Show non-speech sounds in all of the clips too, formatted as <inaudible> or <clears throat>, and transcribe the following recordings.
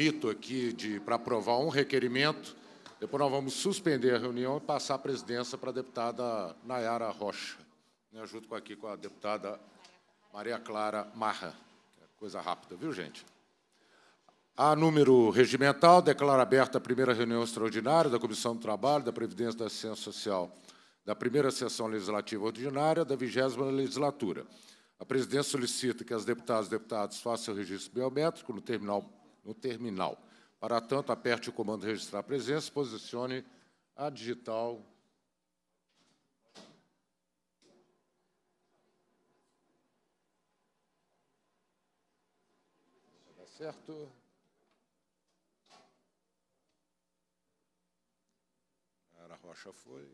rito aqui para aprovar um requerimento. Depois nós vamos suspender a reunião e passar a presidência para a deputada Nayara Rocha, né, junto com aqui com a deputada Maria Clara Marra. É coisa rápida, viu, gente? A número regimental, declara aberta a primeira reunião extraordinária da Comissão do Trabalho, da Previdência e da Ciência Social da primeira sessão legislativa ordinária da vigésima legislatura. A presidência solicita que as deputadas e deputados façam o registro biométrico no terminal no terminal. Para tanto, aperte o comando registrar presença, posicione a digital certo? Era Rocha foi,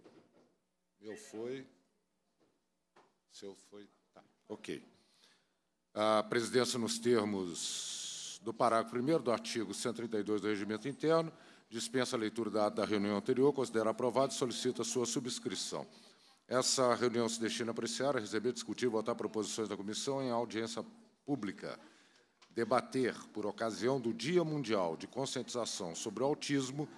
meu foi, seu foi, tá, ok. A presidência nos termos do parágrafo 1 do artigo 132 do Regimento Interno, dispensa a leitura da ata da reunião anterior, considera aprovado e solicita sua subscrição. Essa reunião se destina a apreciar, a receber, discutir e votar proposições da comissão em audiência pública. Debater, por ocasião do Dia Mundial de Conscientização sobre o Autismo,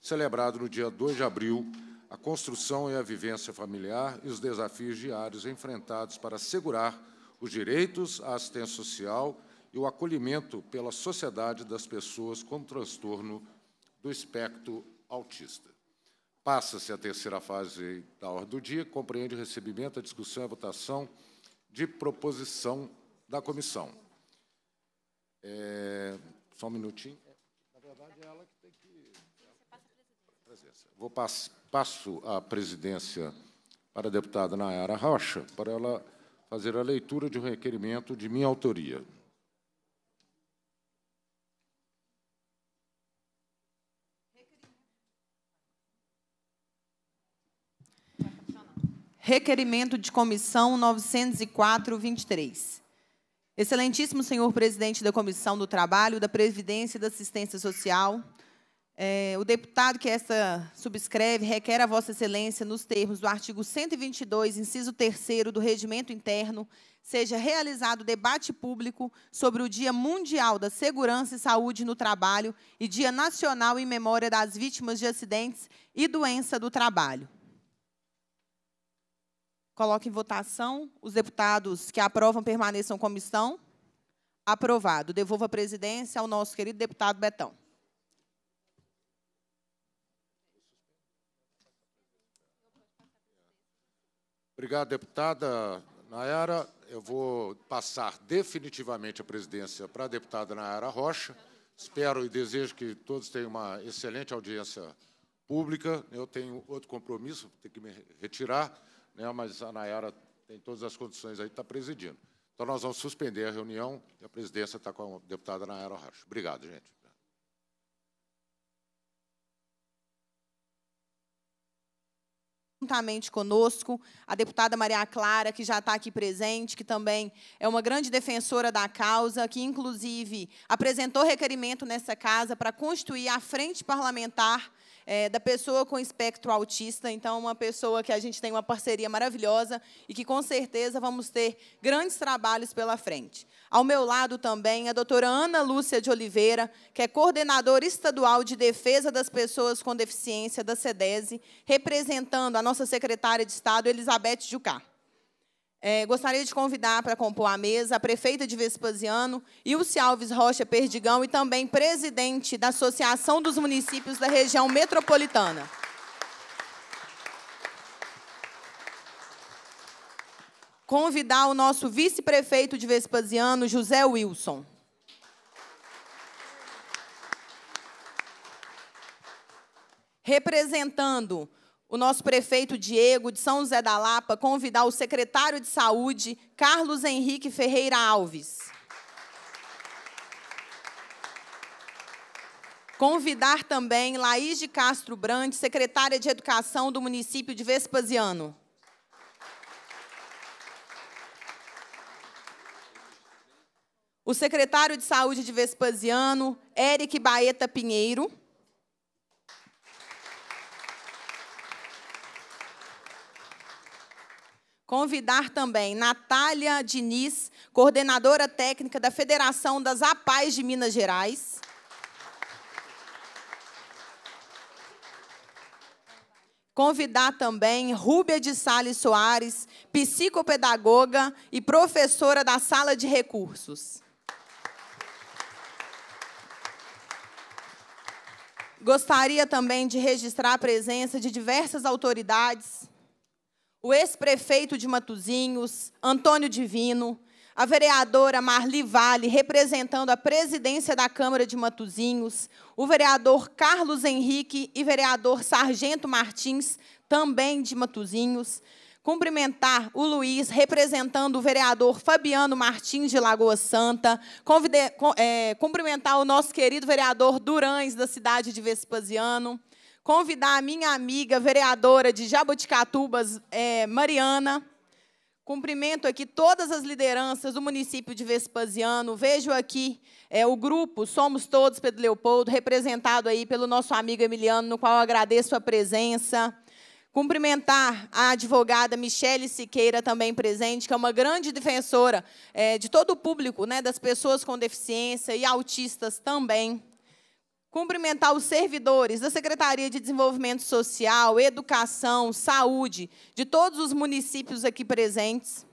celebrado no dia 2 de abril, a construção e a vivência familiar e os desafios diários enfrentados para assegurar os direitos à assistência social e o acolhimento pela sociedade das pessoas com transtorno do espectro autista. Passa-se a terceira fase da ordem do dia, compreende o recebimento, a discussão e a votação de proposição da comissão. É, só um minutinho. É, na verdade, é ela que tem que... Vou passo, passo a presidência para a deputada Nayara Rocha, para ela fazer a leitura de um requerimento de minha autoria. Requerimento de comissão 904/23. Excelentíssimo senhor presidente da Comissão do Trabalho, da Previdência e da Assistência Social, é, o deputado que esta subscreve requer a Vossa Excelência, nos termos do artigo 122, inciso 3 do Regimento Interno, seja realizado debate público sobre o Dia Mundial da Segurança e Saúde no Trabalho e Dia Nacional em Memória das Vítimas de Acidentes e Doença do Trabalho. Coloque em votação. Os deputados que aprovam permaneçam como estão. Aprovado. Devolvo a presidência ao nosso querido deputado Betão. Obrigado, deputada Nayara. Eu vou passar definitivamente a presidência para a deputada Nayara Rocha. Espero e desejo que todos tenham uma excelente audiência pública. Eu tenho outro compromisso, tenho que me retirar né, mas a Nayara tem todas as condições aí, está presidindo. Então, nós vamos suspender a reunião e a presidência está com a deputada Nayara Rocha. Obrigado, gente. juntamente conosco, a deputada Maria Clara, que já está aqui presente, que também é uma grande defensora da causa, que, inclusive, apresentou requerimento nessa casa para constituir a Frente Parlamentar é, da pessoa com espectro autista. Então, uma pessoa que a gente tem uma parceria maravilhosa e que, com certeza, vamos ter grandes trabalhos pela frente. Ao meu lado também a doutora Ana Lúcia de Oliveira, que é coordenadora estadual de defesa das pessoas com deficiência da SEDESE, representando a nossa secretária de Estado, Elizabeth Jucá. É, gostaria de convidar para compor a mesa a prefeita de Vespasiano, Ilse Alves Rocha Perdigão, e também presidente da Associação dos Municípios da Região Metropolitana. Convidar o nosso vice-prefeito de Vespasiano, José Wilson. Representando o nosso prefeito Diego de São José da Lapa convidar o secretário de Saúde, Carlos Henrique Ferreira Alves. Convidar também Laís de Castro Brandt, secretária de Educação do município de Vespasiano. O secretário de Saúde de Vespasiano, Eric Baeta Pinheiro. Convidar também Natália Diniz, coordenadora técnica da Federação das APAES de Minas Gerais. Convidar também Rúbia de Sales Soares, psicopedagoga e professora da Sala de Recursos. Gostaria também de registrar a presença de diversas autoridades, o ex-prefeito de Matuzinhos, Antônio Divino, a vereadora Marli Vale, representando a presidência da Câmara de Matuzinhos, o vereador Carlos Henrique e vereador Sargento Martins, também de Matuzinhos, cumprimentar o Luiz, representando o vereador Fabiano Martins de Lagoa Santa, Convide, é, cumprimentar o nosso querido vereador Durães, da cidade de Vespasiano, convidar a minha amiga vereadora de Jaboticatubas, é, Mariana. Cumprimento aqui todas as lideranças do município de Vespasiano. Vejo aqui é, o grupo Somos Todos Pedro Leopoldo, representado aí pelo nosso amigo Emiliano, no qual agradeço a presença. Cumprimentar a advogada Michele Siqueira, também presente, que é uma grande defensora é, de todo o público, né, das pessoas com deficiência e autistas também cumprimentar os servidores da Secretaria de Desenvolvimento Social, Educação, Saúde, de todos os municípios aqui presentes.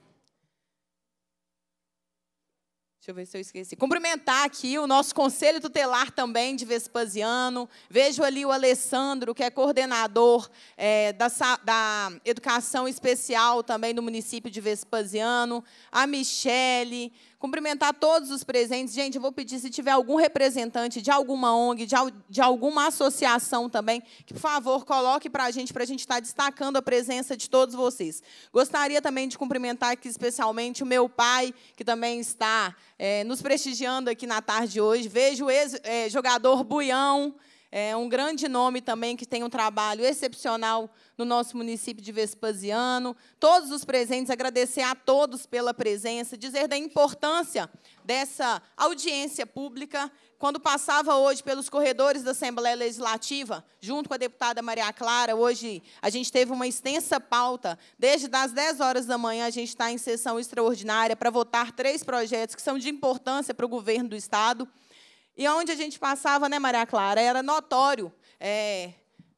Deixa eu ver se eu esqueci. Cumprimentar aqui o nosso conselho tutelar também de Vespasiano. Vejo ali o Alessandro, que é coordenador é, da, da educação especial também do município de Vespasiano. A Michele, Cumprimentar todos os presentes. Gente, eu vou pedir, se tiver algum representante de alguma ONG, de, de alguma associação também, que, por favor, coloque para a gente, para a gente estar tá destacando a presença de todos vocês. Gostaria também de cumprimentar aqui especialmente o meu pai, que também está é, nos prestigiando aqui na tarde de hoje. Vejo o ex-jogador eh, Buião, é um grande nome também que tem um trabalho excepcional no nosso município de Vespasiano. Todos os presentes, agradecer a todos pela presença, dizer da importância dessa audiência pública. Quando passava hoje pelos corredores da Assembleia Legislativa, junto com a deputada Maria Clara, hoje a gente teve uma extensa pauta. Desde as 10 horas da manhã, a gente está em sessão extraordinária para votar três projetos que são de importância para o governo do Estado. E onde a gente passava, né, Maria Clara? Era notório. É,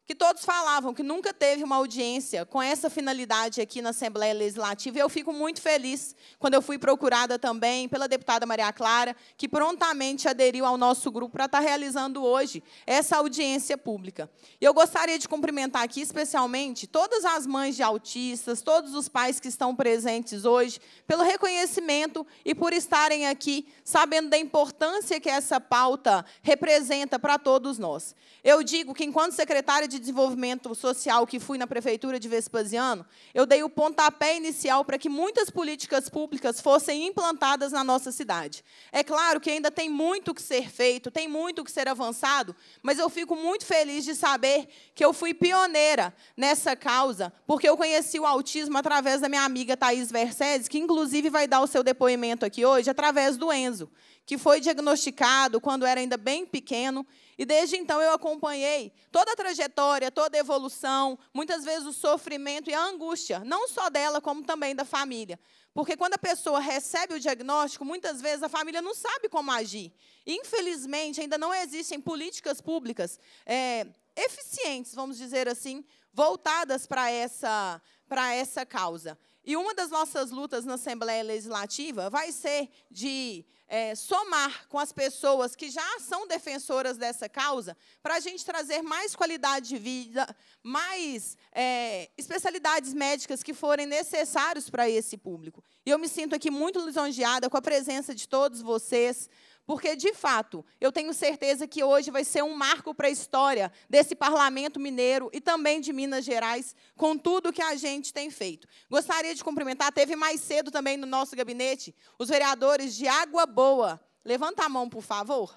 que todos falavam que nunca teve uma audiência com essa finalidade aqui na Assembleia Legislativa. E eu fico muito feliz quando eu fui procurada também pela deputada Maria Clara, que prontamente aderiu ao nosso grupo para estar realizando hoje essa audiência pública. E eu gostaria de cumprimentar aqui especialmente todas as mães de autistas, todos os pais que estão presentes hoje, pelo reconhecimento e por estarem aqui sabendo da importância que essa pauta representa para todos nós. Eu digo que, enquanto secretária de de desenvolvimento social que fui na prefeitura de Vespasiano, eu dei o pontapé inicial para que muitas políticas públicas fossem implantadas na nossa cidade. É claro que ainda tem muito que ser feito, tem muito que ser avançado, mas eu fico muito feliz de saber que eu fui pioneira nessa causa, porque eu conheci o autismo através da minha amiga Thaís Versedes, que inclusive vai dar o seu depoimento aqui hoje, através do Enzo, que foi diagnosticado quando era ainda bem pequeno e desde então eu acompanhei toda a trajetória, toda a evolução, muitas vezes o sofrimento e a angústia, não só dela, como também da família. Porque quando a pessoa recebe o diagnóstico, muitas vezes a família não sabe como agir. Infelizmente, ainda não existem políticas públicas é, eficientes, vamos dizer assim, voltadas para essa, para essa causa. E uma das nossas lutas na Assembleia Legislativa vai ser de é, somar com as pessoas que já são defensoras dessa causa, para a gente trazer mais qualidade de vida, mais é, especialidades médicas que forem necessários para esse público. E eu me sinto aqui muito lisonjeada com a presença de todos vocês, porque, de fato, eu tenho certeza que hoje vai ser um marco para a história desse parlamento mineiro e também de Minas Gerais, com tudo que a gente tem feito. Gostaria de cumprimentar, teve mais cedo também no nosso gabinete, os vereadores de Água Boa. Levanta a mão, por favor.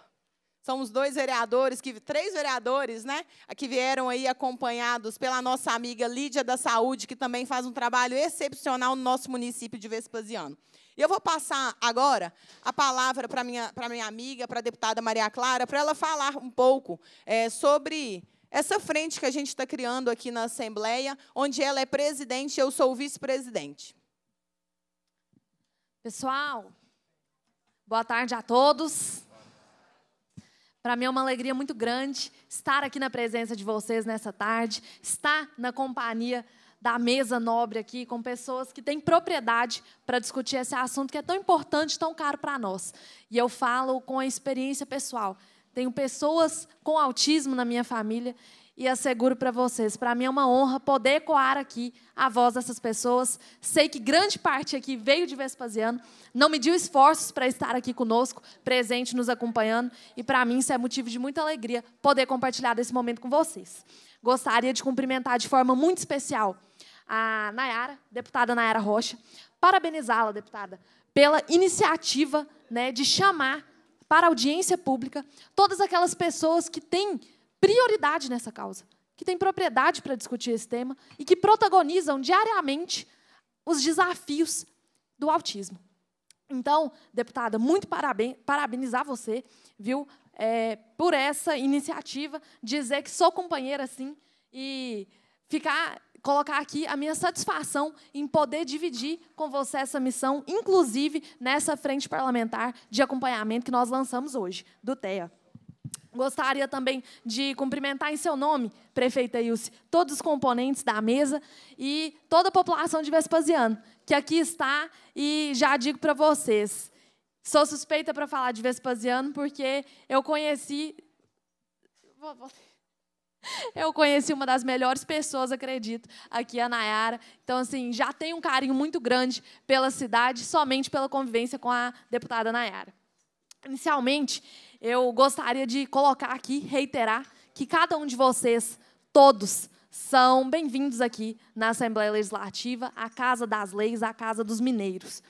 São os dois vereadores, que, três vereadores, né? Que vieram aí acompanhados pela nossa amiga Lídia da Saúde, que também faz um trabalho excepcional no nosso município de Vespasiano. E eu vou passar agora a palavra para minha, para minha amiga, para a deputada Maria Clara, para ela falar um pouco é, sobre essa frente que a gente está criando aqui na Assembleia, onde ela é presidente e eu sou vice-presidente. Pessoal, boa tarde a todos. Para mim é uma alegria muito grande estar aqui na presença de vocês nessa tarde, estar na companhia da mesa nobre aqui com pessoas que têm propriedade para discutir esse assunto que é tão importante, tão caro para nós. E eu falo com a experiência pessoal. Tenho pessoas com autismo na minha família e asseguro é para vocês, para mim é uma honra poder ecoar aqui a voz dessas pessoas. Sei que grande parte aqui veio de Vespasiano, não mediu esforços para estar aqui conosco, presente, nos acompanhando. E para mim isso é motivo de muita alegria poder compartilhar desse momento com vocês. Gostaria de cumprimentar de forma muito especial a Nayara, deputada Nayara Rocha. Parabenizá-la, deputada, pela iniciativa né, de chamar para audiência pública todas aquelas pessoas que têm prioridade nessa causa, que tem propriedade para discutir esse tema e que protagonizam diariamente os desafios do autismo. Então, deputada, muito parabenizar você, viu, é, por essa iniciativa, dizer que sou companheira sim e ficar colocar aqui a minha satisfação em poder dividir com você essa missão, inclusive nessa frente parlamentar de acompanhamento que nós lançamos hoje, do TEA. Gostaria também de cumprimentar em seu nome, prefeita Ilse, todos os componentes da mesa e toda a população de Vespasiano, que aqui está e já digo para vocês, sou suspeita para falar de Vespasiano porque eu conheci eu conheci uma das melhores pessoas, acredito, aqui a Nayara. Então, assim, já tenho um carinho muito grande pela cidade, somente pela convivência com a deputada Nayara. Inicialmente, eu gostaria de colocar aqui, reiterar, que cada um de vocês, todos, são bem-vindos aqui na Assembleia Legislativa, a Casa das Leis, a Casa dos Mineiros.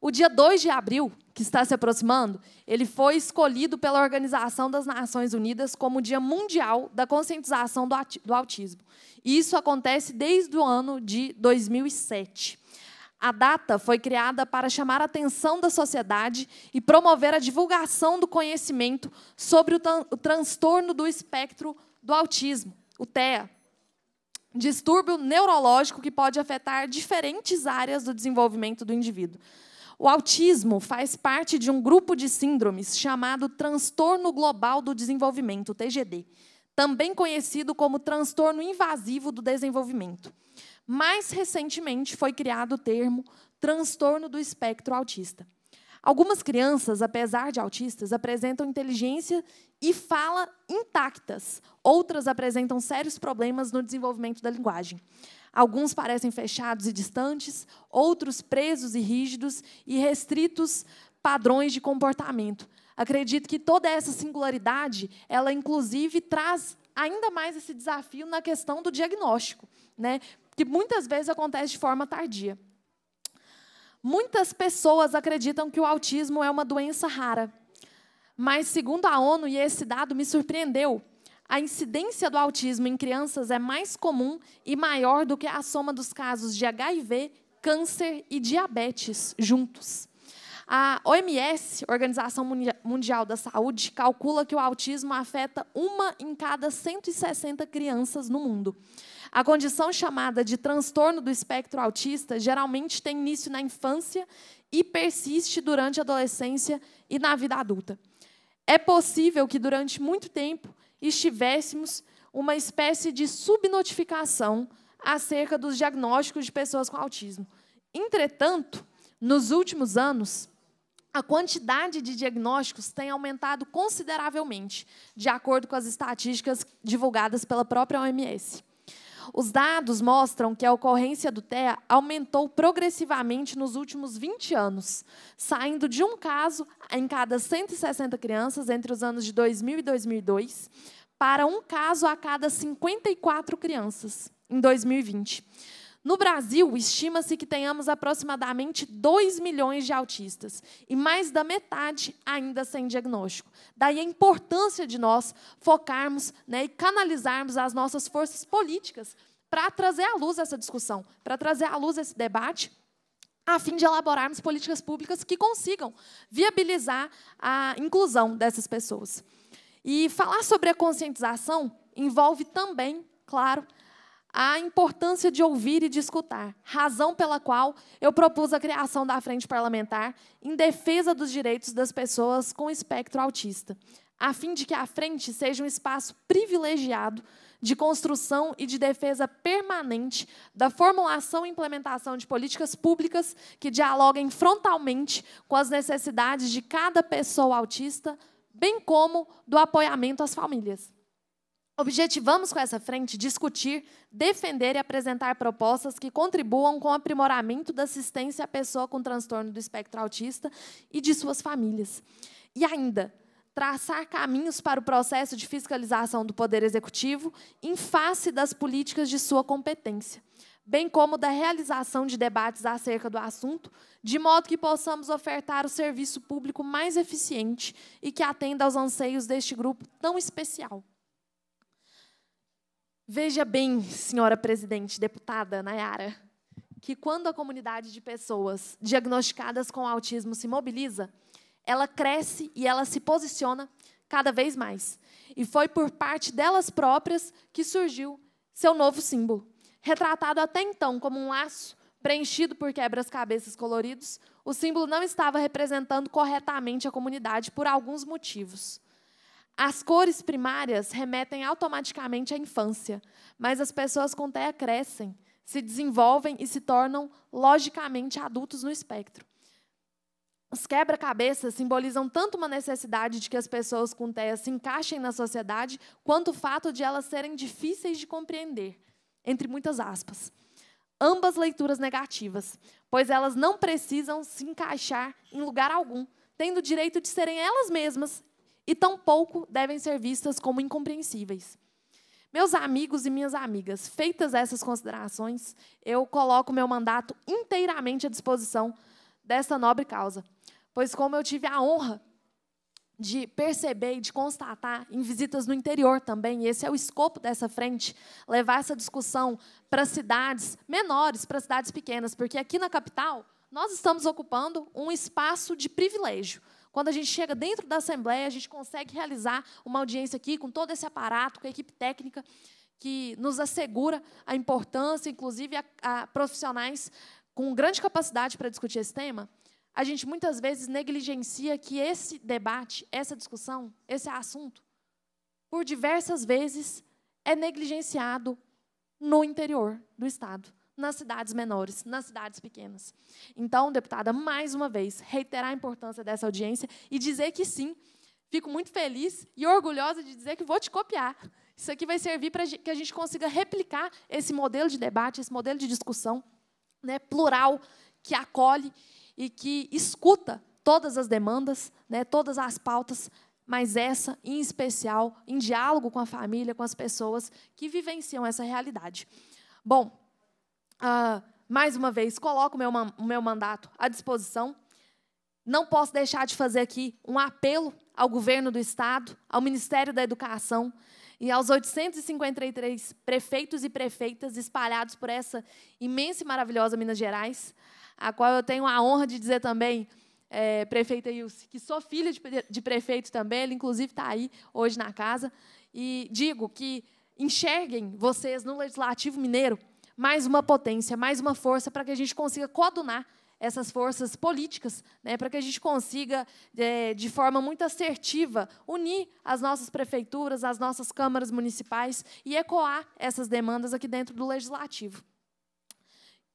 O dia 2 de abril, que está se aproximando, ele foi escolhido pela Organização das Nações Unidas como o Dia Mundial da Conscientização do, autismo, Autismo. Isso acontece desde o ano de 2007. A data foi criada para chamar a atenção da sociedade e promover a divulgação do conhecimento sobre o, tran o transtorno do espectro do autismo, o TEA, distúrbio neurológico que pode afetar diferentes áreas do desenvolvimento do indivíduo. O autismo faz parte de um grupo de síndromes chamado transtorno global do desenvolvimento, TGD, também conhecido como transtorno invasivo do desenvolvimento. Mais recentemente foi criado o termo transtorno do espectro autista. Algumas crianças, apesar de autistas, apresentam inteligência e fala intactas. Outras apresentam sérios problemas no desenvolvimento da linguagem. Alguns parecem fechados e distantes, outros presos e rígidos e restritos padrões de comportamento. Acredito que toda essa singularidade, ela inclusive traz ainda mais esse desafio na questão do diagnóstico, né? que muitas vezes acontece de forma tardia. Muitas pessoas acreditam que o autismo é uma doença rara. Mas, segundo a ONU, e esse dado me surpreendeu, a incidência do autismo em crianças é mais comum e maior do que a soma dos casos de HIV, câncer e diabetes juntos. A OMS, Organização Mundial da Saúde, calcula que o autismo afeta uma em cada 160 crianças no mundo. A condição chamada de transtorno do espectro autista geralmente tem início na infância e persiste durante a adolescência e na vida adulta. É possível que durante muito tempo estivéssemos uma espécie de subnotificação acerca dos diagnósticos de pessoas com autismo. Entretanto, nos últimos anos, a quantidade de diagnósticos tem aumentado consideravelmente, de acordo com as estatísticas divulgadas pela própria OMS. Os dados mostram que a ocorrência do TEA aumentou progressivamente nos últimos 20 anos, saindo de um caso em cada 160 crianças entre os anos de 2000 e 2002 para um caso a cada 54 crianças em 2020. No Brasil, estima-se que tenhamos aproximadamente 2 milhões de autistas e mais da metade ainda sem diagnóstico. Daí a importância de nós focarmos né, e canalizarmos as nossas forças políticas para trazer à luz essa discussão, para trazer à luz esse debate a fim de elaborarmos políticas públicas que consigam viabilizar a inclusão dessas pessoas. E falar sobre a conscientização envolve também, claro, a importância de ouvir e de escutar, razão pela qual eu propus a criação da Frente Parlamentar em defesa dos direitos das pessoas com espectro autista, a fim de que a frente seja um espaço privilegiado de construção e de defesa permanente da formulação e implementação de políticas públicas que dialoguem frontalmente com as necessidades de cada pessoa autista, bem como do apoiamento às famílias. Objetivamos com essa frente discutir, defender e apresentar propostas que contribuam com o aprimoramento da assistência à pessoa com transtorno do espectro autista e de suas famílias. E ainda, traçar caminhos para o processo de fiscalização do Poder Executivo em face das políticas de sua competência, bem como da realização de debates acerca do assunto, de modo que possamos ofertar o serviço público mais eficiente e que atenda aos anseios deste grupo tão especial. Veja bem, senhora presidente, deputada Nayara, que quando a comunidade de pessoas diagnosticadas com autismo se mobiliza, ela cresce e ela se posiciona cada vez mais. E foi por parte delas próprias que surgiu seu novo símbolo, retratado até então como um laço preenchido por quebras-cabeças coloridos, o símbolo não estava representando corretamente a comunidade por alguns motivos. As cores primárias remetem automaticamente à infância, mas as pessoas com TEA crescem, se desenvolvem e se tornam logicamente adultos no espectro. Os quebra-cabeças simbolizam tanto uma necessidade de que as pessoas com TEA se encaixem na sociedade, quanto o fato de elas serem difíceis de compreender, entre muitas aspas. Ambas leituras negativas, pois elas não precisam se encaixar em lugar algum, tendo o direito de serem elas mesmas e tampouco devem ser vistas como incompreensíveis. Meus amigos e minhas amigas, feitas essas considerações, eu coloco meu mandato inteiramente à disposição dessa nobre causa, pois, como eu tive a honra de perceber e de constatar em visitas no interior também, e esse é o escopo dessa frente, levar essa discussão para cidades menores, para cidades pequenas, porque aqui na capital nós estamos ocupando um espaço de privilégio. Quando a gente chega dentro da Assembleia, a gente consegue realizar uma audiência aqui com todo esse aparato, com a equipe técnica, que nos assegura a importância, inclusive a, a profissionais com grande capacidade para discutir esse tema. A gente muitas vezes negligencia que esse debate, essa discussão, esse assunto, por diversas vezes é negligenciado no interior do Estado nas cidades menores, nas cidades pequenas. Então, deputada, mais uma vez, reiterar a importância dessa audiência e dizer que sim, fico muito feliz e orgulhosa de dizer que vou te copiar. Isso aqui vai servir para que a gente consiga replicar esse modelo de debate, esse modelo de discussão né, plural, que acolhe e que escuta todas as demandas, né, todas as pautas, mas essa, em especial, em diálogo com a família, com as pessoas que vivenciam essa realidade. Bom, ah, mais uma vez, coloco o meu, meu mandato à disposição. Não posso deixar de fazer aqui um apelo ao governo do Estado, ao Ministério da Educação e aos 853 prefeitos e prefeitas espalhados por essa imensa e maravilhosa Minas Gerais, a qual eu tenho a honra de dizer também é, prefeita Ilse, que sou filha de, de prefeito também, ele inclusive está aí hoje na casa, e digo que enxerguem vocês no Legislativo Mineiro mais uma potência, mais uma força para que a gente consiga coadunar essas forças políticas, né, para que a gente consiga, é, de forma muito assertiva, unir as nossas prefeituras, as nossas câmaras municipais e ecoar essas demandas aqui dentro do legislativo.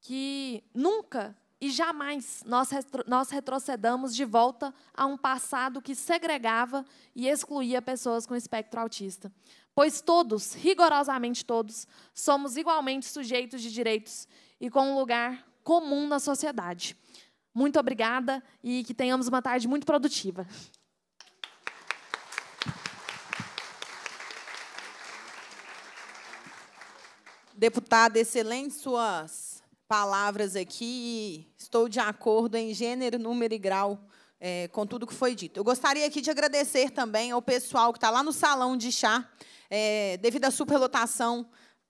Que nunca e jamais nós, retro, nós retrocedamos de volta a um passado que segregava e excluía pessoas com espectro autista. Pois todos, rigorosamente todos, somos igualmente sujeitos de direitos e com um lugar comum na sociedade. Muito obrigada e que tenhamos uma tarde muito produtiva. Deputada, excelente suas palavras aqui. Estou de acordo em gênero, número e grau é, com tudo que foi dito. Eu gostaria aqui de agradecer também ao pessoal que está lá no salão de chá, é, devido à superlotação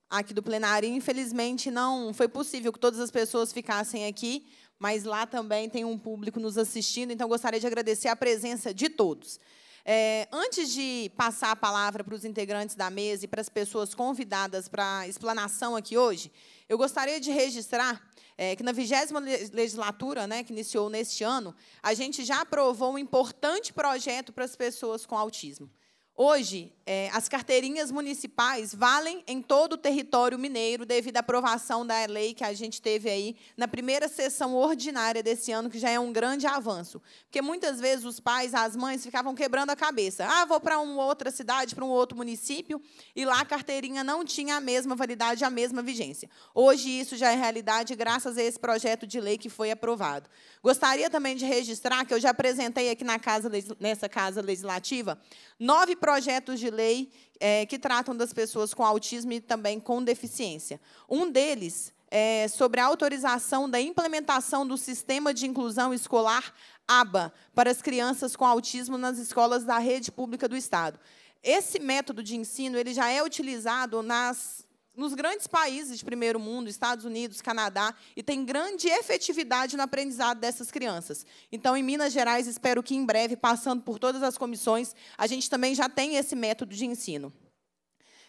aqui do plenário. Infelizmente, não foi possível que todas as pessoas ficassem aqui, mas lá também tem um público nos assistindo, então gostaria de agradecer a presença de todos. É, antes de passar a palavra para os integrantes da mesa e para as pessoas convidadas para a explanação aqui hoje, eu gostaria de registrar é, que na vigésima legislatura, né, que iniciou neste ano, a gente já aprovou um importante projeto para as pessoas com autismo. Hoje, é, as carteirinhas municipais valem em todo o território mineiro, devido à aprovação da lei que a gente teve aí na primeira sessão ordinária desse ano, que já é um grande avanço. Porque muitas vezes os pais, as mães, ficavam quebrando a cabeça. Ah, vou para uma outra cidade, para um outro município, e lá a carteirinha não tinha a mesma validade, a mesma vigência. Hoje isso já é realidade, graças a esse projeto de lei que foi aprovado. Gostaria também de registrar que eu já apresentei aqui na casa, nessa casa legislativa nove projetos de lei é, que tratam das pessoas com autismo e também com deficiência. Um deles é sobre a autorização da implementação do Sistema de Inclusão Escolar ABA para as crianças com autismo nas escolas da rede pública do Estado. Esse método de ensino ele já é utilizado nas nos grandes países de primeiro mundo, Estados Unidos, Canadá, e tem grande efetividade no aprendizado dessas crianças. Então, em Minas Gerais, espero que em breve, passando por todas as comissões, a gente também já tenha esse método de ensino.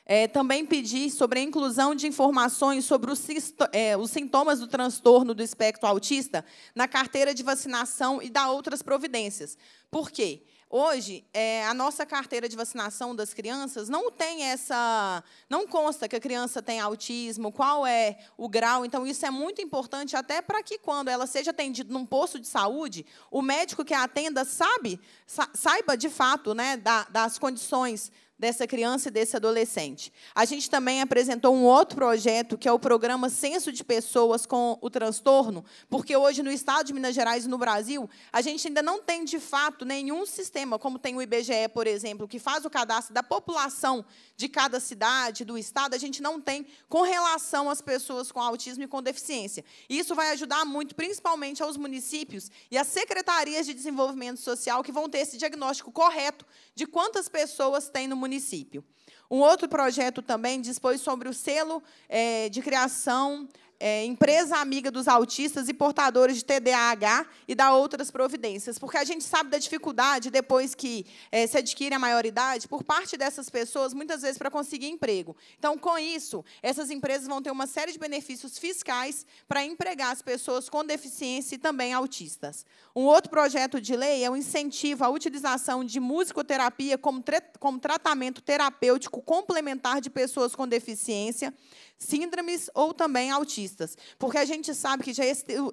É, também pedi sobre a inclusão de informações sobre os, é, os, sintomas do transtorno do espectro autista na carteira de vacinação e da outras providências. Por quê? Hoje, é, a nossa carteira de vacinação das crianças não tem essa. Não consta que a criança tem autismo, qual é o grau. Então, isso é muito importante, até para que, quando ela seja atendida num posto de saúde, o médico que a atenda sabe, sa saiba de fato né, da, das condições dessa criança e desse adolescente. A gente também apresentou um outro projeto, que é o programa Censo de Pessoas com o Transtorno, porque hoje no estado de Minas Gerais e no Brasil, a gente ainda não tem de fato nenhum sistema, como tem o IBGE, por exemplo, que faz o cadastro da população de cada cidade, do estado, a gente não tem com relação às pessoas com autismo e com deficiência. E isso vai ajudar muito, principalmente aos municípios e às secretarias de desenvolvimento social que vão ter esse diagnóstico correto de quantas pessoas tem no município. Um outro projeto também dispôs sobre o selo é, de criação é, empresa amiga dos autistas e portadores de TDAH e da outras providências. Porque a gente sabe da dificuldade, depois que é, se adquire a maioridade, por parte dessas pessoas, muitas vezes, para conseguir emprego. Então, com isso, essas empresas vão ter uma série de benefícios fiscais para empregar as pessoas com deficiência e também autistas. Um outro projeto de lei é o um incentivo à utilização de musicoterapia como, como tratamento terapêutico complementar de pessoas com deficiência, síndromes ou também autistas. Porque a gente sabe que já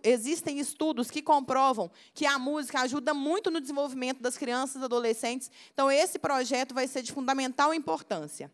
existem estudos que comprovam que a música ajuda muito no desenvolvimento das crianças e adolescentes. Então, esse projeto vai ser de fundamental importância.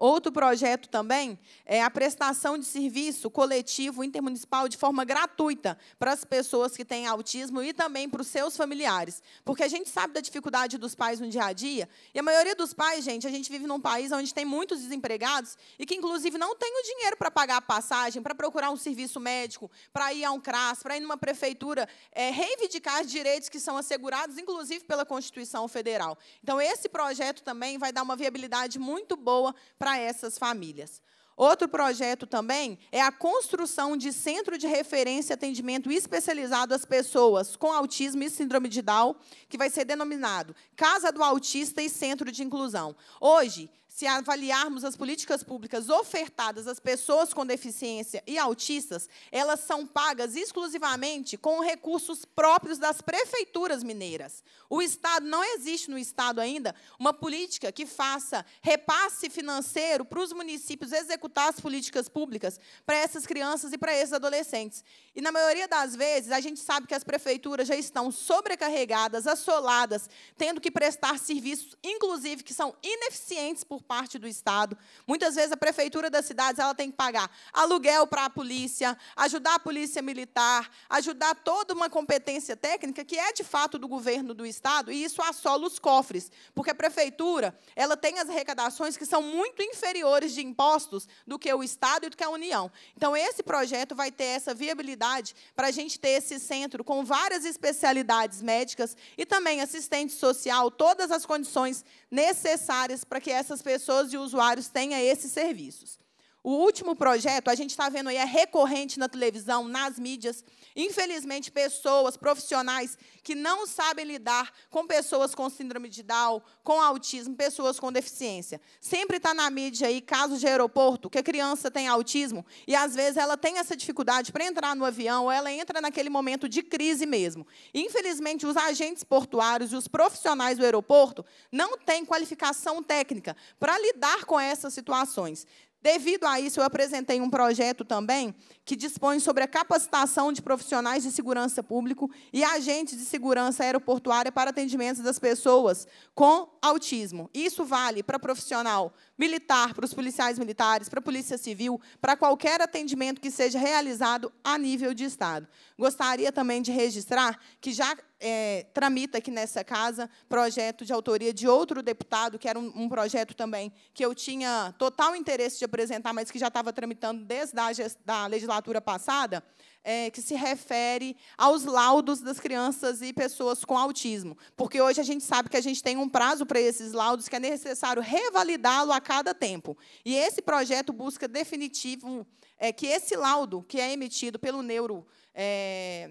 Outro projeto também é a prestação de serviço coletivo intermunicipal de forma gratuita para as pessoas que têm autismo e também para os seus familiares. Porque a gente sabe da dificuldade dos pais no dia a dia, e a maioria dos pais, gente, a gente vive num país onde tem muitos desempregados e que, inclusive, não tem o dinheiro para pagar a passagem, para procurar um serviço médico, para ir a um CRAS, para ir numa prefeitura, é, reivindicar direitos que são assegurados, inclusive, pela Constituição Federal. Então, esse projeto também vai dar uma viabilidade muito boa para para essas famílias. Outro projeto também é a construção de centro de referência e atendimento especializado às pessoas com autismo e síndrome de Down, que vai ser denominado Casa do Autista e Centro de Inclusão. Hoje, se avaliarmos as políticas públicas ofertadas às pessoas com deficiência e autistas, elas são pagas exclusivamente com recursos próprios das prefeituras mineiras. O Estado não existe no Estado ainda uma política que faça repasse financeiro para os municípios executar as políticas públicas para essas crianças e para esses adolescentes. E na maioria das vezes a gente sabe que as prefeituras já estão sobrecarregadas, assoladas, tendo que prestar serviços, inclusive que são ineficientes por por parte do Estado. Muitas vezes a prefeitura das cidades ela tem que pagar aluguel para a polícia, ajudar a polícia militar, ajudar toda uma competência técnica que é de fato do governo do Estado, e isso assola os cofres, porque a prefeitura ela tem as arrecadações que são muito inferiores de impostos do que o Estado e do que a União. Então, esse projeto vai ter essa viabilidade para a gente ter esse centro com várias especialidades médicas e também assistente social, todas as condições necessárias para que essas pessoas pessoas e usuários tenha esses serviços. O último projeto, a gente está vendo aí, é recorrente na televisão, nas mídias. Infelizmente, pessoas, profissionais que não sabem lidar com pessoas com síndrome de Down, com autismo, pessoas com deficiência. Sempre está na mídia aí casos de aeroporto, que a criança tem autismo e, às vezes, ela tem essa dificuldade para entrar no avião ou ela entra naquele momento de crise mesmo. Infelizmente, os agentes portuários e os profissionais do aeroporto não têm qualificação técnica para lidar com essas situações. Devido a isso, eu apresentei um projeto também que dispõe sobre a capacitação de profissionais de segurança público e agentes de segurança aeroportuária para atendimento das pessoas com autismo. Isso vale para profissional militar, para os policiais militares, para a Polícia Civil, para qualquer atendimento que seja realizado a nível de Estado. Gostaria também de registrar que já é, tramita aqui nessa casa projeto de autoria de outro deputado, que era um, um, projeto também que eu tinha total interesse de apresentar, mas que já estava tramitando desde a da legislação legislatura passada, é, que se refere aos laudos das crianças e pessoas com autismo. Porque hoje a gente sabe que a gente tem um prazo para esses laudos que é necessário revalidá-lo a cada tempo. E esse projeto busca definitivo é, que esse laudo, que é emitido pelo neuro. É,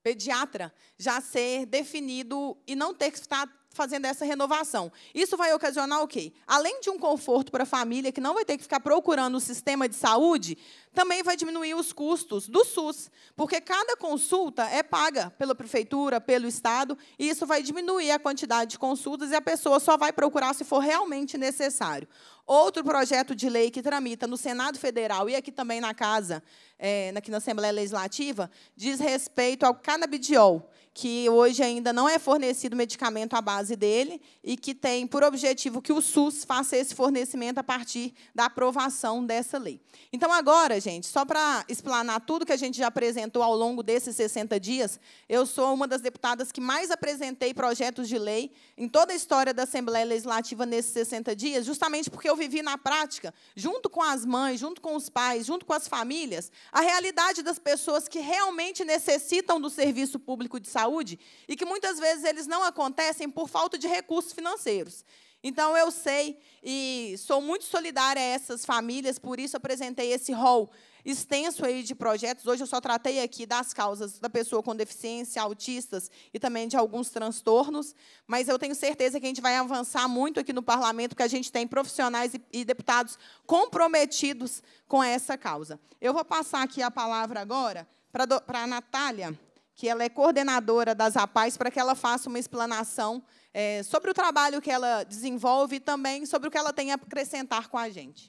pediatra já ser definido e não ter que estar fazendo essa renovação. Isso vai ocasionar o quê? Além de um conforto para a família, que não vai ter que ficar procurando o sistema de saúde, também vai diminuir os custos do SUS, porque cada consulta é paga pela prefeitura, pelo Estado, e isso vai diminuir a quantidade de consultas e a pessoa só vai procurar se for realmente necessário. Outro projeto de lei que tramita no Senado Federal e aqui também na Casa, é, aqui na Assembleia Legislativa, diz respeito ao canabidiol que hoje ainda não é fornecido medicamento à base dele e que tem por objetivo que o SUS faça esse fornecimento a partir da aprovação dessa lei. Então, agora, gente, só para explanar tudo que a gente já apresentou ao longo desses 60 dias, eu sou uma das deputadas que mais apresentei projetos de lei em toda a história da Assembleia Legislativa nesses 60 dias, justamente porque eu vivi na prática, junto com as mães, junto com os pais, junto com as famílias, a realidade das pessoas que realmente necessitam do serviço público de saúde saúde e que muitas vezes eles não acontecem por falta de recursos financeiros. Então, eu sei e sou muito solidária a essas famílias, por isso apresentei esse rol extenso aí de projetos. Hoje eu só tratei aqui das causas da pessoa com deficiência, autistas e também de alguns transtornos, mas eu tenho certeza que a gente vai avançar muito aqui no parlamento, porque a gente tem profissionais e, deputados comprometidos com essa causa. Eu vou passar aqui a palavra agora para a Natália que ela é coordenadora das APAES, para que ela faça uma explanação é, sobre o trabalho que ela desenvolve e também sobre o que ela tem a acrescentar com a gente.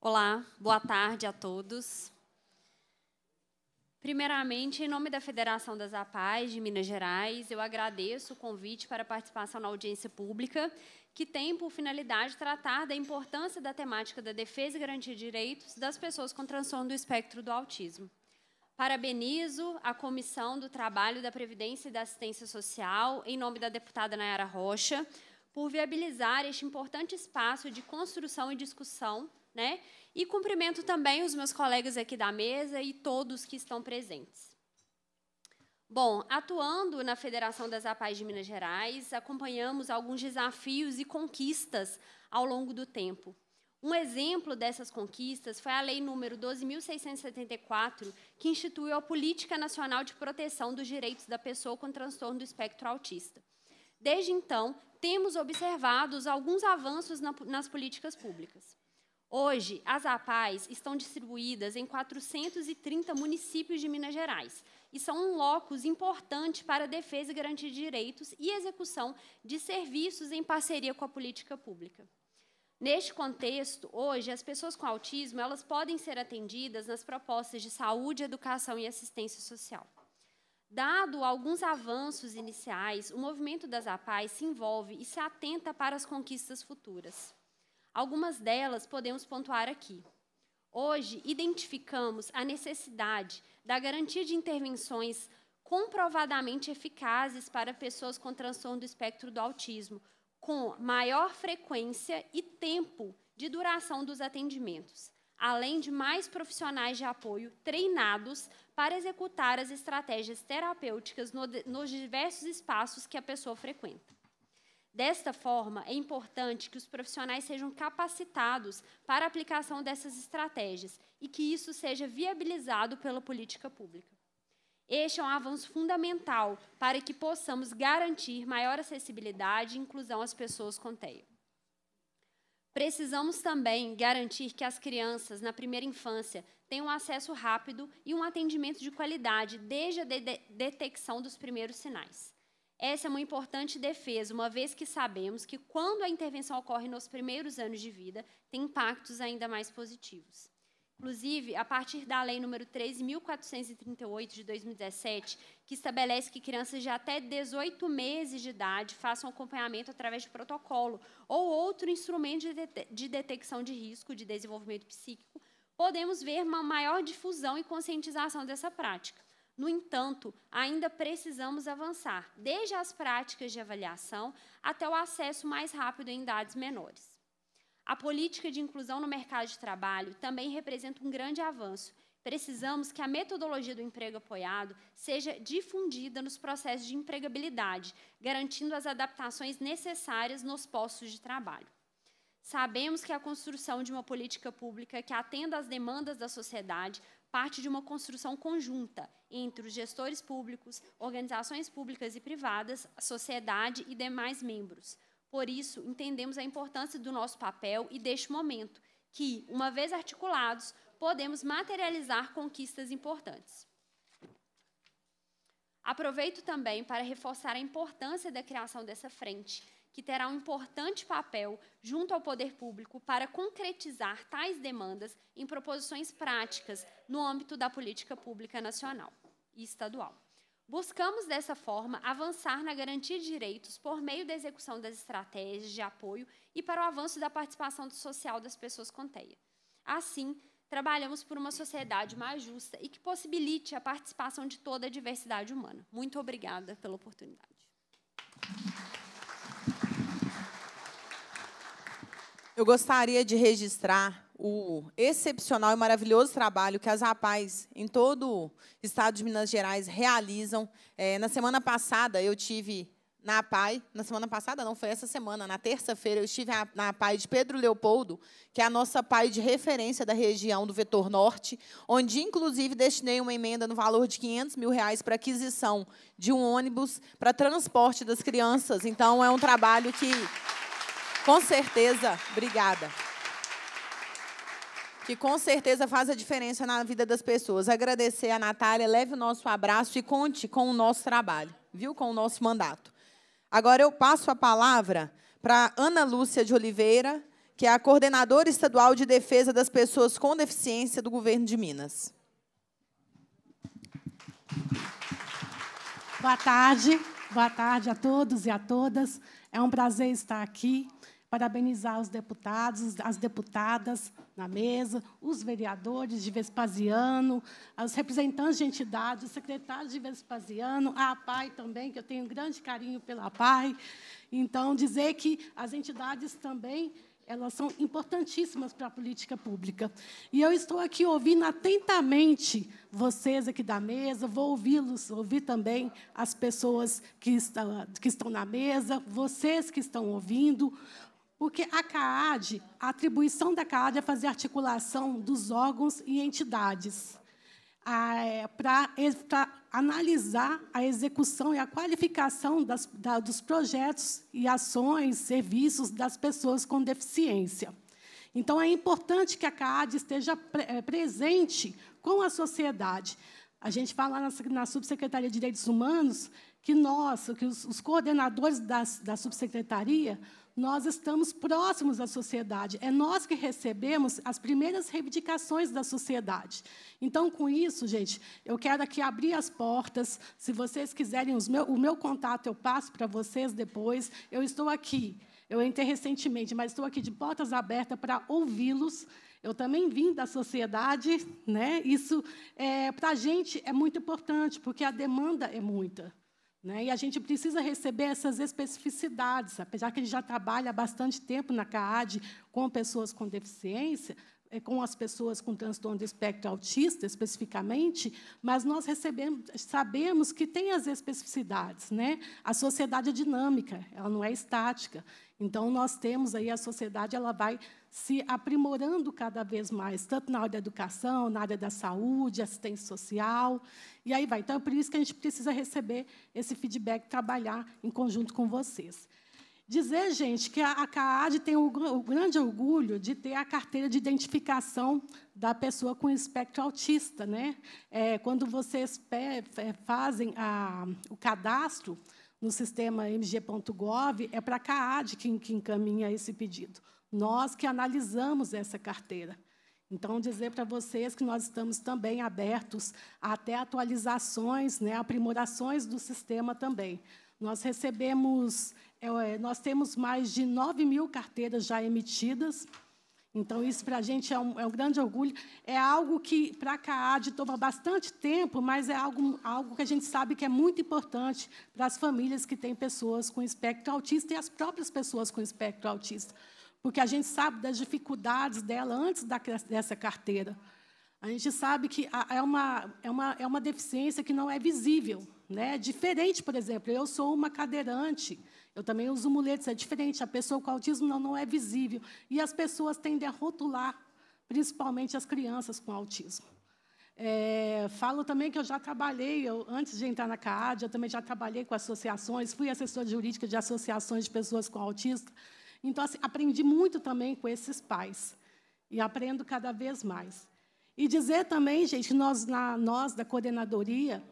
Olá, boa tarde a todos. Primeiramente, em nome da Federação das APAES de Minas Gerais, eu agradeço o convite para a participação na audiência pública, que tem por finalidade tratar da importância da temática da defesa e garantia de direitos das pessoas com transtorno do espectro do autismo. Parabenizo a Comissão do Trabalho, da Previdência e da Assistência Social, em nome da deputada Nayara Rocha, por viabilizar este importante espaço de construção e discussão, né? E cumprimento também os meus colegas aqui da mesa e todos que estão presentes. Bom, atuando na Federação das APAES de Minas Gerais, acompanhamos alguns desafios e conquistas ao longo do tempo. Um exemplo dessas conquistas foi a Lei Número 12.674, que instituiu a Política Nacional de Proteção dos Direitos da Pessoa com Transtorno do Espectro Autista. Desde então, temos observado alguns avanços na, nas políticas públicas. Hoje, as APAES estão distribuídas em 430 municípios de Minas Gerais e são um locus importante para a defesa e garantia de direitos e execução de serviços em parceria com a política pública. Neste contexto, hoje, as pessoas com autismo elas podem ser atendidas nas propostas de saúde, educação e assistência social. Dado alguns avanços iniciais, o movimento das APAES se envolve e se atenta para as conquistas futuras. Algumas delas podemos pontuar aqui. Hoje, identificamos a necessidade da garantia de intervenções comprovadamente eficazes para pessoas com transtorno do espectro do autismo, com maior frequência e tempo de duração dos atendimentos, além de mais profissionais de apoio treinados para executar as estratégias terapêuticas no, nos diversos espaços que a pessoa frequenta. Desta forma, é importante que os profissionais sejam capacitados para a aplicação dessas estratégias e que isso seja viabilizado pela política pública. Este é um avanço fundamental para que possamos garantir maior acessibilidade e inclusão às pessoas com TEA. Precisamos também garantir que as crianças, na primeira infância, tenham acesso rápido e um atendimento de qualidade desde a de detecção dos primeiros sinais. Essa é uma importante defesa, uma vez que sabemos que, quando a intervenção ocorre nos primeiros anos de vida, tem impactos ainda mais positivos. Inclusive, a partir da Lei Número 13.438, de 2017, que estabelece que crianças de até 18 meses de idade façam acompanhamento através de protocolo ou outro instrumento de, de detecção de risco de desenvolvimento psíquico, podemos ver uma maior difusão e conscientização dessa prática. No entanto, ainda precisamos avançar, desde as práticas de avaliação até o acesso mais rápido em idades menores. A política de inclusão no mercado de trabalho também representa um grande avanço. Precisamos que a metodologia do emprego apoiado seja difundida nos processos de empregabilidade, garantindo as adaptações necessárias nos postos de trabalho. Sabemos que a construção de uma política pública que atenda às demandas da sociedade parte de uma construção conjunta entre os gestores públicos, organizações públicas e privadas, a sociedade e demais membros. Por isso, entendemos a importância do nosso papel e deste momento, que, uma vez articulados, podemos materializar conquistas importantes. Aproveito também para reforçar a importância da criação dessa frente, que terá um importante papel junto ao poder público para concretizar tais demandas em proposições práticas no âmbito da política pública nacional e estadual. Buscamos, dessa forma, avançar na garantia de direitos por meio da execução das estratégias de apoio e para o avanço da participação social das pessoas com TEIA. Assim, trabalhamos por uma sociedade mais justa e que possibilite a participação de toda a diversidade humana. Muito obrigada pela oportunidade. Eu gostaria de registrar o excepcional e maravilhoso trabalho que as rapazes em todo o estado de Minas Gerais realizam. É, na semana passada, eu tive na APAI, na semana passada não, foi essa semana, na terça-feira, eu estive na APAI de Pedro Leopoldo, que é a nossa APAI de referência da região do Vetor Norte, onde, inclusive, destinei uma emenda no valor de 500 mil reais para aquisição de um ônibus para transporte das crianças. Então, é um trabalho que, com certeza, obrigada que com certeza faz a diferença na vida das pessoas. Agradecer a Natália, leve o nosso abraço e conte com o nosso trabalho, viu? Com o nosso mandato. Agora eu passo a palavra para Ana Lúcia de Oliveira, que é a coordenadora estadual de defesa das pessoas com deficiência do governo de Minas. Boa tarde, boa tarde a todos e a todas. É um prazer estar aqui parabenizar os deputados, as deputadas na mesa, os vereadores de Vespasiano, os representantes de entidades, os secretários de Vespasiano, a APAI também, que eu tenho um grande carinho pela APAI. Então, dizer que as entidades também elas são importantíssimas para a política pública. E eu estou aqui ouvindo atentamente vocês aqui da mesa, vou ouvi-los, ouvir também as pessoas que estão, que estão na mesa, vocês que estão ouvindo, porque a CAAD, a atribuição da CAAD é fazer articulação dos órgãos e entidades é, para analisar a execução e a qualificação das, da, dos projetos e ações, serviços das pessoas com deficiência. Então, é importante que a CAAD esteja pre é, presente com a sociedade. A gente fala na, na Subsecretaria de Direitos Humanos que nós, que os, os coordenadores das, da subsecretaria, nós estamos próximos à sociedade. É nós que recebemos as primeiras reivindicações da sociedade. Então, com isso, gente, eu quero aqui abrir as portas. Se vocês quiserem, o meu contato eu passo para vocês depois. Eu estou aqui. Eu entrei recentemente, mas estou aqui de portas abertas para ouvi-los. Eu também vim da sociedade, né? Isso é, para a gente é muito importante, porque a demanda é muita. Né? E a gente precisa receber essas especificidades, apesar que ele já trabalha há bastante tempo na CAAD com pessoas com deficiência, é, com as pessoas com transtorno de espectro autista, especificamente, mas nós recebemos, sabemos que tem as especificidades. Né? A sociedade é dinâmica, ela não é estática. Então, nós temos aí a sociedade, ela vai se aprimorando cada vez mais, tanto na área da educação, na área da saúde, assistência social, e aí vai. Então, é por isso que a gente precisa receber esse feedback, trabalhar em conjunto com vocês. Dizer, gente, que a CAAD tem o, grande orgulho de ter a carteira de identificação da pessoa com espectro autista. Né? É, quando vocês fazem a, o cadastro no sistema mg.gov, é para a CAAD que, que encaminha esse pedido. Nós que analisamos essa carteira. Então, dizer para vocês que nós estamos também abertos até atualizações, né, aprimorações do sistema também. Nós recebemos, é, é, nós temos mais de 9 mil carteiras já emitidas. Então, isso para a gente é um, é um, grande orgulho. É algo que, para a CAAD, toma bastante tempo, mas é algo, algo que a gente sabe que é muito importante para as famílias que têm pessoas com espectro autista e as próprias pessoas com espectro autista, porque a gente sabe das dificuldades dela antes da, dessa carteira. A gente sabe que é uma, é, uma, é uma deficiência que não é visível, né? É diferente, por exemplo, eu sou uma cadeirante, eu também uso muletas, é diferente. A pessoa com autismo não, não é visível. E as pessoas tendem a rotular, principalmente as crianças com autismo. É, falo também que eu já trabalhei, eu, antes de entrar na CAAD, eu também já trabalhei com associações, fui assessora jurídica de associações de pessoas com autismo. Então, assim, aprendi muito também com esses pais. E aprendo cada vez mais. E dizer também, gente, nós, na, nós da coordenadoria,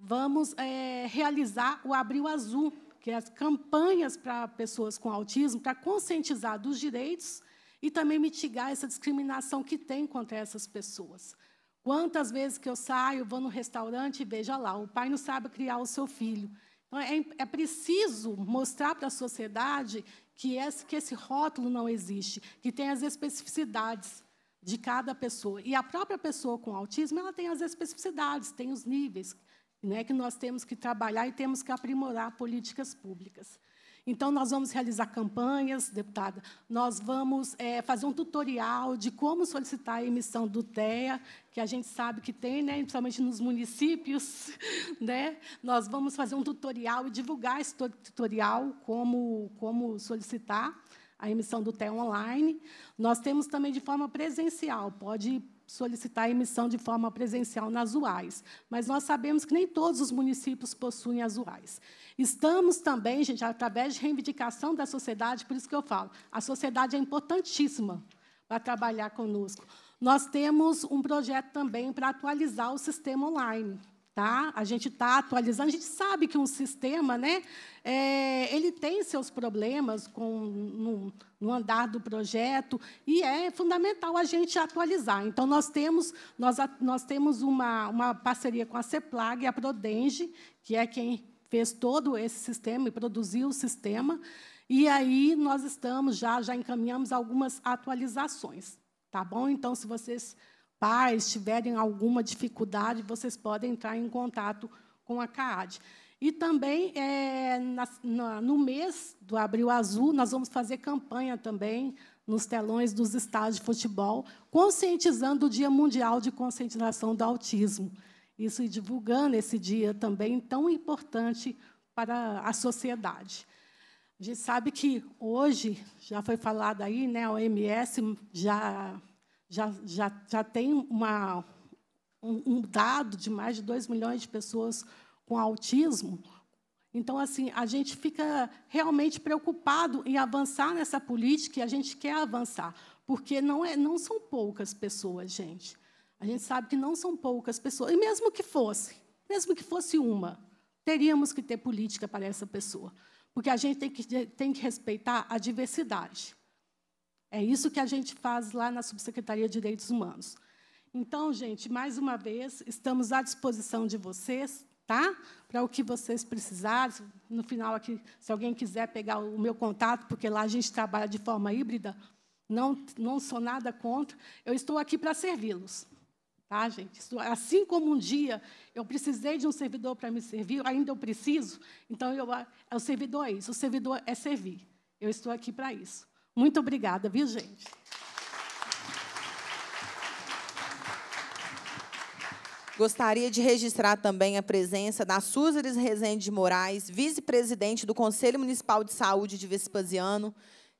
vamos é, realizar o Abril Azul, que é as campanhas para pessoas com autismo, para conscientizar dos direitos e também mitigar essa discriminação que tem contra essas pessoas. Quantas vezes que eu saio, vou no restaurante e veja lá, o pai não sabe criar o seu filho. Então, é, é preciso mostrar para a sociedade que esse, que esse rótulo não existe, que tem as especificidades de cada pessoa. E a própria pessoa com autismo, ela tem as especificidades, tem os níveis né, que nós temos que trabalhar e temos que aprimorar políticas públicas. Então, nós vamos realizar campanhas, deputada, nós vamos é, fazer um tutorial de como solicitar a emissão do TEA, que a gente sabe que tem, né, principalmente nos municípios. <laughs> Né? Nós vamos fazer um tutorial e divulgar esse tutorial, como, como solicitar a emissão do TEA online. Nós temos também de forma presencial, pode solicitar a emissão de forma presencial nas UAIs, mas nós sabemos que nem todos os municípios possuem as UAIs. Estamos também, gente, através de reivindicação da sociedade, por isso que eu falo, a sociedade é importantíssima para trabalhar conosco. Nós temos um projeto também para atualizar o sistema online. Tá? A gente está atualizando, a gente sabe que um sistema, né, é, ele tem seus problemas com, no, no, andar do projeto e é fundamental a gente atualizar. Então nós temos nós, nós temos uma, uma parceria com a CEPLAG e a Prodenge, que é quem fez todo esse sistema e produziu o sistema. E aí nós estamos já já encaminhamos algumas atualizações, tá bom? Então se vocês pais tiverem alguma dificuldade, vocês podem entrar em contato com a CAAD. E também, é, na, na, no mês do Abril Azul, nós vamos fazer campanha também nos telões dos estádios de futebol, conscientizando o Dia Mundial de Conscientização do Autismo. Isso e divulgando esse dia também tão importante para a sociedade. A gente sabe que hoje, já foi falado aí, né, a OMS já já, já, já tem uma, um, um dado de mais de 2 milhões de pessoas com autismo. Então, assim, a gente fica realmente preocupado em avançar nessa política e a gente quer avançar, porque não, é, não são poucas pessoas, gente. A gente sabe que não são poucas pessoas, e mesmo que fosse, mesmo que fosse uma, teríamos que ter política para essa pessoa, porque a gente tem que, tem que respeitar a diversidade. É isso que a gente faz lá na Subsecretaria de Direitos Humanos. Então, gente, mais uma vez, estamos à disposição de vocês, tá? Para o que vocês precisarem. No final aqui, se alguém quiser pegar o meu contato, porque lá a gente trabalha de forma híbrida, não, não sou nada contra. Eu estou aqui para servi-los. Tá, gente? Assim como um dia eu precisei de um servidor para me servir, ainda eu preciso, então eu, é, o servidor é isso, o servidor é servir. Eu estou aqui para isso. Muito obrigada, viu, gente? Gostaria de registrar também a presença da Suzeres Rezende de Moraes, vice-presidente do Conselho Municipal de Saúde de Vespasiano,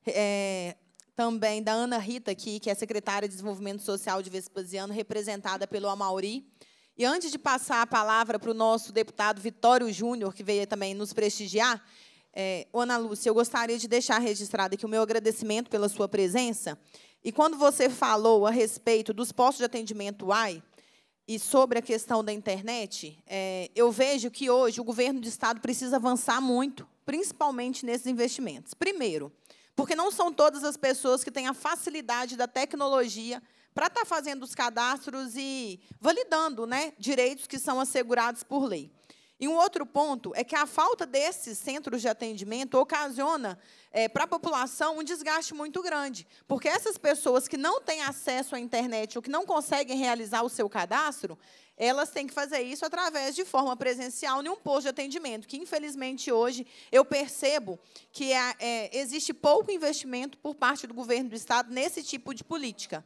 é, também da Ana Rita aqui, que é secretária de Desenvolvimento Social de Vespasiano, representada pelo Amauri. E antes de passar a palavra para o nosso deputado Vitório Júnior, que veio também nos prestigiar, é, Ana Lúcia, eu gostaria de deixar registrado aqui o meu agradecimento pela sua presença. E quando você falou a respeito dos postos de atendimento UAI e sobre a questão da internet, é, eu vejo que hoje o governo do Estado precisa avançar muito, principalmente nesses investimentos. Primeiro, porque não são todas as pessoas que têm a facilidade da tecnologia para estar tá fazendo os cadastros e validando né, direitos que são assegurados por lei. E um outro ponto é que a falta desses centros de atendimento ocasiona é, eh, para a população um desgaste muito grande, porque essas pessoas que não têm acesso à internet ou que não conseguem realizar o seu cadastro, elas têm que fazer isso através de forma presencial em um posto de atendimento, que, infelizmente, hoje eu percebo que é, é, existe pouco investimento por parte do governo do Estado nesse tipo de política.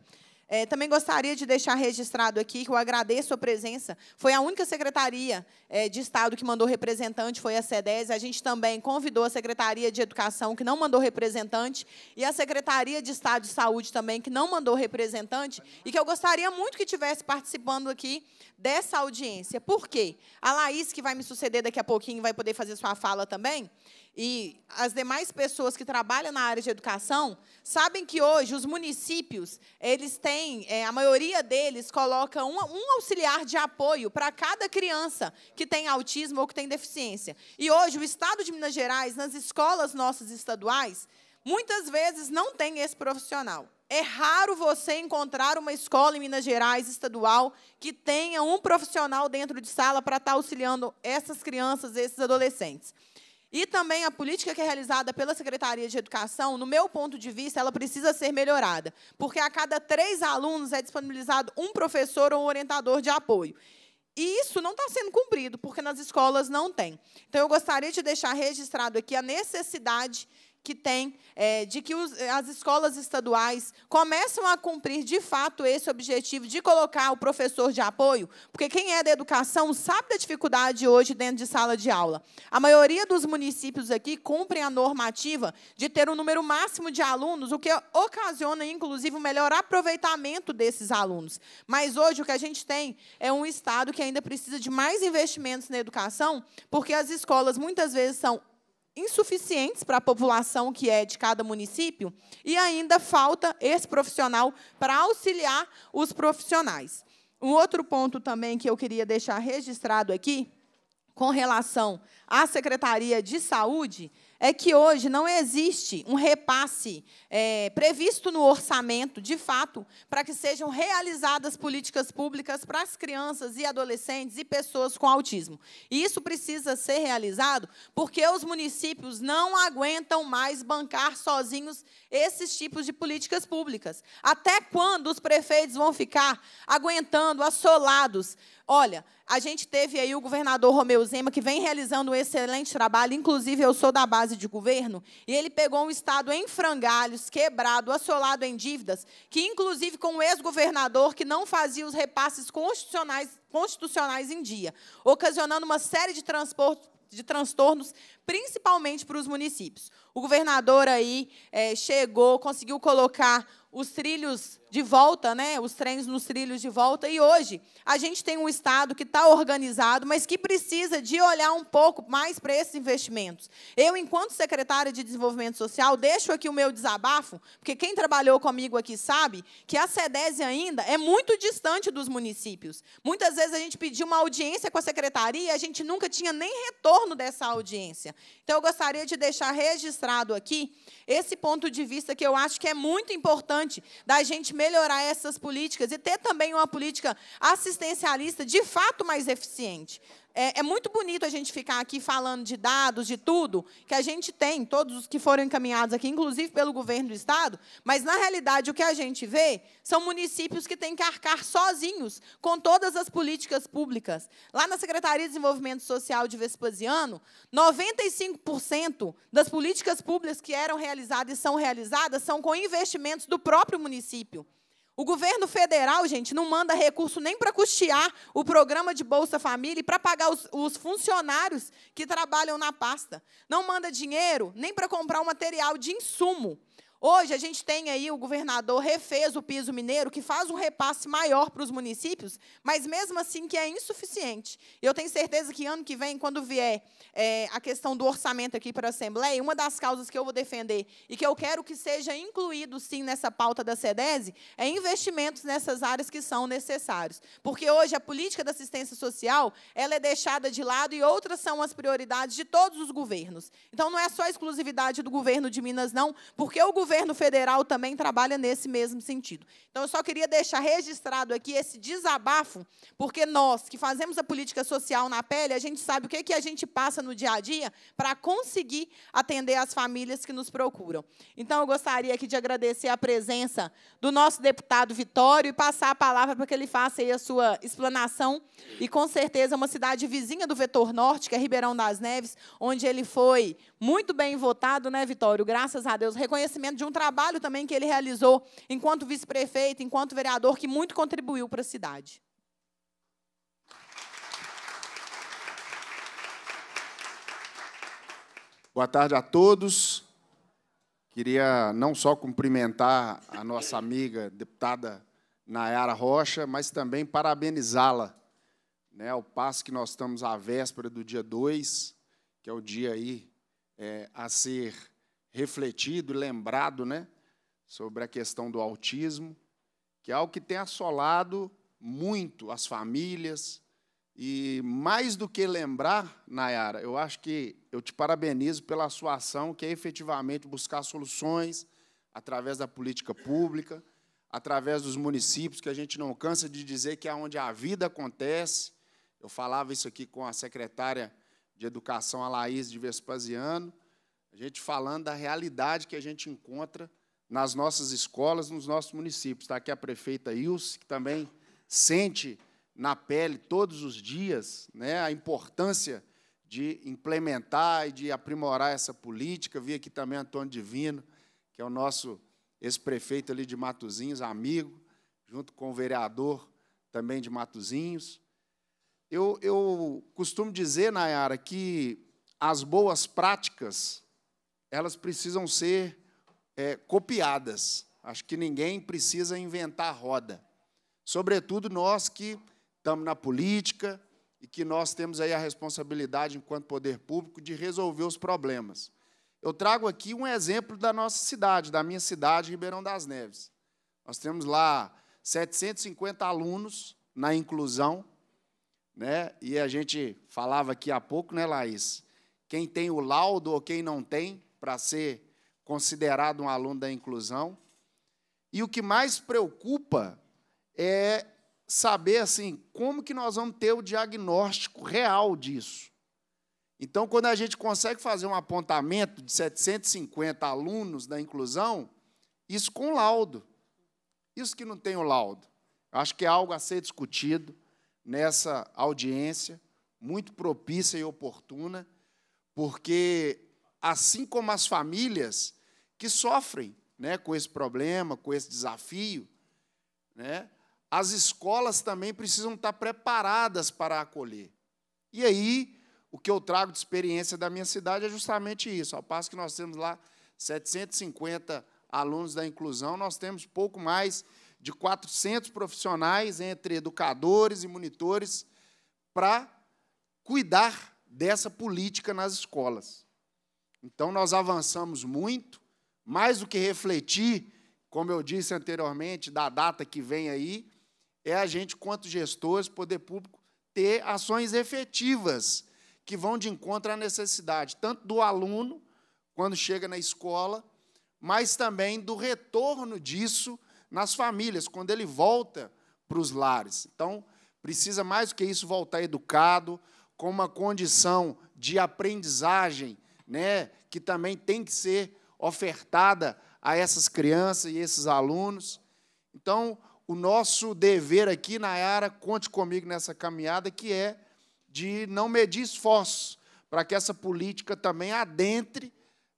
É, também gostaria de deixar registrado aqui que eu agradeço a presença. Foi a única secretaria é, de Estado que mandou representante, foi a CEDES. A gente também convidou a Secretaria de Educação, que não mandou representante, e a Secretaria de Estado de Saúde também, que não mandou representante, e que eu gostaria muito que tivesse participando aqui dessa audiência. Por quê? A Laís, que vai me suceder daqui a pouquinho, vai poder fazer sua fala também e as demais pessoas que trabalham na área de educação sabem que hoje os municípios, eles têm, é, a maioria deles coloca um, um auxiliar de apoio para cada criança que tem autismo ou que tem deficiência. E hoje o Estado de Minas Gerais, nas escolas nossas estaduais, muitas vezes não tem esse profissional. É raro você encontrar uma escola em Minas Gerais estadual que tenha um profissional dentro de sala para estar tá auxiliando essas crianças, esses adolescentes. E também a política que é realizada pela Secretaria de Educação, no meu ponto de vista, ela precisa ser melhorada, porque a cada três alunos é disponibilizado um professor ou um orientador de apoio. E isso não está sendo cumprido, porque nas escolas não tem. Então, eu gostaria de deixar registrado aqui a necessidade que tem, é, de que os, as escolas estaduais começam a cumprir de fato esse objetivo de colocar o professor de apoio, porque quem é da educação sabe da dificuldade hoje dentro de sala de aula. A maioria dos municípios aqui cumprem a normativa de ter um número máximo de alunos, o que ocasiona, inclusive, o um melhor aproveitamento desses alunos. Mas hoje o que a gente tem é um Estado que ainda precisa de mais investimentos na educação, porque as escolas muitas vezes são insuficientes para a população que é de cada município e ainda falta esse profissional para auxiliar os profissionais. Um outro ponto também que eu queria deixar registrado aqui, com relação à Secretaria de Saúde, é que hoje não existe um repasse é, previsto no orçamento, de fato, para que sejam realizadas políticas públicas para as crianças e adolescentes e pessoas com autismo. E isso precisa ser realizado porque os municípios não aguentam mais bancar sozinhos esses tipos de políticas públicas. Até quando os prefeitos vão ficar aguentando, assolados, Olha, a gente teve aí o governador Romeu Zema, que vem realizando um excelente trabalho, inclusive eu sou da base de governo, e ele pegou um Estado em frangalhos, quebrado, assolado em dívidas, que inclusive com o um ex-governador que não fazia os repasses constitucionais, constitucionais em dia, ocasionando uma série de de transtornos, principalmente para os municípios. O governador aí é, chegou, conseguiu colocar os trilhos de volta, né, os trens nos trilhos de volta. E hoje a gente tem um Estado que está organizado, mas que precisa de olhar um pouco mais para esses investimentos. Eu, enquanto secretária de Desenvolvimento Social, deixo aqui o meu desabafo, porque quem trabalhou comigo aqui sabe que a SEDES ainda é muito distante dos municípios. Muitas vezes a gente pediu uma audiência com a secretaria e a gente nunca tinha nem retorno dessa audiência. Então, eu gostaria de deixar registrado aqui esse ponto de vista que eu acho que é muito importante da gente melhorar essas políticas e ter também uma política assistencialista de fato mais eficiente. É, é, muito bonito a gente ficar aqui falando de dados, de tudo, que a gente tem, todos os que foram encaminhados aqui, inclusive pelo governo do Estado, mas, na realidade, o que a gente vê são municípios que têm que arcar sozinhos com todas as políticas públicas. Lá na Secretaria de Desenvolvimento Social de Vespasiano, 95% das políticas públicas que eram realizadas e são realizadas são com investimentos do próprio município. O governo federal, gente, não manda recurso nem para custear o programa de Bolsa Família e para pagar os, os, funcionários que trabalham na pasta. Não manda dinheiro nem para comprar o um material de insumo Hoje a gente tem aí o governador refez o piso mineiro, que faz um repasse maior para os municípios, mas mesmo assim que é insuficiente. Eu tenho certeza que ano que vem, quando vier é, a questão do orçamento aqui para a Assembleia, uma das causas que eu vou defender e que eu quero que seja incluído sim nessa pauta da SEDESE é investimentos nessas áreas que são necessários. Porque hoje a política da assistência social ela é deixada de lado e outras são as prioridades de todos os governos. Então não é só exclusividade do governo de Minas, não, porque o governo governo federal também trabalha nesse mesmo sentido. Então, eu só queria deixar registrado aqui esse desabafo, porque nós que fazemos a política social na pele, a gente sabe o que, é que a gente passa no dia a dia para conseguir atender as famílias que nos procuram. Então, eu gostaria aqui de agradecer a presença do nosso deputado Vitório e passar a palavra para que ele faça aí a sua explanação. E, com certeza, uma cidade vizinha do Vetor Norte, que é Ribeirão das Neves, onde ele foi muito bem votado, né, Vitório? Graças a Deus, reconhecimento de de um trabalho também que ele realizou enquanto vice-prefeito, enquanto vereador, que muito contribuiu para a cidade. Boa tarde a todos. Queria não só cumprimentar a nossa amiga deputada Nayara Rocha, mas também parabenizá-la. Né, ao passo que nós estamos à véspera do dia 2, que é o dia aí é, a ser refletido lembrado né, sobre a questão do autismo, que é algo que tem assolado muito as famílias. E mais do que lembrar, Nayara, eu acho que eu te parabenizo pela sua ação, que é efetivamente buscar soluções através da política pública, através dos municípios, que a gente não cansa de dizer que é onde a vida acontece. Eu falava isso aqui com a secretária de Educação, a Laís de Vespasiano, a gente falando da realidade que a gente encontra nas nossas escolas, nos nossos municípios. Está aqui a prefeita Ilse, que também sente na pele todos os dias né, a importância de implementar e de aprimorar essa política. Vi aqui também Antônio Divino, que é o nosso ex-prefeito ali de Matozinhos, amigo, junto com o vereador também de Matozinhos. Eu, eu costumo dizer, Nayara, que as boas práticas elas precisam ser é, copiadas. Acho que ninguém precisa inventar roda. Sobretudo nós que estamos na política e que nós temos aí a responsabilidade, enquanto poder público, de resolver os problemas. Eu trago aqui um exemplo da nossa cidade, da minha cidade, Ribeirão das Neves. Nós temos lá 750 alunos na inclusão, né? e a gente falava aqui há pouco, né, Laís? Quem tem o laudo ou quem não tem, para ser considerado um aluno da inclusão. E o que mais preocupa é saber assim, como que nós vamos ter o diagnóstico real disso. Então, quando a gente consegue fazer um apontamento de 750 alunos da inclusão, isso com laudo. Isso que não tem o laudo. Acho que é algo a ser discutido nessa audiência, muito propícia e oportuna, porque assim como as famílias que sofrem né, com esse problema, com esse desafio. Né? As escolas também precisam estar preparadas para acolher. E aí, o que eu trago de experiência da minha cidade é justamente isso. Ao passo que nós temos lá 750 alunos da inclusão, nós temos pouco mais de 400 profissionais, entre educadores e monitores, para cuidar dessa política nas escolas. Então nós avançamos muito, mais do que refletir, como eu disse anteriormente, da data que vem aí, é a gente, quanto gestores, poder público, ter ações efetivas que vão de encontro à necessidade, tanto do aluno, quando chega na escola, mas também do retorno disso nas famílias, quando ele volta para os lares. Então, precisa mais do que isso voltar educado, com uma condição de aprendizagem né, que também tem que ser ofertada a essas crianças e esses alunos. Então, o nosso dever aqui, Nayara, conte comigo nessa caminhada, que é de não medir esforços para que essa política também adentre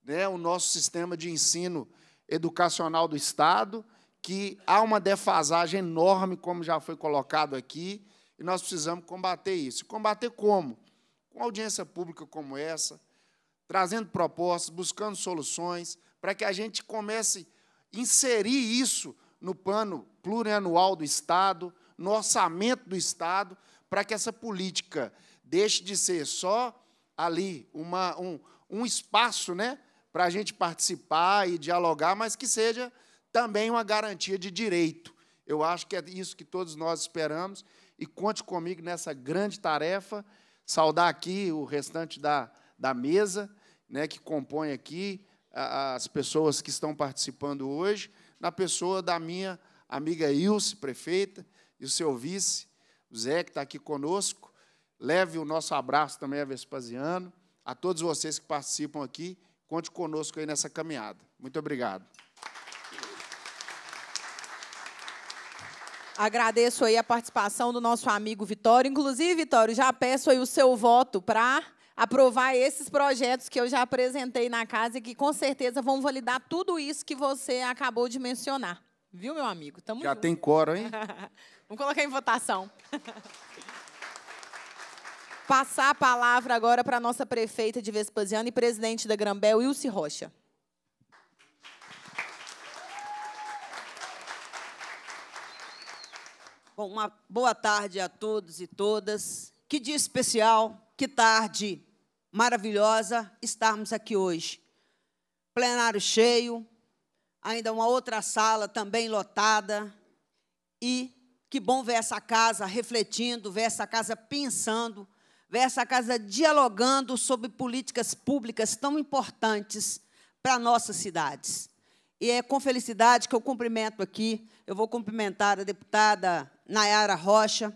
né, o nosso sistema de ensino educacional do Estado, que há uma defasagem enorme, como já foi colocado aqui, e nós precisamos combater isso. Combater como? Com audiência pública como essa, trazendo propostas, buscando soluções, para que a gente comece a inserir isso no plano plurianual do Estado, no orçamento do Estado, para que essa política deixe de ser só ali uma, um, um espaço né, para a gente participar e dialogar, mas que seja também uma garantia de direito. Eu acho que é isso que todos nós esperamos. E conte comigo nessa grande tarefa. Saudar aqui o restante da, da mesa né, que compõe aqui as pessoas que estão participando hoje, na pessoa da minha amiga Ilse, prefeita, e o seu vice, o Zé, que está aqui conosco. Leve o nosso abraço também a Vespasiano, a todos vocês que participam aqui. Conte conosco aí nessa caminhada. Muito obrigado. Agradeço aí a participação do nosso amigo Vitório. Inclusive, Vitório, já peço aí o seu voto para aprovar esses projetos que eu já apresentei na casa e que com certeza vão validar tudo isso que você acabou de mencionar. Viu, meu amigo? Tamo já junto. tem coro, hein? <laughs> Vamos colocar em votação. <laughs> Passar a palavra agora para a nossa prefeita de Vespasiano e presidente da Grambel, Ilse Rocha. Bom, uma boa tarde a todos e todas. Que dia especial que tarde maravilhosa estarmos aqui hoje. Plenário cheio, ainda uma outra sala também lotada. E que bom ver essa casa refletindo, ver essa casa pensando, ver essa casa dialogando sobre políticas públicas tão importantes para nossas cidades. E é com felicidade que eu cumprimento aqui, eu vou cumprimentar a deputada Nayara Rocha.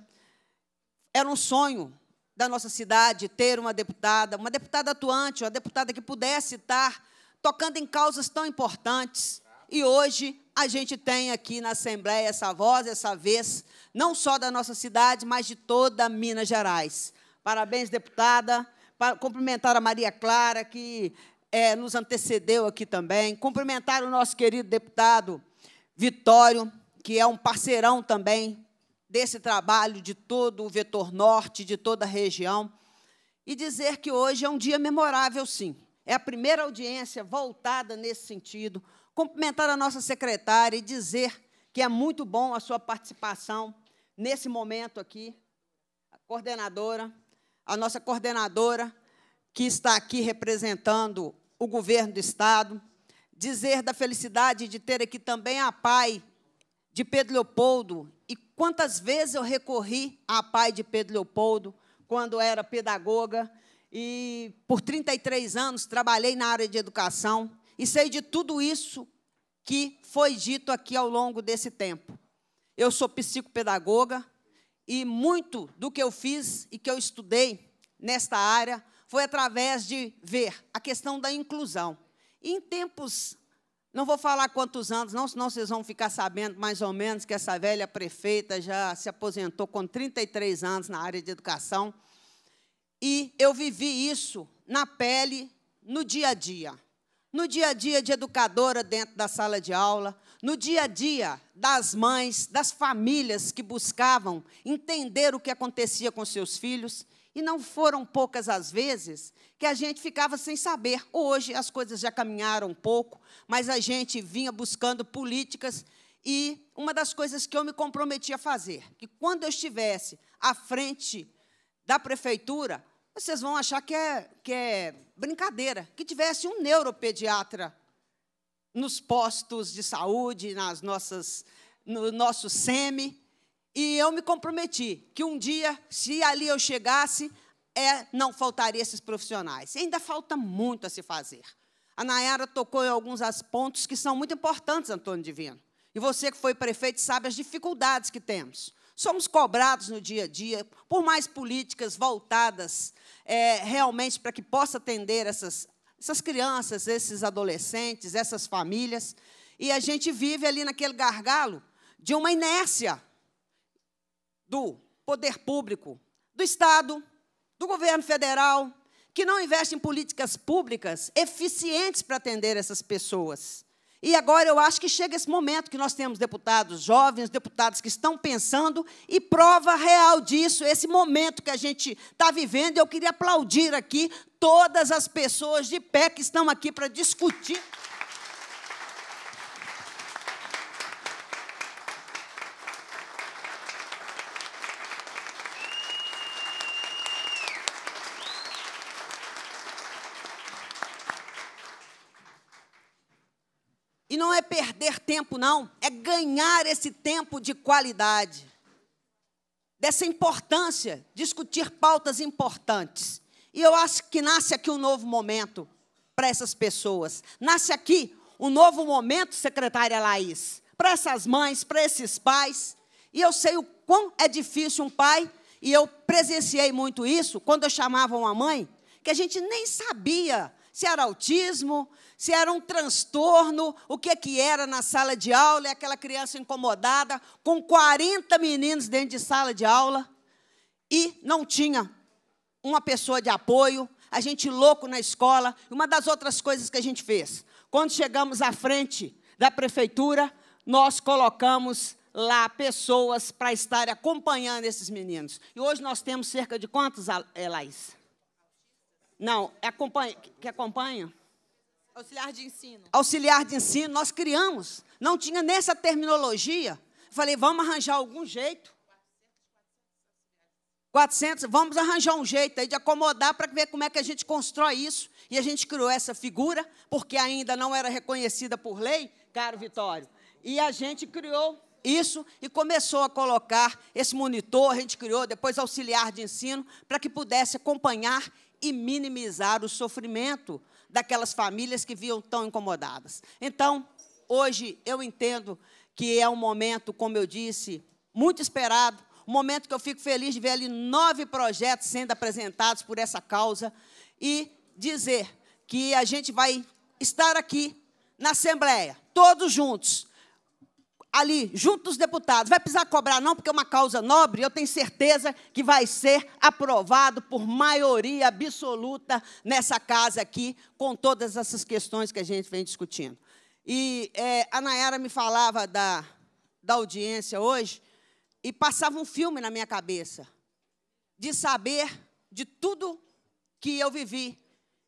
Era um sonho da nossa cidade ter uma deputada, uma deputada atuante, uma deputada que pudesse estar tocando em causas tão importantes. E hoje a gente tem aqui na Assembleia essa voz, essa vez, não só da nossa cidade, mas de toda Minas Gerais. Parabéns, deputada. Para cumprimentar a Maria Clara, que é, nos antecedeu aqui também. Cumprimentar o nosso querido deputado Vitório, que é um parceirão também desse trabalho de todo o vetor norte, de toda a região, e dizer que hoje é um dia memorável, sim. É a primeira audiência voltada nesse sentido. Cumprimentar a nossa secretária e dizer que é muito bom a sua participação nesse momento aqui. A coordenadora, a nossa coordenadora, que está aqui representando o governo do Estado. Dizer da felicidade de ter aqui também a PAI de Pedro Leopoldo Quantas vezes eu recorri à pai de Pedro Leopoldo, quando era pedagoga, e por 33 anos trabalhei na área de educação, e sei de tudo isso que foi dito aqui ao longo desse tempo. Eu sou psicopedagoga, e muito do que eu fiz e que eu estudei nesta área foi através de ver a questão da inclusão. Em tempos não vou falar quantos anos, não, senão vocês vão ficar sabendo mais ou menos que essa velha prefeita já se aposentou com 33 anos na área de educação. E eu vivi isso na pele, no dia a dia. No dia a dia de educadora dentro da sala de aula, no dia a dia das mães, das famílias que buscavam entender o que acontecia com seus filhos, e não foram poucas as vezes que a gente ficava sem saber. Hoje as coisas já caminharam um pouco, mas a gente vinha buscando políticas e uma das coisas que eu me comprometi a fazer, que quando eu estivesse à frente da prefeitura, vocês vão achar que é, que é brincadeira, que tivesse um neuropediatra nos postos de saúde, nas nossas, no nosso SEMI, e eu me comprometi que um dia, se ali eu chegasse, é, não faltaria esses profissionais. Ainda falta muito a se fazer. A Nayara tocou em alguns pontos que são muito importantes, Antônio Divino. E você que foi prefeito sabe as dificuldades que temos. Somos cobrados no dia a dia por mais políticas voltadas é, realmente para que possa atender essas, essas crianças, esses adolescentes, essas famílias. E a gente vive ali naquele gargalo de uma inércia do poder público, do Estado, do governo federal, que não investe em políticas públicas eficientes para atender essas pessoas. E agora eu acho que chega esse momento que nós temos deputados jovens, deputados que estão pensando, e prova real disso, esse momento que a gente está vivendo. Eu queria aplaudir aqui todas as pessoas de pé que estão aqui para discutir. não é perder tempo, não, é ganhar esse tempo de qualidade. Dessa importância, discutir pautas importantes. E eu acho que nasce aqui um novo momento para essas pessoas. Nasce aqui um novo momento, secretária Laís, para essas mães, para esses pais. E eu sei o quão é difícil um pai, e eu presenciei muito isso quando eu chamava uma mãe, que a gente nem sabia se era autismo, se era um transtorno, o que que era na sala de aula, e aquela criança incomodada com 40 meninos dentro de sala de aula e não tinha uma pessoa de apoio, a gente louco na escola. Uma das outras coisas que a gente fez, quando chegamos à frente da prefeitura, nós colocamos lá pessoas para estar acompanhando esses meninos. E hoje nós temos cerca de quantos, Laís? Não, é acompanha, que acompanha? Auxiliar de ensino. Auxiliar de ensino, nós criamos. Não tinha nessa terminologia. Falei, vamos arranjar algum jeito. 400, vamos arranjar um jeito aí de acomodar para ver como é que a gente constrói isso. E a gente criou essa figura, porque ainda não era reconhecida por lei, caro Vitório. E a gente criou isso e começou a colocar esse monitor, a gente criou, depois auxiliar de ensino, para que pudesse acompanhar e minimizar o sofrimento daquelas famílias que viam tão incomodadas. Então, hoje eu entendo que é um momento, como eu disse, muito esperado, um momento que eu fico feliz de ver ali nove projetos sendo apresentados por essa causa e dizer que a gente vai estar aqui na Assembleia, todos juntos, ali junto dos deputados. Vai precisar cobrar, não, porque é uma causa nobre. Eu tenho certeza que vai ser aprovado por maioria absoluta nessa casa aqui, com todas essas questões que a gente vem discutindo. E é, a Nayara me falava da, da audiência hoje e passava um filme na minha cabeça de saber de tudo que eu vivi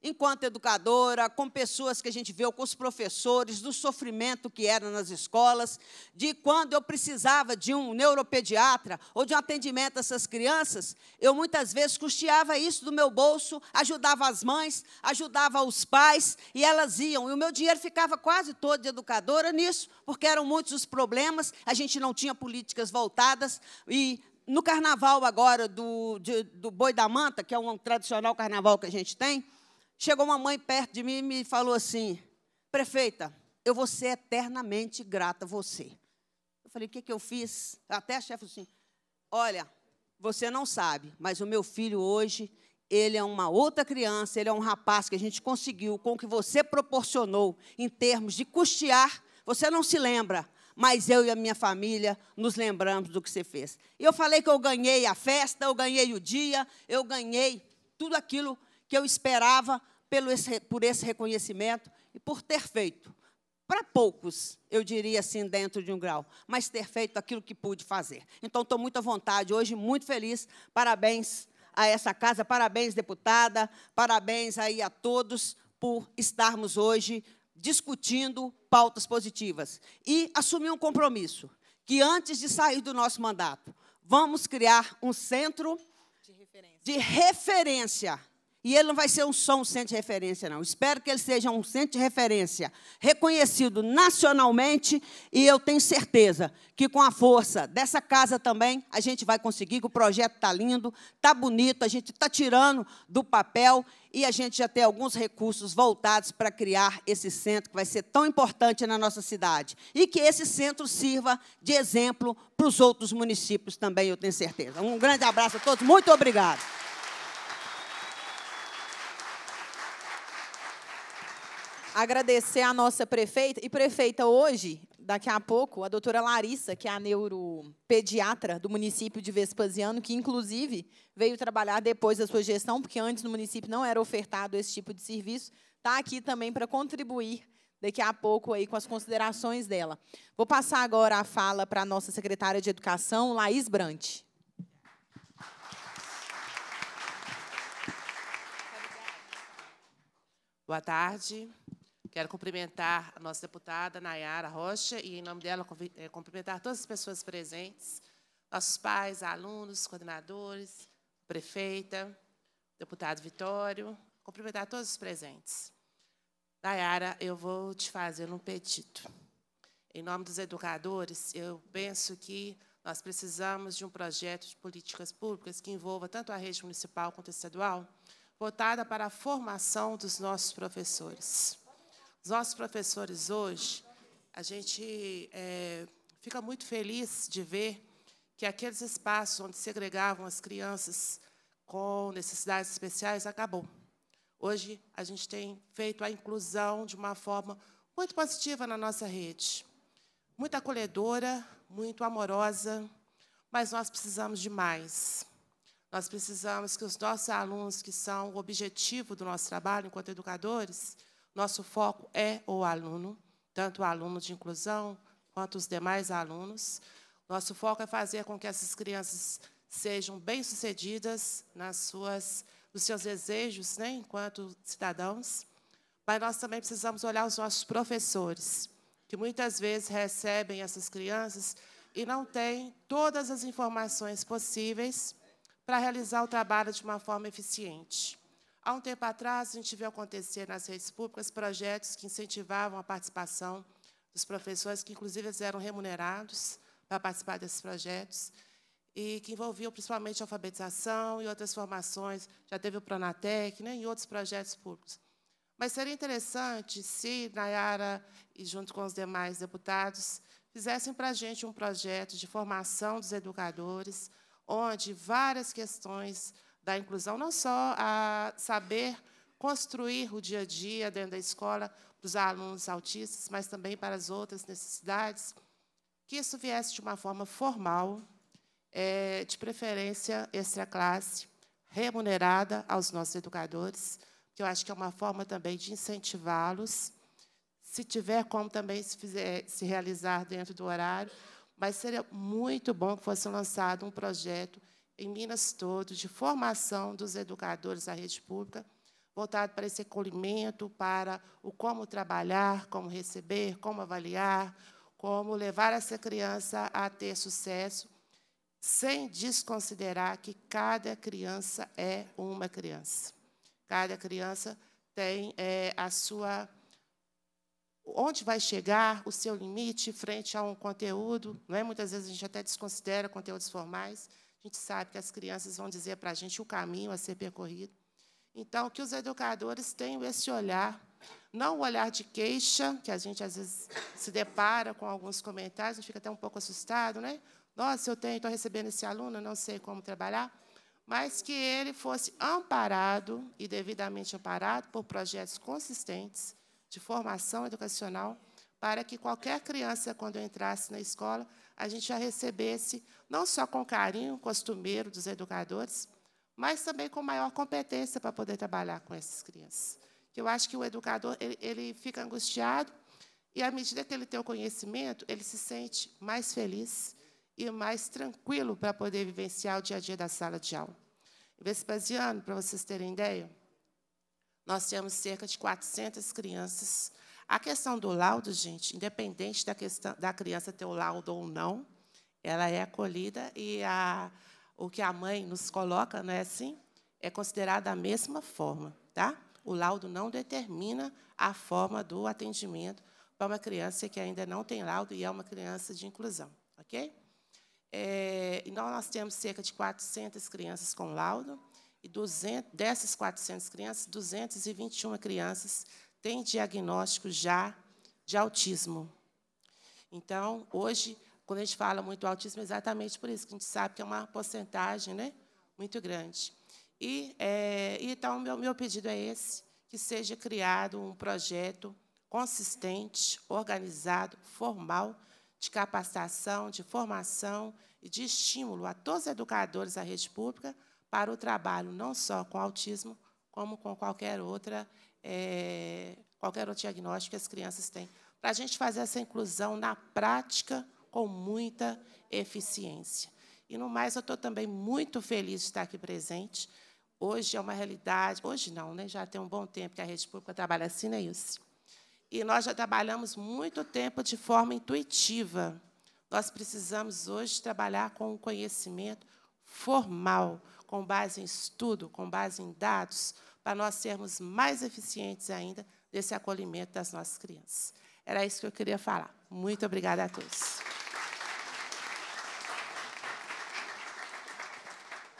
enquanto educadora, com pessoas que a gente viu, com os professores, do sofrimento que era nas escolas, de quando eu precisava de um neuropediatra ou de um atendimento a essas crianças, eu muitas vezes custeava isso do meu bolso, ajudava as mães, ajudava os pais, e elas iam. E o meu dinheiro ficava quase todo de educadora nisso, porque eram muitos os problemas, a gente não tinha políticas voltadas, e no carnaval agora do, de, do Boi da Manta, que é um tradicional carnaval que a gente tem, Chegou uma mãe perto de mim e me falou assim: prefeita, eu vou ser eternamente grata a você. Eu falei: o que, que eu fiz? Até a chefe assim: olha, você não sabe, mas o meu filho hoje, ele é uma outra criança, ele é um rapaz que a gente conseguiu com o que você proporcionou em termos de custear. Você não se lembra, mas eu e a minha família nos lembramos do que você fez. E eu falei que eu ganhei a festa, eu ganhei o dia, eu ganhei tudo aquilo que eu esperava pelo esse, por esse reconhecimento e por ter feito. Para poucos, eu diria assim, dentro de um grau, mas ter feito aquilo que pude fazer. Então, estou muito à vontade hoje, muito feliz. Parabéns a essa casa, parabéns, deputada, parabéns aí a todos por estarmos hoje discutindo pautas positivas. E assumir um compromisso, que antes de sair do nosso mandato, vamos criar um centro de referência, de referência e ele não vai ser um só um centro de referência, não. Espero que ele seja um centro de referência reconhecido nacionalmente e eu tenho certeza que com a força dessa casa também a gente vai conseguir, que o projeto está lindo, está bonito, a gente está tirando do papel e a gente já tem alguns recursos voltados para criar esse centro que vai ser tão importante na nossa cidade. E que esse centro sirva de exemplo para os outros municípios também, eu tenho certeza. Um grande abraço a todos, muito obrigado. agradecer a nossa prefeita. E prefeita, hoje, daqui a pouco, a doutora Larissa, que é a neuropediatra do município de Vespasiano, que, inclusive, veio trabalhar depois da sua gestão, porque antes no município não era ofertado esse tipo de serviço, está aqui também para contribuir daqui a pouco aí com as considerações dela. Vou passar agora a fala para a nossa secretária de Educação, Laís Brant. Boa tarde. Quero cumprimentar a nossa deputada Nayara Rocha e, em nome dela, eh, cumprimentar todas as pessoas presentes, nossos pais, alunos, coordenadores, prefeita, deputado Vitório, cumprimentar todos os presentes. Nayara, eu vou te fazer um pedido. Em nome dos educadores, eu penso que nós precisamos de um projeto de políticas públicas que envolva tanto a rede municipal quanto a estadual, voltada para a formação dos nossos professores. Os nossos professores hoje, a gente é, fica muito feliz de ver que aqueles espaços onde segregavam as crianças com necessidades especiais acabou. Hoje, a gente tem feito a inclusão de uma forma muito positiva na nossa rede, muito acolhedora, muito amorosa, mas nós precisamos de mais. Nós precisamos que os nossos alunos, que são o objetivo do nosso trabalho enquanto educadores, nosso foco é o aluno, tanto o aluno de inclusão quanto os demais alunos. Nosso foco é fazer com que essas crianças sejam bem-sucedidas nas suas nos seus desejos, né, enquanto cidadãos. Mas nós também precisamos olhar os nossos professores, que muitas vezes recebem essas crianças e não têm todas as informações possíveis para realizar o trabalho de uma forma eficiente. Há um tempo atrás, a gente viu acontecer nas redes públicas projetos que incentivavam a participação dos professores, que inclusive eles eram remunerados para participar desses projetos, e que envolviam principalmente alfabetização e outras formações. Já teve o Pronatec né, e outros projetos públicos. Mas seria interessante se Nayara, e junto com os demais deputados, fizessem para a gente um projeto de formação dos educadores, onde várias questões da inclusão, não só a saber construir o dia a dia dentro da escola para os alunos autistas, mas também para as outras necessidades, que isso viesse de uma forma formal, é, de preferência extra classe, remunerada aos nossos educadores, que eu acho que é uma forma também de incentivá-los, se tiver como também se, fizer, se realizar dentro do horário, mas seria muito bom que fosse lançado um projeto em Minas todo, de formação dos educadores da rede pública, voltado para esse acolhimento, para o como trabalhar, como receber, como avaliar, como levar essa criança a ter sucesso, sem desconsiderar que cada criança é uma criança. Cada criança tem é, a sua onde vai chegar o seu limite frente a um conteúdo. Não é? Muitas vezes a gente até desconsidera conteúdos formais, a gente sabe que as crianças vão dizer para a gente o caminho a ser percorrido. Então, que os educadores tenham esse olhar, não o olhar de queixa, que a gente às vezes se depara com alguns comentários, a gente fica até um pouco assustado, né? Nossa, eu tenho, estou recebendo esse aluno, não sei como trabalhar, mas que ele fosse amparado e devidamente amparado por projetos consistentes de formação educacional, para que qualquer criança, quando entrasse na escola, a gente já recebesse, não só com carinho costumeiro dos educadores, mas também com maior competência para poder trabalhar com essas crianças. Eu acho que o educador ele, ele fica angustiado e, à medida que ele tem o conhecimento, ele se sente mais feliz e mais tranquilo para poder vivenciar o dia a dia da sala de aula. Em Vespasiano, para vocês terem ideia, nós temos cerca de 400 crianças a questão do laudo, gente, independente da, questão, da criança ter o laudo ou não, ela é acolhida e a, o que a mãe nos coloca, não é assim? É considerado da mesma forma, tá? O laudo não determina a forma do atendimento para uma criança que ainda não tem laudo e é uma criança de inclusão, ok? É, então, nós temos cerca de 400 crianças com laudo, e 200, dessas 400 crianças, 221 crianças tem diagnóstico já de autismo. Então, hoje, quando a gente fala muito autismo, é exatamente por isso, que a gente sabe que é uma porcentagem né, muito grande. E, é, então, meu, meu pedido é esse, que seja criado um projeto consistente, organizado, formal, de capacitação, de formação e de estímulo a todos os educadores da rede pública para o trabalho não só com autismo, como com qualquer outra é, qualquer outro diagnóstico que as crianças têm, para a gente fazer essa inclusão na prática com muita eficiência. E, no mais, eu estou também muito feliz de estar aqui presente. Hoje é uma realidade, hoje não, né? já tem um bom tempo que a rede pública trabalha assim, é isso? E nós já trabalhamos muito tempo de forma intuitiva. Nós precisamos hoje trabalhar com o um conhecimento formal, com base em estudo, com base em dados, para nós sermos mais eficientes ainda nesse acolhimento das nossas crianças. Era isso que eu queria falar. Muito obrigada a todos.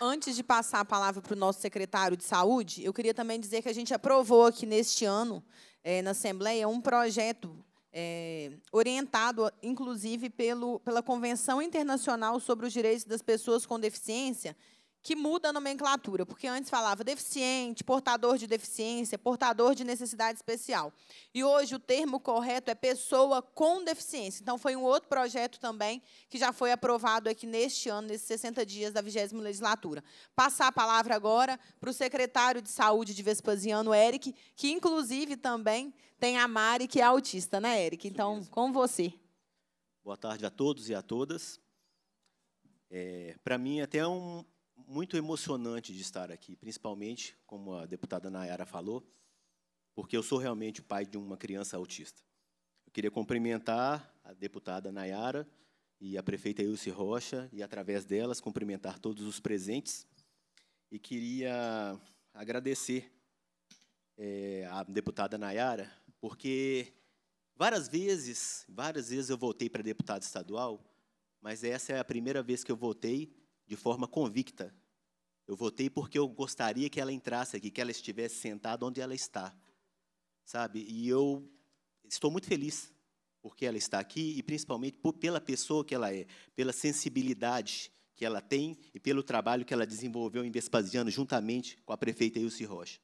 Antes de passar a palavra para o nosso secretário de saúde, eu queria também dizer que a gente aprovou aqui neste ano, é, na Assembleia, um projeto é, orientado, inclusive, pelo, pela Convenção Internacional sobre os Direitos das Pessoas com Deficiência, que muda a nomenclatura, porque antes falava deficiente, portador de deficiência, portador de necessidade especial. E hoje o termo correto é pessoa com deficiência. Então, foi um outro projeto também que já foi aprovado aqui neste ano, nesses 60 dias da 20 legislatura. Passar a palavra agora para o secretário de Saúde de Vespasiano, Eric, que inclusive também tem a Mari, que é autista, né, Eric? Então, com você. Boa tarde a todos e a todas. É, para mim, até é um, muito emocionante de estar aqui, principalmente, como a deputada Nayara falou, porque eu sou realmente o pai de uma criança autista. Eu queria cumprimentar a deputada Nayara e a prefeita Ilse Rocha, e através delas cumprimentar todos os presentes. E queria agradecer é, à deputada Nayara, porque várias vezes, várias vezes eu voltei para deputado estadual, mas essa é a primeira vez que eu voltei de forma convicta eu votei porque eu gostaria que ela entrasse aqui, que ela estivesse sentada onde ela está. Sabe? E eu estou muito feliz porque ela está aqui e principalmente por, pela pessoa que ela é, pela sensibilidade que ela tem e pelo trabalho que ela desenvolveu em Vespasiano juntamente com a prefeita Ilse Rocha.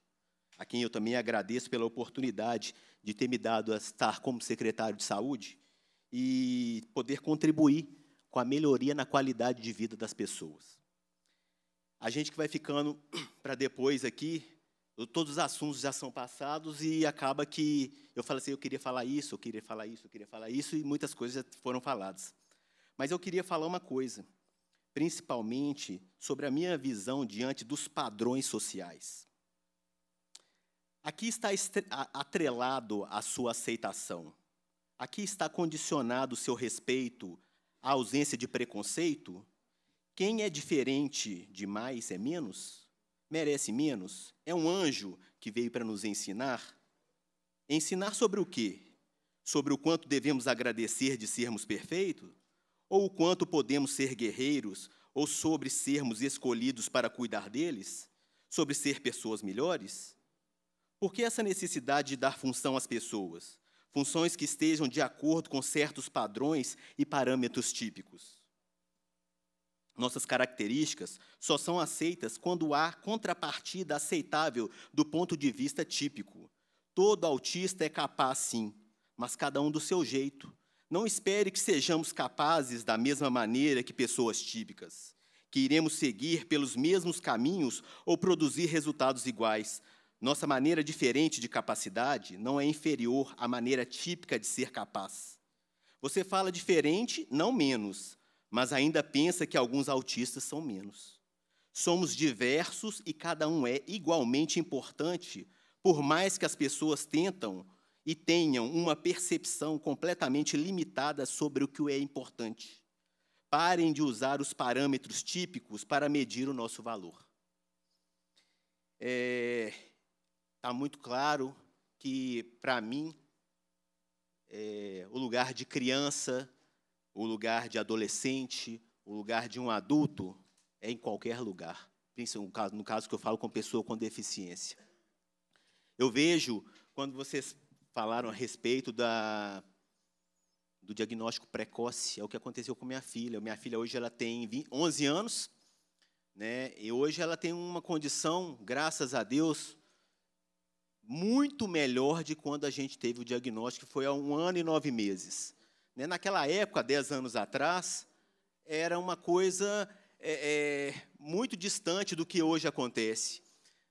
A quem eu também agradeço pela oportunidade de ter me dado a estar como secretário de saúde e poder contribuir com a melhoria na qualidade de vida das pessoas. A gente que vai ficando <clears throat> para depois aqui, todos os assuntos já são passados e acaba que eu falo assim, eu queria falar isso, eu queria falar isso, eu queria falar isso e muitas coisas já foram faladas. Mas eu queria falar uma coisa, principalmente sobre a minha visão diante dos padrões sociais. Aqui está atrelado a sua aceitação. Aqui está condicionado o seu respeito à ausência de preconceito quem é diferente de mais é menos? Merece menos? É um anjo que veio para nos ensinar? Ensinar sobre o quê? Sobre o quanto devemos agradecer de sermos perfeitos? Ou o quanto podemos ser guerreiros? Ou sobre sermos escolhidos para cuidar deles? Sobre ser pessoas melhores? Por que essa necessidade de dar função às pessoas? Funções que estejam de acordo com certos padrões e parâmetros típicos. Nossas características só são aceitas quando há contrapartida aceitável do ponto de vista típico. Todo autista é capaz, sim, mas cada um do seu jeito. Não espere que sejamos capazes da mesma maneira que pessoas típicas, que iremos seguir pelos mesmos caminhos ou produzir resultados iguais. Nossa maneira diferente de capacidade não é inferior à maneira típica de ser capaz. Você fala diferente, não menos, mas ainda pensa que alguns autistas são menos. Somos diversos e cada um é igualmente importante, por mais que as pessoas tentam e tenham uma percepção completamente limitada sobre o que é importante. Parem de usar os parâmetros típicos para medir o nosso valor. Está é, tá muito claro que, para mim, é, o lugar de criança, o lugar de adolescente, o lugar de um adulto, é em qualquer lugar. No caso que eu falo com pessoa com deficiência. Eu vejo, quando vocês falaram a respeito da, do diagnóstico precoce, é o que aconteceu com minha filha. Minha filha hoje ela tem 20, 11 anos, né? E hoje ela tem uma condição, graças a Deus, muito melhor de quando a gente teve o diagnóstico, que foi há um ano e nove meses. Né? Naquela época, dez anos atrás, era uma coisa é, é, muito distante do que hoje acontece.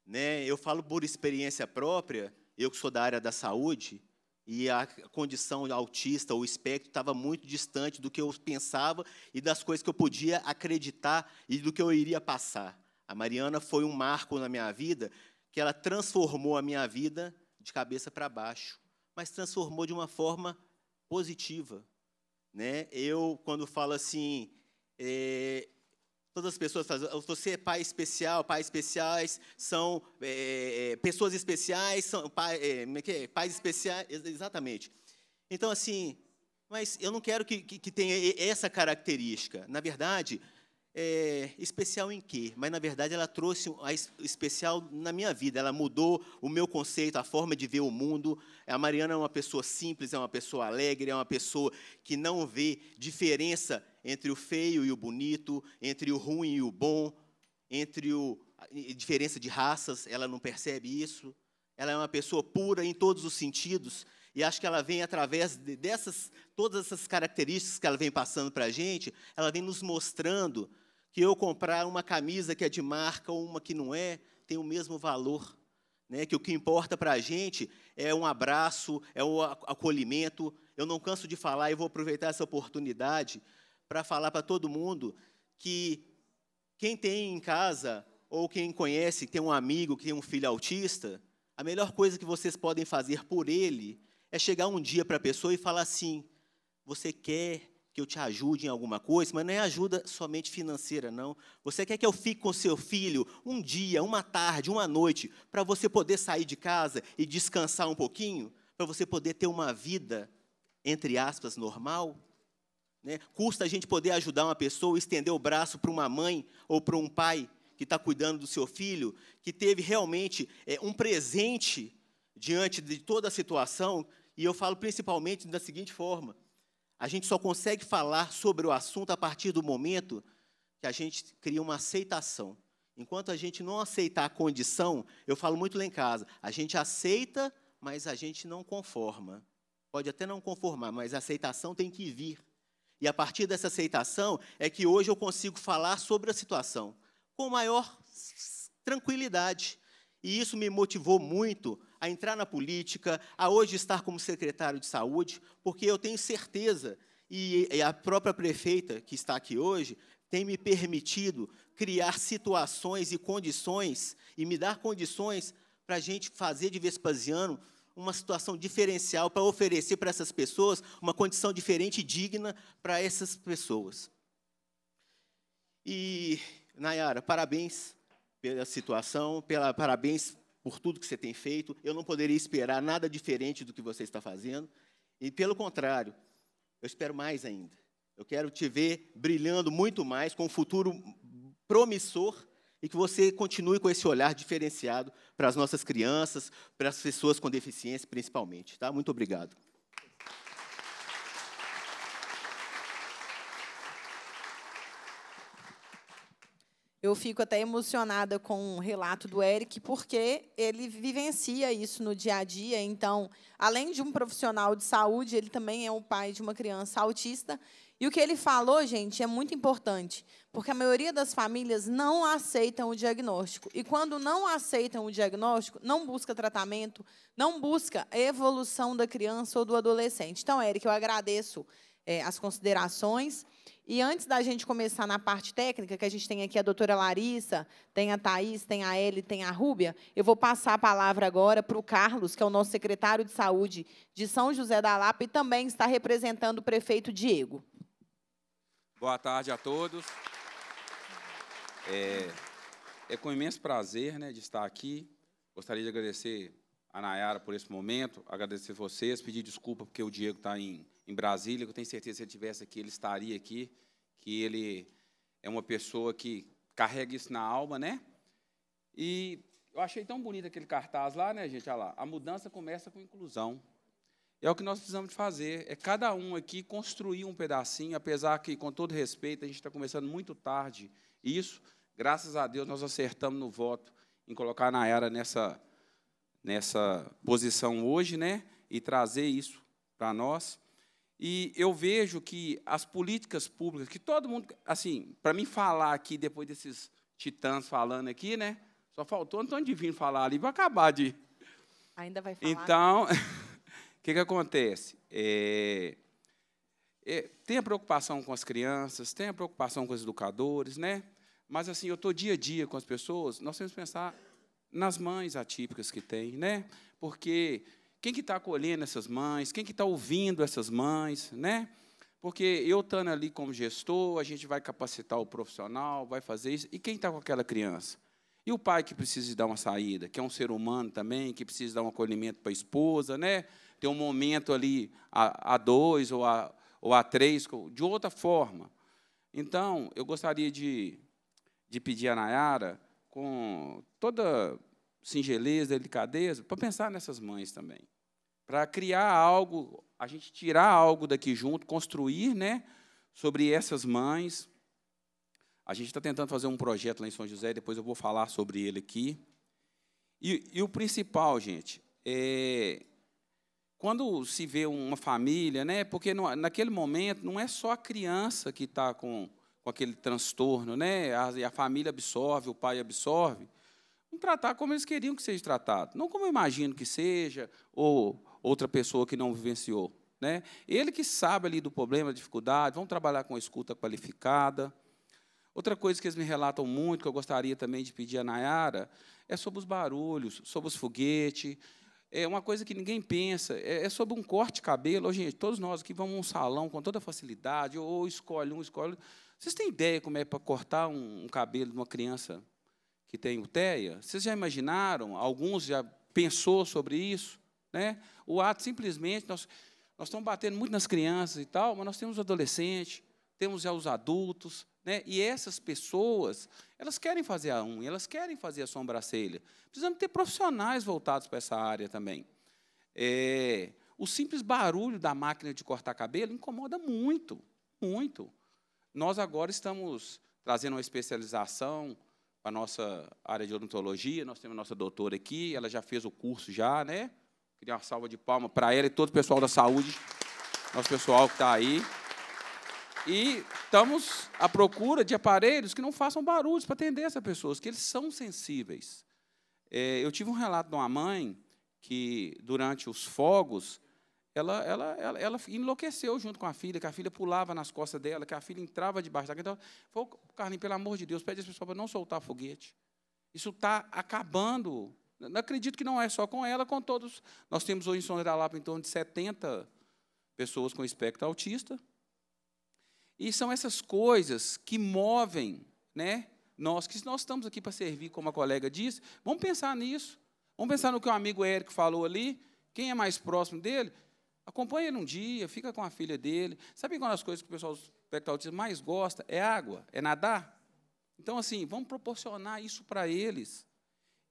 Né? Eu falo por experiência própria, eu que sou da área da saúde, e a condição autista, o espectro, estava muito distante do que eu pensava e das coisas que eu podia acreditar e do que eu iria passar. A Mariana foi um marco na minha vida, que ela transformou a minha vida de cabeça para baixo, mas transformou de uma forma positiva. Né? Eu, quando falo assim, é, todas as pessoas falam: oh, você é pai especial, pais especiais são é, é pessoas especiais, são pai, é, é, é, pais especiais, exatamente. Então, assim, mas eu não quero que, que, que tenha essa característica. Na verdade, é, especial em quê? Mas, na verdade, ela trouxe a especial na minha vida. Ela mudou o meu conceito, a forma de ver o mundo. A Mariana é uma pessoa simples, é uma pessoa alegre, é uma pessoa que não vê diferença entre o feio e o bonito, entre o ruim e o bom, entre o, diferença de raças, ela não percebe isso. Ela é uma pessoa pura em todos os sentidos e acho que ela vem através dessas, todas essas características que ela vem passando para a gente, ela vem nos mostrando que eu comprar uma camisa que é de marca ou uma que não é, tem o mesmo valor. Né? Que o que importa para a gente é um abraço, é o acolhimento. Eu não canso de falar e vou aproveitar essa oportunidade para falar para todo mundo que quem tem em casa ou quem conhece, tem um amigo que tem um filho autista, a melhor coisa que vocês podem fazer por ele é chegar um dia para a pessoa e falar assim: você quer que eu te ajude em alguma coisa, mas não é ajuda somente financeira, não. Você quer que eu fique com seu filho um dia, uma tarde, uma noite, para você poder sair de casa e descansar um pouquinho, para você poder ter uma vida, entre aspas, normal? Né? Custa a gente poder ajudar uma pessoa, estender o braço para uma mãe ou para um pai que está cuidando do seu filho, que teve realmente é, um presente diante de toda a situação, e eu falo principalmente da seguinte forma: a gente só consegue falar sobre o assunto a partir do momento que a gente cria uma aceitação. Enquanto a gente não aceitar a condição, eu falo muito lá em casa, a gente aceita, mas a gente não conforma. Pode até não conformar, mas a aceitação tem que vir. E a partir dessa aceitação é que hoje eu consigo falar sobre a situação com maior tranquilidade, e isso me motivou muito a entrar na política, a hoje estar como secretário de saúde, porque eu tenho certeza, e a própria prefeita que está aqui hoje tem me permitido criar situações e condições, e me dar condições para a gente fazer de Vespasiano uma situação diferencial para oferecer para essas pessoas uma condição diferente e digna para essas pessoas. E, Nayara, parabéns pela situação, pela, parabéns por tudo que você tem feito. Eu não poderia esperar nada diferente do que você está fazendo. E, pelo contrário, eu espero mais ainda. Eu quero te ver brilhando muito mais, com um futuro promissor e que você continue com esse olhar diferenciado para as nossas crianças, para as pessoas com deficiência, principalmente. Tá? Muito obrigado. Eu fico até emocionada com o relato do Eric, porque ele vivencia isso no dia a dia. Então, além de um profissional de saúde, ele também é o pai de uma criança autista. E o que ele falou, gente, é muito importante, porque a maioria das famílias não aceitam o diagnóstico. E quando não aceitam o diagnóstico, não busca tratamento, não busca a evolução da criança ou do adolescente. Então, Eric, eu agradeço é, as considerações. E antes da gente começar na parte técnica, que a gente tem aqui a doutora Larissa, tem a Thaís, tem a Eli, tem a Rúbia, eu vou passar a palavra agora para o Carlos, que é o nosso secretário de saúde de São José da Lapa e também está representando o prefeito Diego. Boa tarde a todos. É, é com imenso prazer né, de estar aqui. Gostaria de agradecer a Nayara por esse momento, agradecer vocês, pedir desculpa porque o Diego está em em Brasília, que eu tenho certeza que se ele estivesse aqui, ele estaria aqui, que ele é uma pessoa que carrega isso na alma, né? E eu achei tão bonito aquele cartaz lá, né, gente? Olha lá, a mudança começa com inclusão. é o que nós precisamos fazer, é cada um aqui construir um pedacinho, apesar que, com todo respeito, a gente está começando muito tarde. Isso, graças a Deus, nós acertamos no voto em colocar na era nessa, nessa posição hoje, né? E trazer isso para nós. E eu vejo que as políticas públicas, que todo mundo, assim, para mim falar aqui, depois desses titãs falando aqui, né? Só faltou Antônio Divino falar ali, vai acabar de. Ainda vai falar. Então, <laughs> o que, que acontece? É, é, tem a preocupação com as crianças, tem a preocupação com os educadores, né? Mas, assim, eu estou dia a dia com as pessoas, nós temos que pensar nas mães atípicas que tem, né? Porque quem que está acolhendo essas mães? Quem que está ouvindo essas mães, né? Porque eu estando ali como gestor, a gente vai capacitar o profissional, vai fazer isso. E quem está com aquela criança? E o pai que precisa dar uma saída, que é um ser humano também, que precisa dar um acolhimento para a esposa, né? Ter um momento ali a, a dois ou a, ou a três, de outra forma. Então, eu gostaria de, de pedir a Nayara, com toda singeleza, delicadeza, para pensar nessas mães também. Para criar algo, a gente tirar algo daqui junto, construir né, sobre essas mães. A gente está tentando fazer um projeto lá em São José, depois eu vou falar sobre ele aqui. E, e o principal, gente, é quando se vê uma família, né, porque no, naquele momento não é só a criança que está com, com aquele transtorno, né, a, a família absorve, o pai absorve, me tratar como eles queriam que seja tratado, não como eu imagino que seja, ou outra pessoa que não vivenciou. Né? Ele que sabe ali do problema, da dificuldade, vamos trabalhar com escuta qualificada. Outra coisa que eles me relatam muito, que eu gostaria também de pedir a Nayara, é sobre os barulhos, sobre os foguetes. É uma coisa que ninguém pensa, é, é sobre um corte de cabelo. gente, todos nós aqui vamos a um salão com toda facilidade, ou escolhe um, escolhe. Vocês têm ideia como é para cortar um cabelo de uma criança que tem uteia? Vocês já imaginaram? Alguns já pensou sobre isso? Né? O ato simplesmente, nós, nós estamos batendo muito nas crianças e tal, mas nós temos adolescentes, temos já os adultos, né? e essas pessoas, elas querem fazer a unha, elas querem fazer a sobrancelha. Precisamos ter profissionais voltados para essa área também. É, o simples barulho da máquina de cortar cabelo incomoda muito, muito. Nós agora estamos trazendo uma especialização a nossa área de odontologia, nós temos a nossa doutora aqui, ela já fez o curso já, né? Queria uma salva de palmas para ela e todo o pessoal da saúde, nosso pessoal que está aí. E estamos à procura de aparelhos que não façam barulhos para atender essas pessoas, que eles são sensíveis. É, eu tive um relato de uma mãe que, durante os fogos, ela, ela, ela, ela, enlouqueceu junto com a filha, que a filha pulava nas costas dela, que a filha entrava debaixo da cama. Então, Carlinhos, pelo amor de Deus, pede às pessoas para não soltar foguete. Isso está acabando. Não acredito que não é só com ela, com todos. Nós temos hoje em São Lapa em torno de 70 pessoas com espectro autista. E são essas coisas que movem né, nós, que se nós estamos aqui para servir, como a colega disse, vamos pensar nisso. Vamos pensar no que o amigo Érico falou ali. Quem é mais próximo dele? Acompanha ele um dia, fica com a filha dele. Sabe qual das coisas que o pessoal do espectro autista mais gosta? É água, é nadar. Então, assim, vamos proporcionar isso para eles.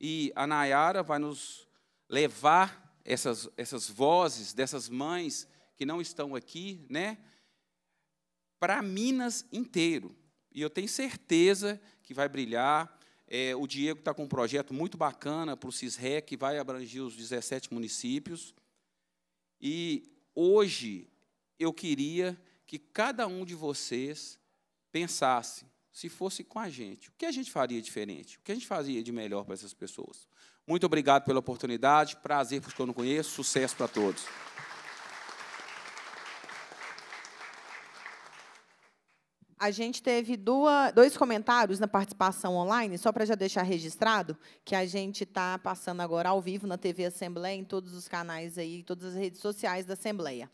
E a Nayara vai nos levar essas, essas vozes dessas mães que não estão aqui, né? Para Minas inteiro. E eu tenho certeza que vai brilhar. É, o Diego está com um projeto muito bacana para o CISREC, que vai abranger os 17 municípios. E hoje eu queria que cada um de vocês pensasse, se fosse com a gente, o que a gente faria diferente? O que a gente fazia de melhor para essas pessoas? Muito obrigado pela oportunidade, prazer para os que eu não conheço, sucesso para todos. A gente teve duas, dois comentários na participação online, só para já deixar registrado, que a gente está passando agora ao vivo na TV Assembleia, em todos os canais aí, todas as redes sociais da Assembleia.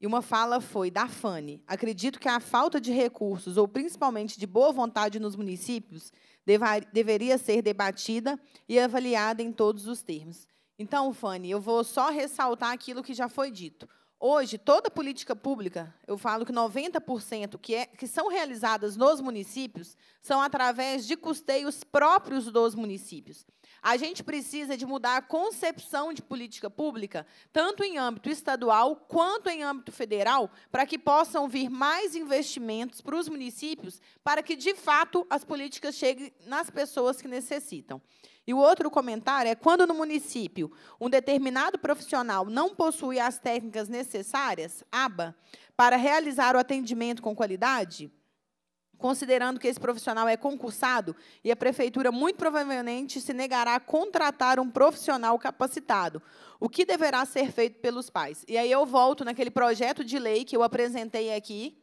E uma fala foi da Fane. Acredito que a falta de recursos, ou principalmente de boa vontade nos municípios, deva, deveria ser debatida e avaliada em todos os termos. Então, Fane, eu vou só ressaltar aquilo que já foi dito. Hoje, toda política pública, eu falo que 90% que, é, que são realizadas nos municípios são através de custeios próprios dos municípios. A gente precisa de mudar a concepção de política pública, tanto em âmbito estadual quanto em âmbito federal, para que possam vir mais investimentos para os municípios, para que, de fato, as políticas cheguem nas pessoas que necessitam. E o outro comentário é quando no município um determinado profissional não possui as técnicas necessárias, aba, para realizar o atendimento com qualidade, considerando que esse profissional é concursado e a prefeitura muito provavelmente se negará a contratar um profissional capacitado, o que deverá ser feito pelos pais. E aí eu volto naquele projeto de lei que eu apresentei aqui,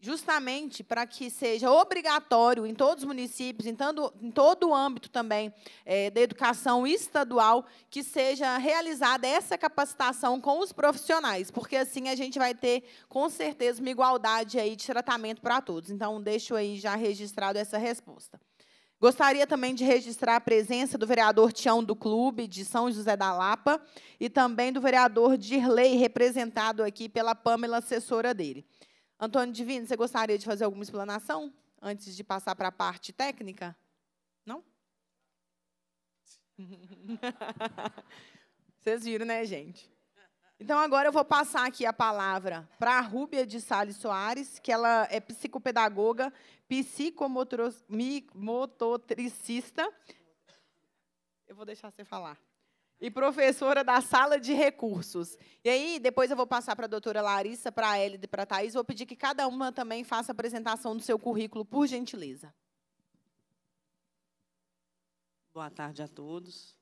justamente para que seja obrigatório em todos os municípios, em todo, em todo o âmbito também é, da educação estadual, que seja realizada essa capacitação com os profissionais, porque assim a gente vai ter, com certeza, uma igualdade aí de tratamento para todos. Então, deixo aí já registrado essa resposta. Gostaria também de registrar a presença do vereador Tião do Clube de São José da Lapa e também do vereador Dirley, representado aqui pela Pamela, assessora dele. Antônio Divino, você gostaria de fazer alguma explanação antes de passar para a parte técnica? Não? <laughs> Vocês viram, né, gente? Então, agora eu vou passar aqui a palavra para a Rúbia de Sales Soares, que ela é psicopedagoga, psicomotricista. Eu vou deixar você falar e professora da sala de recursos. E aí, depois eu vou passar para a doutora Larissa, para a Hélida e para a Thais. Vou pedir que cada uma também faça a apresentação do seu currículo, por gentileza. Boa tarde a todos.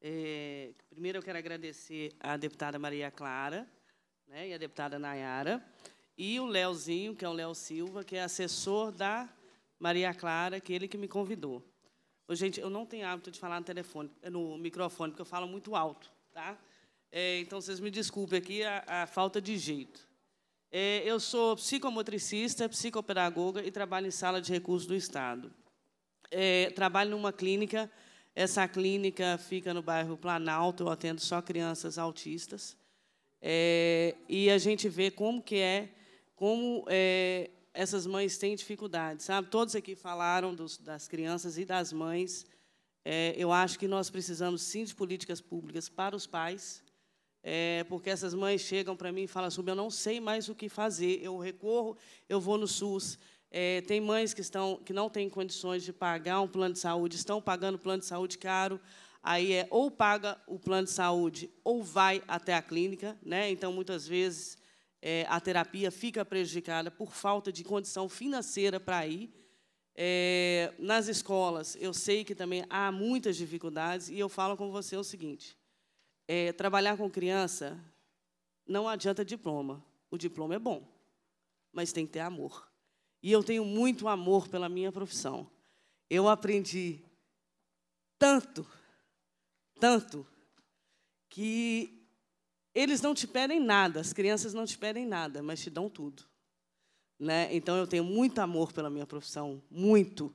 É, primeiro, eu quero agradecer à deputada Maria Clara né, e à deputada Nayara e o Léozinho, que é o Léo Silva, que é assessor da Maria Clara, que ele que me convidou gente, eu não tenho hábito de falar no telefone, no microfone, porque eu falo muito alto, tá? É, então, vocês me desculpem aqui a, a falta de jeito. É, eu sou psicomotricista, psicopedagoga e trabalho em sala de recursos do Estado. É, trabalho numa clínica. Essa clínica fica no bairro Planalto. Eu atendo só crianças autistas. É, e a gente vê como que é, como é, essas mães têm dificuldade, sabe? Todos aqui falaram dos, das crianças e das mães. É, eu acho que nós precisamos, sim, de políticas públicas para os pais, é, porque essas mães chegam para mim e falam assim, eu não sei mais o que fazer, eu recorro, eu vou no SUS. É, tem mães que, estão, que não têm condições de pagar um plano de saúde, estão pagando plano de saúde caro, aí é ou paga o plano de saúde ou vai até a clínica. Né? Então, muitas vezes, é, a terapia fica prejudicada por falta de condição financeira para ir. É, nas escolas, eu sei que também há muitas dificuldades, e eu falo com você o seguinte: é, trabalhar com criança não adianta diploma. O diploma é bom, mas tem que ter amor. E eu tenho muito amor pela minha profissão. Eu aprendi tanto, tanto, que eles não te pedem nada, as crianças não te pedem nada, mas te dão tudo. Né? Então, eu tenho muito amor pela minha profissão, muito.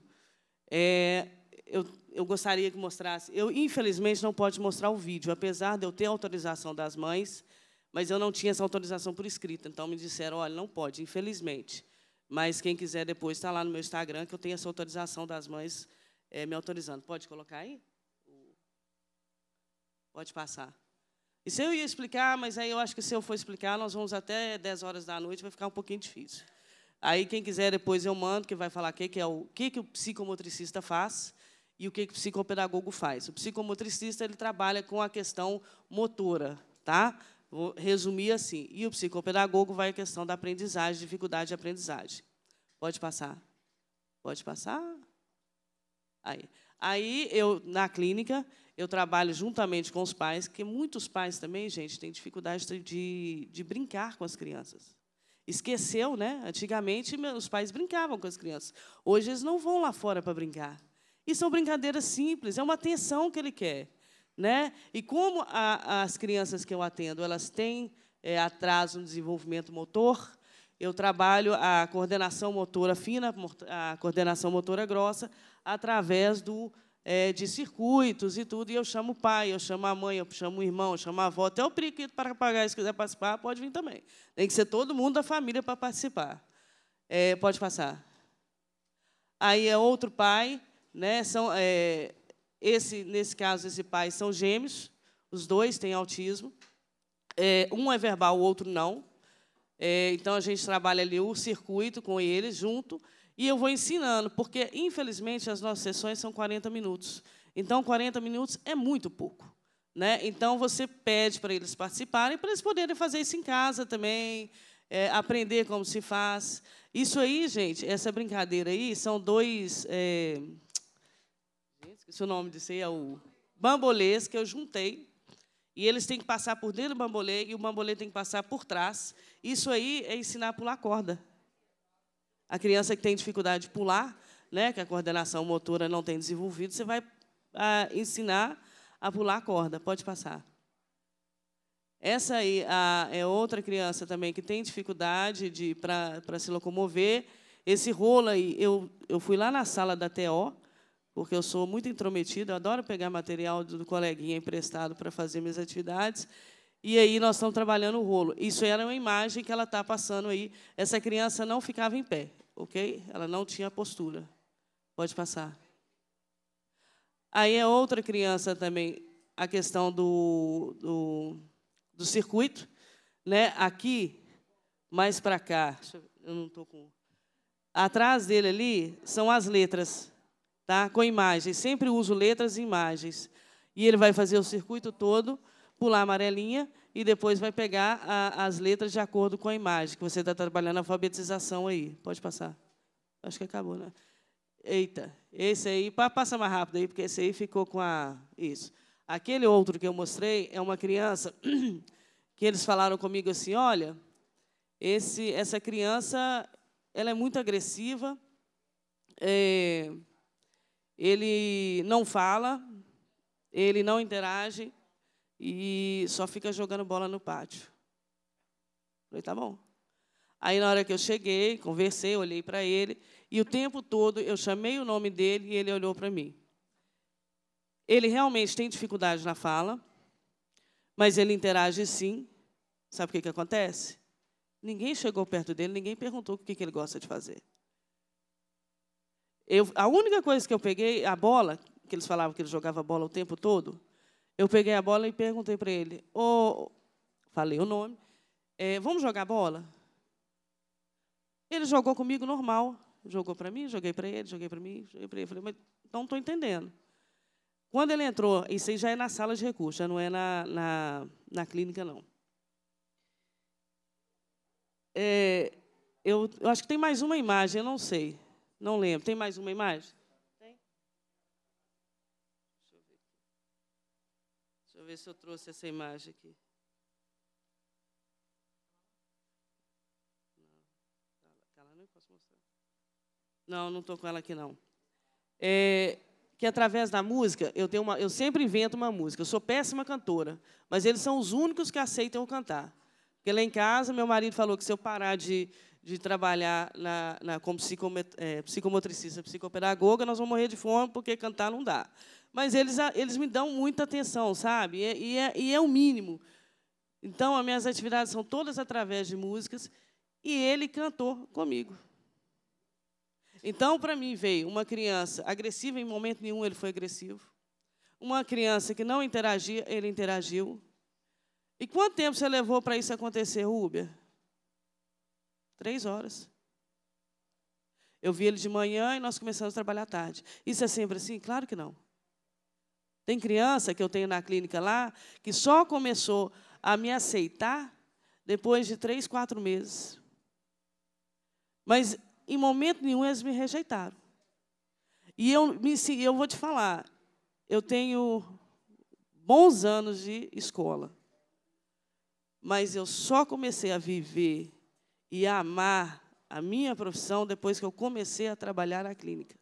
É, eu, eu gostaria que mostrasse. Eu, infelizmente, não pode mostrar o vídeo, apesar de eu ter autorização das mães, mas eu não tinha essa autorização por escrito. Então, me disseram, olha, não pode, infelizmente. Mas quem quiser depois está lá no meu Instagram, que eu tenho essa autorização das mães é, me autorizando. Pode colocar aí? Pode passar. E se eu ia explicar, mas aí eu acho que se eu for explicar, nós vamos até 10 horas da noite, vai ficar um pouquinho difícil. Aí quem quiser depois eu mando, que vai falar o que, que é o que, que o psicomotricista faz e o que, que o psicopedagogo faz. O psicomotricista ele trabalha com a questão motora, tá? Vou resumir assim. E o psicopedagogo vai à questão da aprendizagem, dificuldade de aprendizagem. Pode passar. Pode passar. Aí, aí eu na clínica eu trabalho juntamente com os pais, porque muitos pais também, gente, têm dificuldade de, de brincar com as crianças. Esqueceu, né? Antigamente, os pais brincavam com as crianças. Hoje, eles não vão lá fora para brincar. E são brincadeiras simples, é uma atenção que ele quer. Né? E como a, as crianças que eu atendo, elas têm é, atraso no desenvolvimento motor, eu trabalho a coordenação motora fina, a coordenação motora grossa, através do é, de circuitos e tudo, e eu chamo o pai, eu chamo a mãe, eu chamo o irmão, eu chamo a avó, até o periquito para pagar, se quiser participar, pode vir também. Tem que ser todo mundo da família para participar. É, pode passar. Aí é outro pai, né? São, é, esse, nesse caso, esse pai são gêmeos, os dois têm autismo. É, um é verbal, o outro não. É, então a gente trabalha ali o circuito com eles junto. E eu vou ensinando, porque, infelizmente, as nossas sessões são 40 minutos. Então, 40 minutos é muito pouco. Né? Então, você pede para eles participarem, para eles poderem fazer isso em casa também, é, aprender como se faz. Isso aí, gente, essa brincadeira aí, são dois... É... esqueci o nome disso aí, é o bambolês que eu juntei. E eles têm que passar por dentro do bambolê e o bambolê tem que passar por trás. Isso aí é ensinar a pular corda. A criança que tem dificuldade de pular, né, que a coordenação motora não tem desenvolvido, você vai a, ah, ensinar a pular a corda. Pode passar. Essa aí a, é outra criança também que tem dificuldade de para se locomover. Esse rolo aí, eu, eu fui lá na sala da TO, porque eu sou muito intrometida, eu adoro pegar material do coleguinha emprestado para fazer minhas atividades. E aí nós estamos trabalhando o rolo. Isso era uma imagem que ela está passando aí. Essa criança não ficava em pé, ok? Ela não tinha postura. Pode passar. Aí é outra criança também, a questão do, do, do circuito. Né? Aqui, mais para cá, eu não tô com... Atrás dele ali são as letras, tá? com imagens. Sempre uso letras e imagens. E ele vai fazer o circuito todo pular a amarelinha e depois vai pegar a, as letras de acordo com a imagem, que você está trabalhando a alfabetização aí. Pode passar. Acho que acabou, né? Eita, esse aí, passa mais rápido aí, porque esse aí ficou com a. Isso. Aquele outro que eu mostrei é uma criança <clears throat> que eles falaram comigo assim: olha, esse, essa criança ela é muito agressiva, é, ele não fala, ele não interage, e só fica jogando bola no pátio. Falei, tá bom. Aí, na hora que eu cheguei, conversei, olhei para ele, e o tempo todo eu chamei o nome dele e ele olhou para mim. Ele realmente tem dificuldade na fala, mas ele interage sim. Sabe o que, que acontece? Ninguém chegou perto dele, ninguém perguntou o que, que ele gosta de fazer. Eu, a única coisa que eu peguei, a bola, que eles falavam que ele jogava bola o tempo todo, eu peguei a bola e perguntei para ele, oh, falei o nome, é, vamos jogar bola? Ele jogou comigo normal, jogou para mim, joguei para ele, joguei para mim, joguei para ele. Falei, mas não estou entendendo. Quando ele entrou, isso aí já é na sala de recursos, já não é na, na, na clínica, não. É, eu, eu acho que tem mais uma imagem, eu não sei, não lembro. Tem mais uma imagem? ver se eu trouxe essa imagem aqui. Não, tá tá não estou com ela aqui, não. É, que através da música, eu, tenho uma, eu sempre invento uma música. Eu sou péssima cantora, mas eles são os únicos que aceitam eu cantar. Porque lá em casa, meu marido falou que se eu parar de, de trabalhar na, na como psicomet, é, psicomotricista, psicopedagoga, nós vamos morrer de fome, porque cantar não dá mas eles, eles me dão muita atenção, sabe? E, é, e é o mínimo. Então, as minhas atividades são todas através de músicas, e ele cantou comigo. Então, para mim, veio uma criança agressiva, em momento nenhum ele foi agressivo. Uma criança que não interagia, ele interagiu. E quanto tempo você levou para isso acontecer, Rúbia? Três horas. Eu vi ele de manhã e nós começamos a trabalhar à tarde. Isso é sempre assim? Claro que não. Tem criança que eu tenho na clínica lá que só começou a me aceitar depois de três, quatro meses. Mas em momento nenhum eles me rejeitaram. E eu, eu vou te falar, eu tenho bons anos de escola, mas eu só comecei a viver e a amar a minha profissão depois que eu comecei a trabalhar na clínica.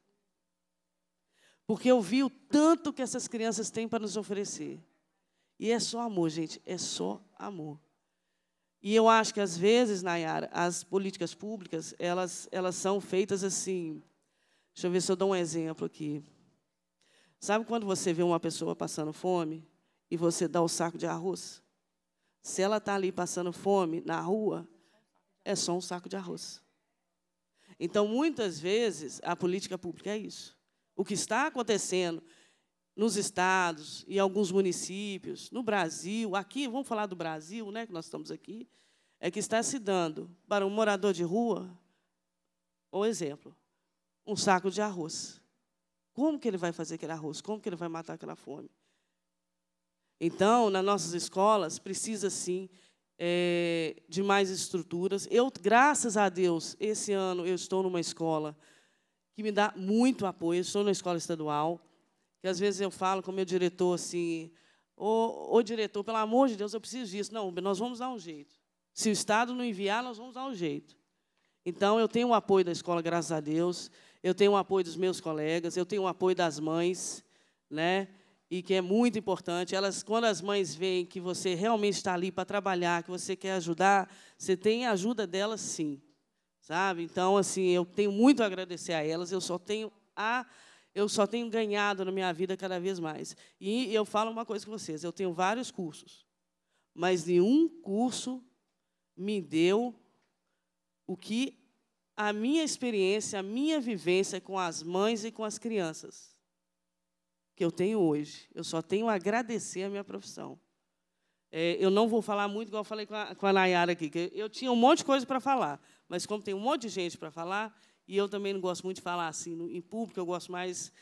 Porque eu vi o tanto que essas crianças têm para nos oferecer. E é só amor, gente, é só amor. E eu acho que às vezes, Nayara, as políticas públicas, elas, elas são feitas assim. Deixa eu ver se eu dou um exemplo aqui. Sabe quando você vê uma pessoa passando fome e você dá o um saco de arroz? Se ela está ali passando fome na rua, é só um saco de arroz. Então, muitas vezes, a política pública é isso o que está acontecendo nos estados e alguns municípios, no Brasil, aqui, vamos falar do Brasil, né, que nós estamos aqui, é que está se dando para um morador de rua, um exemplo, um saco de arroz. Como que ele vai fazer aquele arroz? Como que ele vai matar aquela fome? Então, nas nossas escolas, precisa sim é, de mais estruturas. Eu, graças a Deus, esse ano eu estou numa escola que me dá muito apoio. Estou na escola estadual, que às vezes eu falo com o meu diretor assim: ô, ô diretor, pelo amor de Deus, eu preciso disso. Não, nós vamos dar um jeito. Se o Estado não enviar, nós vamos dar um jeito. Então, eu tenho o apoio da escola, graças a Deus. Eu tenho o apoio dos meus colegas, eu tenho o apoio das mães, né? E que é muito importante. Elas, quando as mães veem que você realmente está ali para trabalhar, que você quer ajudar, você tem a ajuda delas, sim sabe? Então, assim, eu tenho muito a agradecer a elas. Eu só tenho a eu só tenho ganhado na minha vida cada vez mais. E eu falo uma coisa com vocês, eu tenho vários cursos, mas nenhum curso me deu o que a minha experiência, a minha vivência com as mães e com as crianças que eu tenho hoje. Eu só tenho a agradecer a minha profissão. É, eu não vou falar muito, igual eu falei com a, com a Nayara aqui, que eu tinha um monte de coisa para falar, mas como tem um monte de gente para falar, e eu também não gosto muito de falar assim no, em público, eu gosto mais.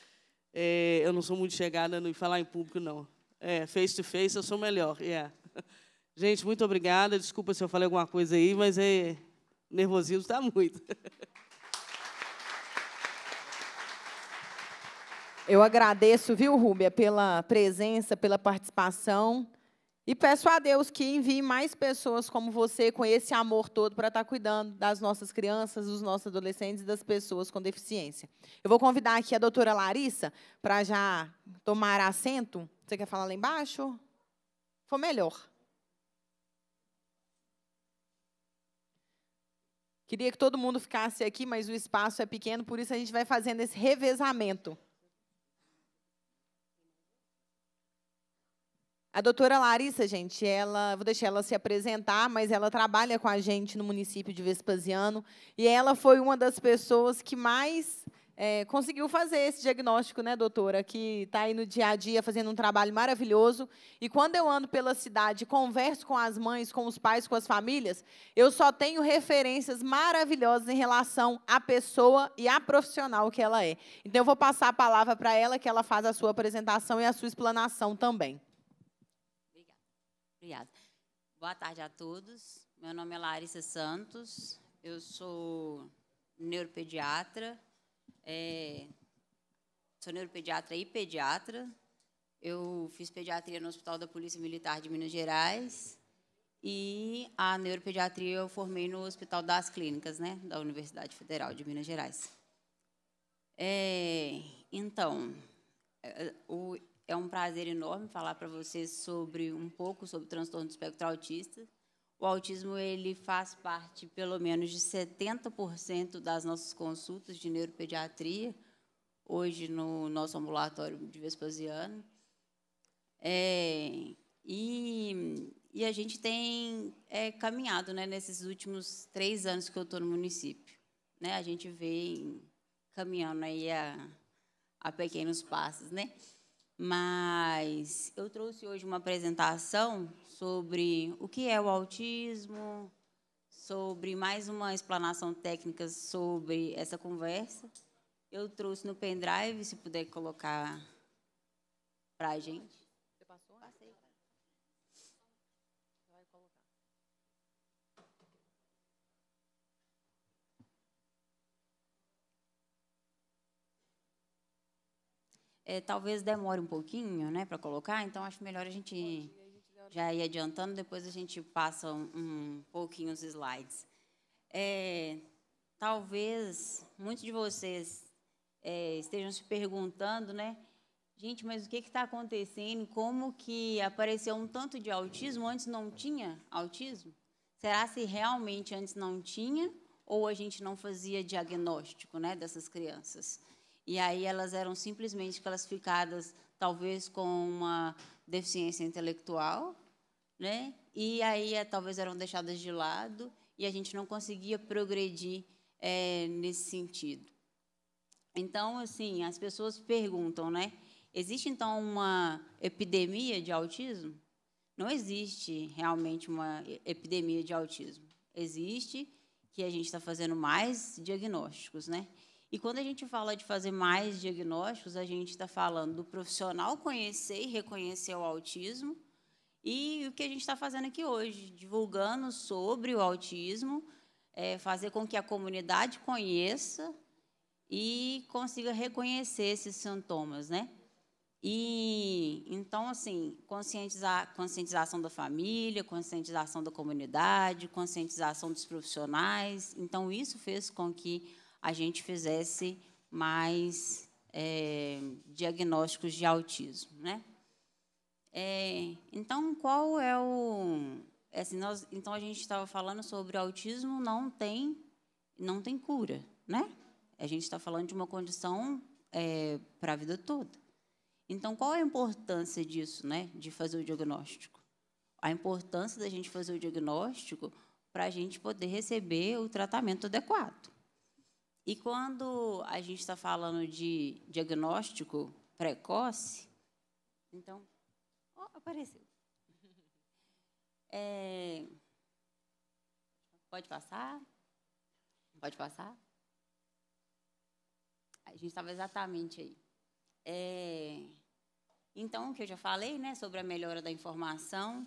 É, eu não sou muito chegada no falar em público, não. É, face to face eu sou melhor. Yeah. <laughs> Gente, muito obrigada. Desculpa se eu falei alguma coisa aí, mas é, nervosismo está muito. <laughs> Eu agradeço, viu, Rúbia, pela presença, pela participação. E peço a Deus que envie mais pessoas como você, com esse amor todo, para estar tá cuidando das nossas crianças, dos nossos adolescentes e das pessoas com deficiência. Eu vou convidar aqui a doutora Larissa para já tomar assento. Você quer falar lá embaixo? Foi melhor. Queria que todo mundo ficasse aqui, mas o espaço é pequeno, por isso a gente vai fazendo esse revezamento. A doutora Larissa, gente, ela, vou deixar ela se apresentar, mas ela trabalha com a gente no município de Vespasiano e ela foi uma das pessoas que mais é, conseguiu fazer esse diagnóstico, né, doutora? Que está aí no dia a dia fazendo um trabalho maravilhoso. E quando eu ando pela cidade, converso com as mães, com os pais, com as famílias, eu só tenho referências maravilhosas em relação à pessoa e à profissional que ela é. Então, eu vou passar a palavra para ela, que ela faz a sua apresentação e a sua explanação também. Obrigada. Boa tarde a todos. Meu nome é Larissa Santos. Eu sou neuropediatra. É, sou neuropediatra e pediatra. Eu fiz pediatria no Hospital da Polícia Militar de Minas Gerais e a neuropediatria eu formei no Hospital das Clínicas, né, da Universidade Federal de Minas Gerais. É, então, é, o, é um prazer enorme falar para vocês sobre um pouco sobre o transtorno do espectro autista. O autismo ele faz parte, pelo menos, de 70% das nossas consultas de neuropediatria, hoje no nosso ambulatório de Vespasiano. É, e, e, a gente tem é, caminhado né, nesses últimos três anos que eu estou no município. Né? A gente vem caminhando aí a, a pequenos passos, né? Mas eu trouxe hoje uma apresentação sobre o que é o autismo, sobre mais uma explanação técnica sobre essa conversa. Eu trouxe no pendrive, se puder colocar para a gente. é, talvez demore um pouquinho né, para colocar, então acho melhor a gente já ir adiantando, depois a gente passa um, um pouquinho os slides. É, talvez muitos de vocês é, estejam se perguntando, né? Gente, mas o que está acontecendo? Como que apareceu um tanto de autismo? Antes não tinha autismo? Será se realmente antes não tinha ou a gente não fazia diagnóstico né, dessas crianças? E aí elas eram simplesmente classificadas, talvez, com uma deficiência intelectual, né? e aí eh, talvez eram deixadas de lado, e a gente não conseguia progredir é, nesse sentido. Então, assim, as pessoas perguntam, né? Existe então uma epidemia de autismo? Não existe realmente uma epidemia de autismo. Existe que a gente está fazendo mais diagnósticos, né? E quando a gente fala de fazer mais diagnósticos, a gente está falando do profissional conhecer e reconhecer o autismo e o que a gente está fazendo aqui hoje, divulgando sobre o autismo, é, fazer com que a comunidade conheça e consiga reconhecer esses sintomas, né? E então, assim, conscientizar, conscientização da família, conscientização da comunidade, conscientização dos profissionais. Então, isso fez com que a gente fizesse mais é, diagnósticos de autismo, né? É, então, qual é o é assim, nós, então a gente estava falando sobre o autismo não tem não tem cura, né? A gente está falando de uma condição é, para a vida toda. Então, qual é a importância disso, né? De fazer o diagnóstico? A importância da gente fazer o diagnóstico para a gente poder receber o tratamento adequado. E quando a gente está falando de diagnóstico precoce, então. Oh, apareceu. <laughs> É, pode passar? Pode passar? A gente estava exatamente aí. É, então, o que eu já falei né, sobre a melhora da informação.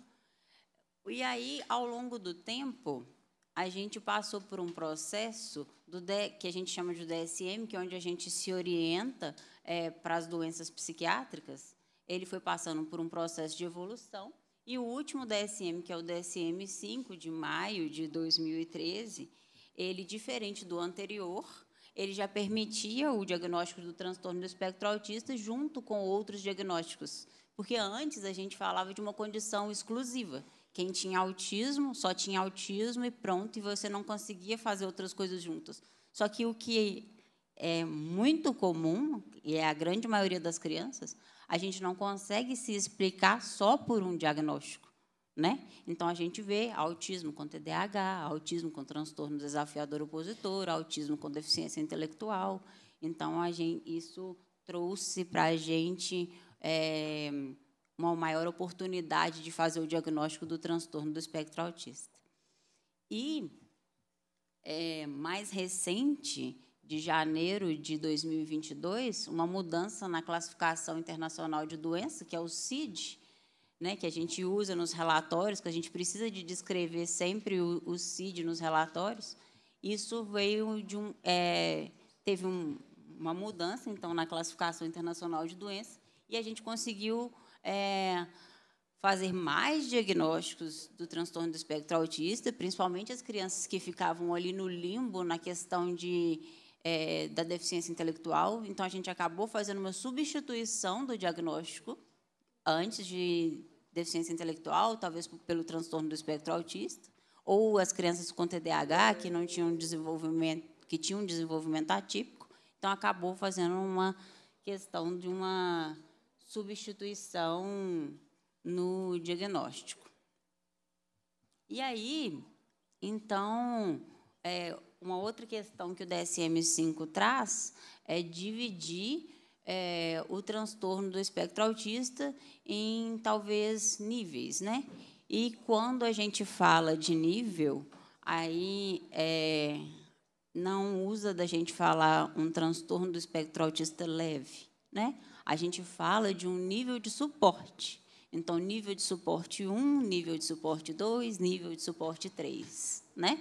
E aí, ao longo do tempo, a gente passou por um processo do que a gente chama de DSM, que é onde a gente se orienta é, para as doenças psiquiátricas. Ele foi passando por um processo de evolução. E o último DSM, que é o DSM 5 de maio de 2013, ele, diferente do anterior, ele já permitia o diagnóstico do transtorno do espectro autista junto com outros diagnósticos. Porque antes a gente falava de uma condição exclusiva, quem tinha autismo, só tinha autismo e pronto, e você não conseguia fazer outras coisas juntas. Só que o que é muito comum, e é a grande maioria das crianças, a gente não consegue se explicar só por um diagnóstico. Né? Então a gente vê autismo com TDAH, autismo com transtorno desafiador opositor, autismo com deficiência intelectual. Então gente, isso trouxe para a gente é, uma maior oportunidade de fazer o diagnóstico do transtorno do espectro autista. E, é, mais recente, de janeiro de 2022, uma mudança na classificação internacional de doença, que é o CID, né, que a gente usa nos relatórios, que a gente precisa de descrever sempre o, o CID nos relatórios. Isso veio de um, é, teve um, uma mudança então na classificação internacional de doença e a gente conseguiu é, fazer mais diagnósticos do transtorno do espectro autista, principalmente as crianças que ficavam ali no limbo na questão de, é, da deficiência intelectual. Então, a gente acabou fazendo uma substituição do diagnóstico antes de deficiência intelectual, talvez pelo transtorno do espectro autista, ou as crianças com TDAH que não tinham desenvolvimento, que tinham um desenvolvimento atípico. Então, acabou fazendo uma questão de uma substituição no diagnóstico. E aí, então, é, uma outra questão que o DSM-5 traz é dividir é, o transtorno do espectro autista em talvez níveis, né? E quando a gente fala de nível, aí é, não usa da gente falar um transtorno do espectro autista leve, né? a gente fala de um nível de suporte. Então, nível de suporte 1, nível de suporte 2, nível de suporte 3, né?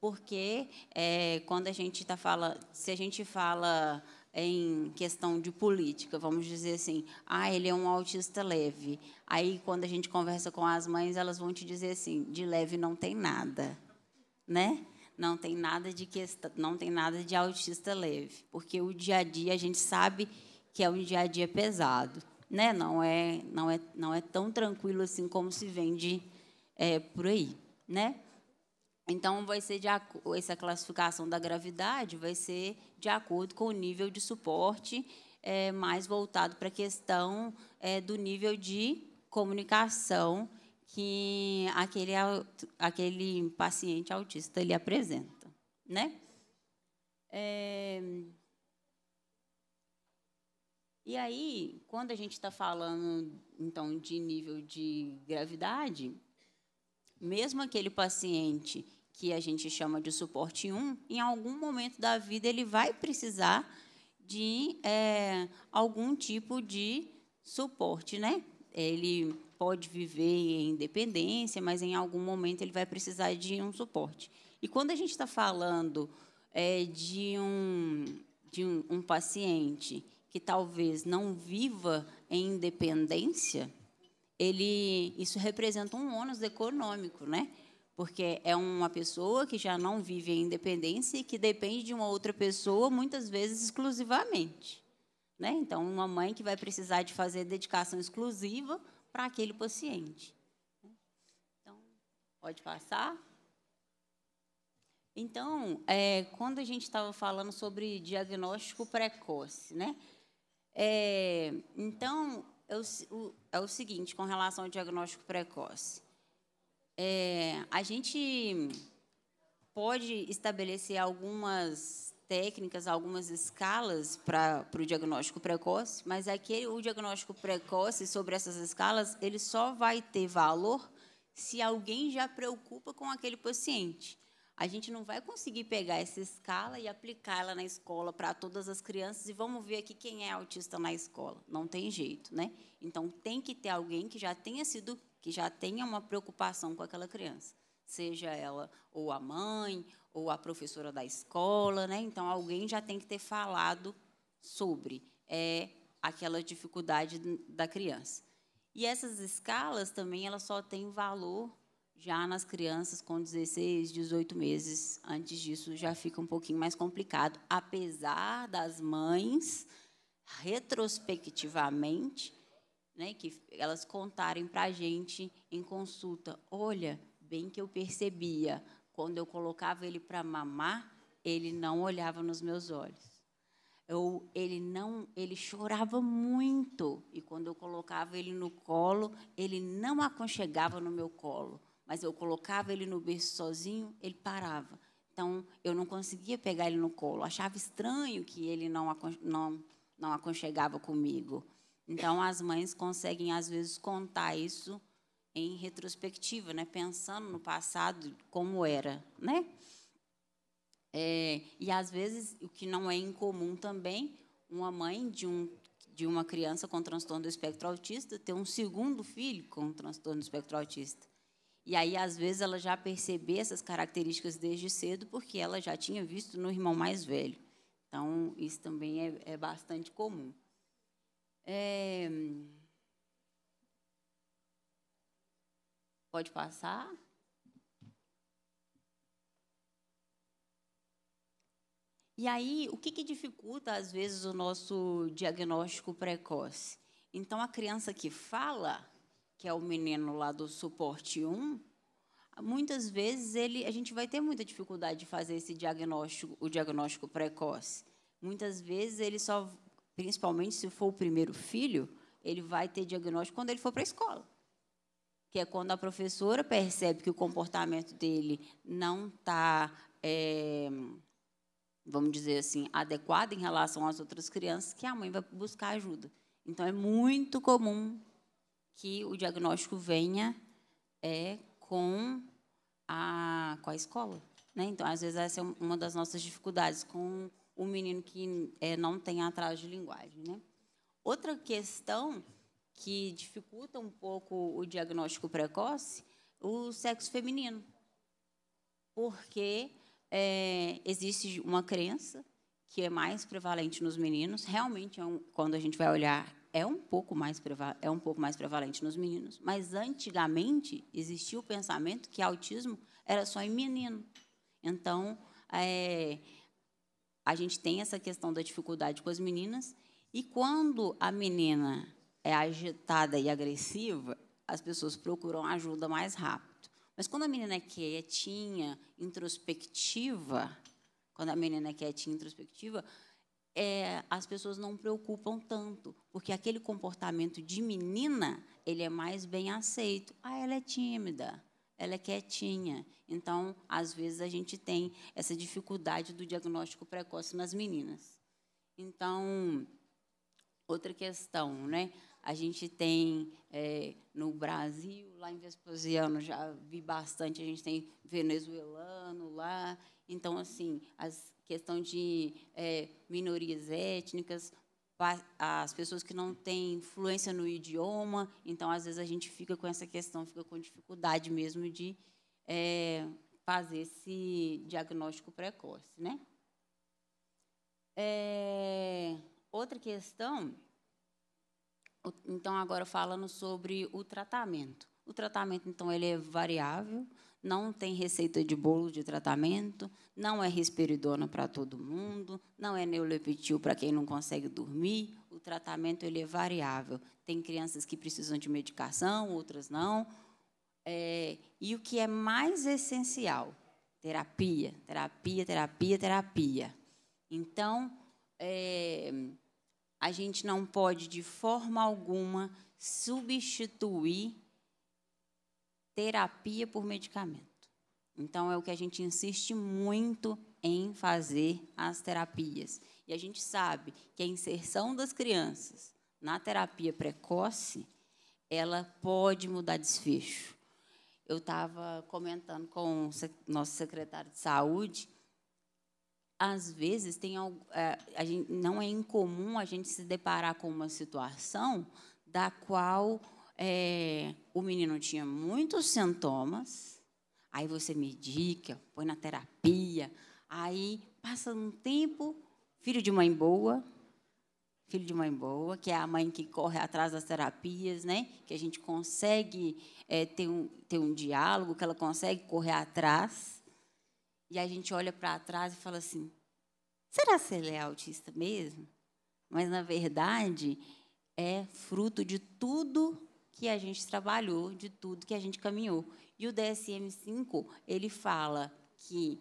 Porque é, quando a gente tá fala, se a gente fala em questão de política, vamos dizer assim, ah, ele é um autista leve. Aí, quando a gente conversa com as mães, elas vão te dizer assim, de leve não tem nada, né? Não tem nada de questão, não tem nada de autista leve, porque o dia a dia a gente sabe que é um dia a dia pesado, né? Não é, não é, não é tão tranquilo assim como se vende é, por aí, né? Então vai ser de essa classificação da gravidade vai ser de acordo com o nível de suporte é, mais voltado para a questão é, do nível de comunicação que aquele aquele paciente autista ele apresenta, né? É, e aí, quando a gente está falando, então, de nível de gravidade, mesmo aquele paciente que a gente chama de suporte 1, em algum momento da vida ele vai precisar de é, algum tipo de suporte, né? Ele pode viver em dependência, mas em algum momento ele vai precisar de um suporte. E quando a gente está falando é, de, um, de um, um paciente que talvez não viva em independência, ele, isso representa um ônus econômico, né? Porque é uma pessoa que já não vive em independência e que depende de uma outra pessoa, muitas vezes exclusivamente. Né? Então, uma mãe que vai precisar de fazer dedicação exclusiva para aquele paciente. Então, pode passar. Então, é, quando a gente estava falando sobre diagnóstico precoce, né? É, então, é o, é o seguinte, com relação ao diagnóstico precoce. É, a gente pode estabelecer algumas técnicas, algumas escalas para o diagnóstico precoce, mas aquele, é o diagnóstico precoce sobre essas escalas, ele só vai ter valor se alguém já preocupa com aquele paciente a gente não vai conseguir pegar essa escala e aplicá-la na escola para todas as crianças e vamos ver aqui quem é autista na escola. Não tem jeito, né? Então tem que ter alguém que já tenha sido, que já tenha uma preocupação com aquela criança, seja ela ou a mãe ou a professora da escola, né? Então alguém já tem que ter falado sobre é, aquela dificuldade da criança. E essas escalas também elas só têm valor já nas crianças com 16, 18 meses, antes disso já fica um pouquinho mais complicado, apesar das mães, retrospectivamente, né, que elas contarem para a gente em consulta: olha, bem que eu percebia, quando eu colocava ele para mamar, ele não olhava nos meus olhos. ou ele não, ele chorava muito e quando eu colocava ele no colo, ele não aconchegava no meu colo mas eu colocava ele no berço sozinho, ele parava. Então, eu não conseguia pegar ele no colo. Achava estranho que ele não, não, não aconchegava comigo. Então, as mães conseguem, às vezes, contar isso em retrospectiva, né? pensando no passado, como era. Né? É, e, às vezes, o que não é incomum também, uma mãe de, um, de uma criança com transtorno do espectro autista ter um segundo filho com transtorno do espectro autista. E aí, às vezes, ela já percebe essas características desde cedo, porque ela já tinha visto no irmão mais velho. Então, isso também é, é bastante comum. É... Pode passar? E aí, o que, que dificulta, às vezes, o nosso diagnóstico precoce? Então, a criança que fala, que é o menino lá do suporte 1, muitas vezes ele, a gente vai ter muita dificuldade de fazer esse diagnóstico, o diagnóstico precoce. Muitas vezes ele só, principalmente se for o primeiro filho, ele vai ter diagnóstico quando ele for para a escola, que é quando a professora percebe que o comportamento dele não está, é, vamos dizer assim, adequado em relação às outras crianças, que a mãe vai buscar ajuda. Então é muito comum que o diagnóstico venha é com a, com a escola. Né? Então, às vezes, essa é uma das nossas dificuldades com o menino que é, não tem atraso de linguagem. Né? Outra questão que dificulta um pouco o diagnóstico precoce, o sexo feminino. Porque é, existe uma crença que é mais prevalente nos meninos, realmente, é um, quando a gente vai olhar é um pouco mais é um pouco mais prevalente nos meninos, mas antigamente existia o pensamento que autismo era só em menino. Então, é, a gente tem essa questão da dificuldade com as meninas e quando a menina é agitada e agressiva, as pessoas procuram ajuda mais rápido. Mas quando a menina é quietinha, introspectiva, quando a menina é quietinha, introspectiva, é, as pessoas não preocupam tanto, porque aquele comportamento de menina ele é mais bem aceito. Ah, ela é tímida, ela é quietinha. Então, às vezes a gente tem essa dificuldade do diagnóstico precoce nas meninas. Então, outra questão, né? A gente tem é, no Brasil, lá em Vespasiano, já vi bastante, a gente tem venezuelano lá, então, assim, a questão de é, minorias étnicas, as pessoas que não têm influência no idioma, então, às vezes, a gente fica com essa questão, fica com dificuldade mesmo de é, fazer esse diagnóstico precoce. Né? É, outra questão, então, agora falando sobre o tratamento. O tratamento, então, ele é variável, não tem receita de bolo de tratamento, não é risperidona para todo mundo, não é neulepetil para quem não consegue dormir. O tratamento ele é variável. Tem crianças que precisam de medicação, outras não. É, e o que é mais essencial, terapia, terapia, terapia, terapia. Então, é, a gente não pode de forma alguma substituir terapia por medicamento. Então, é o que a gente insiste muito em fazer as terapias. E a gente sabe que a inserção das crianças na terapia precoce, ela pode mudar desfecho. Eu estava comentando com o nosso secretário de saúde, às vezes tem é, a gente, não é incomum a gente se deparar com uma situação da qual é, o menino tinha muitos sintomas, aí você medica, põe na terapia, aí passa um tempo, filho de mãe boa, filho de mãe boa, que é a mãe que corre atrás das terapias, né? Que a gente consegue é, ter, um, ter um diálogo, que ela consegue correr atrás. E a gente olha para trás e fala assim: será que ele é autista mesmo? Mas, na verdade, é fruto de tudo que a gente trabalhou, de tudo que a gente caminhou. E o DSM-5, ele fala que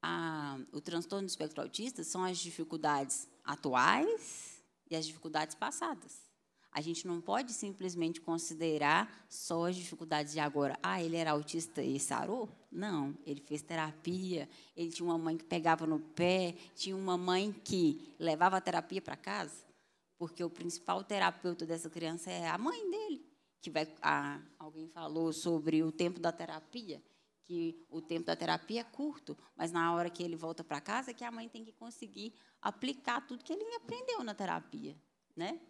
a, ah, o transtorno do espectro autista são as dificuldades atuais e as dificuldades passadas. A gente não pode simplesmente considerar só as dificuldades de agora. Ah, ele era autista e sarou? Não, ele fez terapia, ele tinha uma mãe que pegava no pé, tinha uma mãe que levava a terapia para casa, porque o principal terapeuta dessa criança é a mãe dele que vai, a, alguém falou sobre o tempo da terapia, que o tempo da terapia é curto, mas na hora que ele volta para casa, é que a mãe tem que conseguir aplicar tudo que ele aprendeu na terapia, né?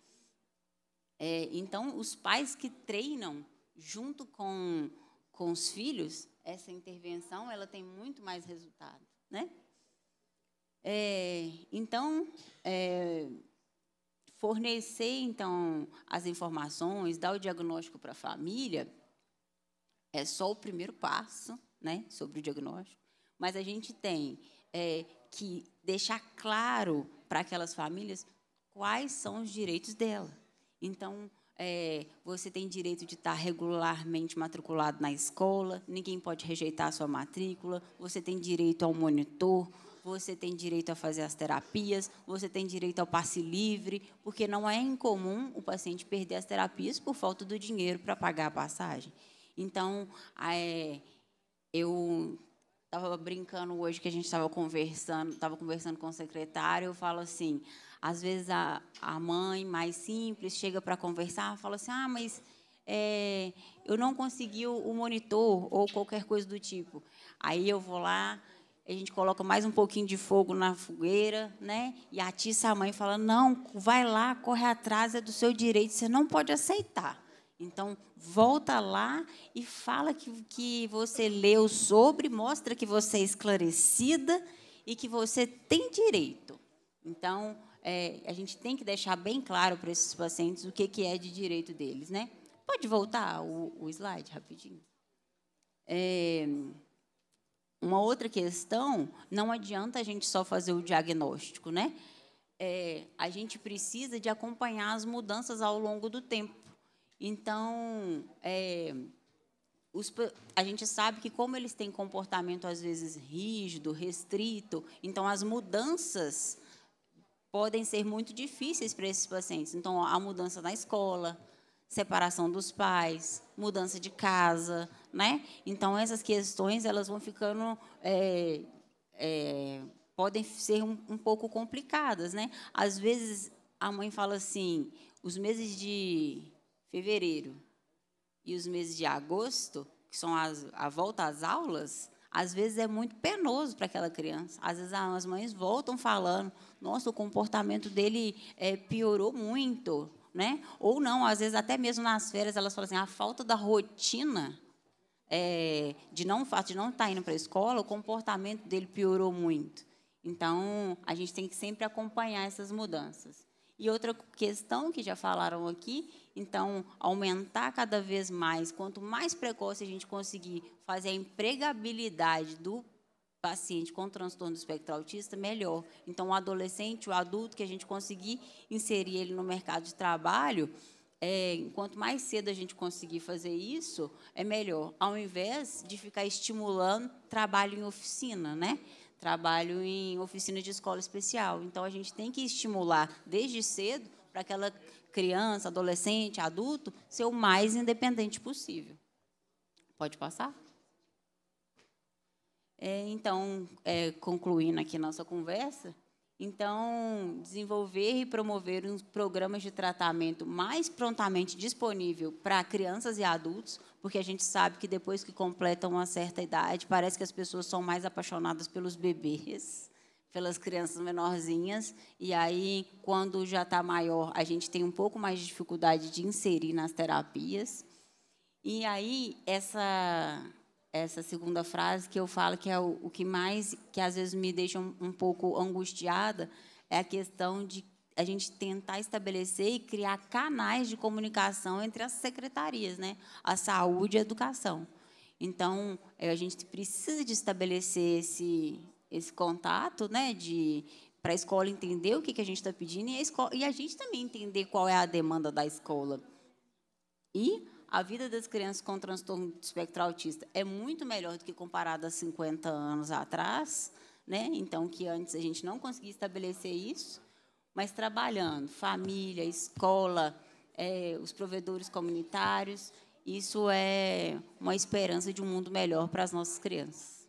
É, então, os pais que treinam junto com, com os filhos essa intervenção, ela tem muito mais resultado, né? É, então, é, fornecer, então, as informações, dar o diagnóstico para a família, é só o primeiro passo né, sobre o diagnóstico. Mas a gente tem é, que deixar claro para aquelas famílias quais são os direitos dela. Então, é, você tem direito de estar regularmente matriculado na escola, ninguém pode rejeitar a sua matrícula, você tem direito ao monitor, você tem direito a fazer as terapias, você tem direito ao passe livre, porque não é incomum o paciente perder as terapias por falta do dinheiro para pagar a passagem. Então, é, eu estava brincando hoje que a gente estava conversando, estava conversando com o secretário, eu falo assim, às vezes a, a mãe mais simples chega para conversar, fala assim, ah, mas é, eu não consegui o, o monitor ou qualquer coisa do tipo. Aí eu vou lá, a gente coloca mais um pouquinho de fogo na fogueira, né? E atiça a mãe fala: "Não, vai lá, corre atrás é do seu direito, você não pode aceitar". Então, volta lá e fala que, que você leu sobre, mostra que você é esclarecida e que você tem direito. Então, é, a gente tem que deixar bem claro para esses pacientes o que, que é de direito deles. Né? Pode voltar o, o slide rapidinho? É, uma outra questão, não adianta a gente só fazer o diagnóstico, né? É, a gente precisa de acompanhar as mudanças ao longo do tempo. Então, é, os, a gente sabe que como eles têm comportamento às vezes rígido, restrito, então as mudanças podem ser muito difíceis para esses pacientes. Então, a mudança na escola, separação dos pais, mudança de casa, né? Então essas questões elas vão ficando é, é, podem ser um, um, pouco complicadas, né? Às vezes a mãe fala assim, os meses de fevereiro e os meses de agosto, que são as, a volta às aulas, às vezes é muito penoso para aquela criança. Às vezes as mães voltam falando, nossa, o comportamento dele é, piorou muito, né? Ou não, às vezes até mesmo nas férias elas falam assim, a falta da rotina é, de não de não estar tá indo para a escola, o comportamento dele piorou muito. Então a gente tem que sempre acompanhar essas mudanças. E outra questão que já falaram aqui, então aumentar cada vez mais, quanto mais precoce a gente conseguir fazer a empregabilidade do paciente com transtorno do espectro autista, melhor. Então, o adolescente, o adulto, que a gente conseguir inserir ele no mercado de trabalho, é, enquanto mais cedo a gente conseguir fazer isso, é melhor, ao invés de ficar estimulando trabalho em oficina, né? Trabalho em oficina de escola especial. Então, a gente tem que estimular desde cedo para aquela criança, adolescente, adulto ser o mais independente possível. Pode passar? É, então, é, concluindo aqui nossa conversa, então, desenvolver e promover uns programas de tratamento mais prontamente disponível para crianças e adultos, porque a gente sabe que depois que completam uma certa idade, parece que as pessoas são mais apaixonadas pelos bebês, pelas crianças menorzinhas, e aí, quando já está maior, a gente tem um pouco mais de dificuldade de inserir nas terapias. E aí, essa essa segunda frase que eu falo que é o, o que mais que às vezes me deixa um, um pouco angustiada é a questão de a gente tentar estabelecer e criar canais de comunicação entre as secretarias, né? A saúde e a educação. Então, é, a gente precisa de estabelecer esse, esse contato, né? De para a escola entender o que, que a gente está pedindo e a, escola, e a gente também entender qual é a demanda da escola. E a vida das crianças com transtorno de espectro autista é muito melhor do que comparada a 50 anos atrás, né? Então, que antes a gente não conseguia estabelecer isso, mas trabalhando, família, escola, é, os provedores comunitários, isso é uma esperança de um mundo melhor para as nossas crianças.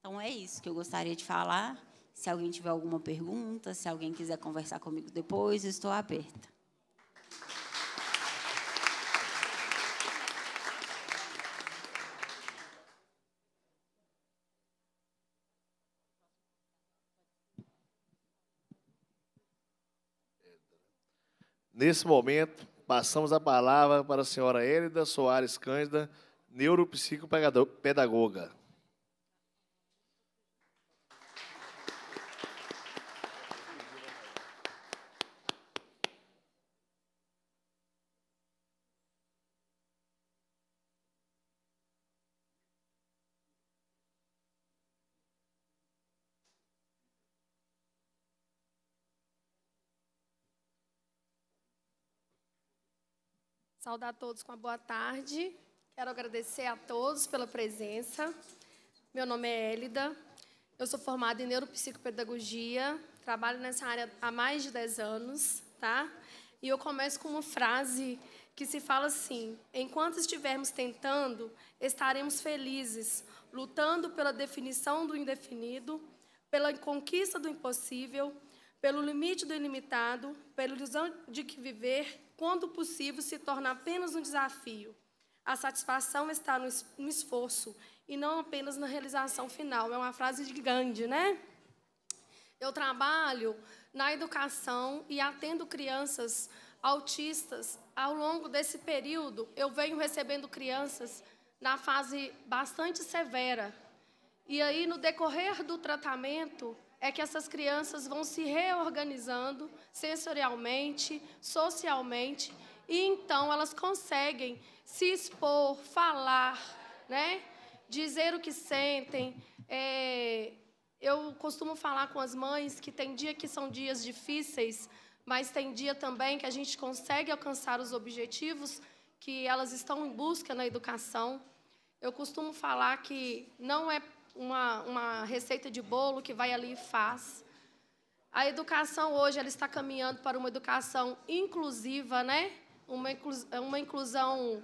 Então, é isso que eu gostaria de falar. Se alguém tiver alguma pergunta, se alguém quiser conversar comigo depois, estou aberta. Nesse momento, passamos a palavra para a senhora Hélida Soares Cândida, neuropsicopedagoga. Saudar a todos com uma boa tarde. Quero agradecer a todos pela presença. Meu nome é Elida. Eu sou formada em neuropsicopedagogia. Trabalho nessa área há mais de 10 anos, tá? E eu começo com uma frase que se fala assim: Enquanto estivermos tentando, estaremos felizes, lutando pela definição do indefinido, pela conquista do impossível, pelo limite do ilimitado, pela ilusão de que viver quando possível, se torna apenas um desafio. A satisfação está no, es no esforço e não apenas na realização final. É uma frase de Gandhi, né? Eu trabalho na educação e atendo crianças autistas. Ao longo desse período, eu venho recebendo crianças na fase bastante severa. E aí, no decorrer do tratamento, é que essas crianças vão se reorganizando sensorialmente, socialmente, e então elas conseguem se expor, falar, né? dizer o que sentem. É, eu costumo falar com as mães que tem dia que são dias difíceis, mas tem dia também que a gente consegue alcançar os objetivos que elas estão em busca na educação. Eu costumo falar que não é uma, uma receita de bolo que vai ali e faz. A educação hoje ela está caminhando para uma educação inclusiva, né? uma, inclus, uma inclusão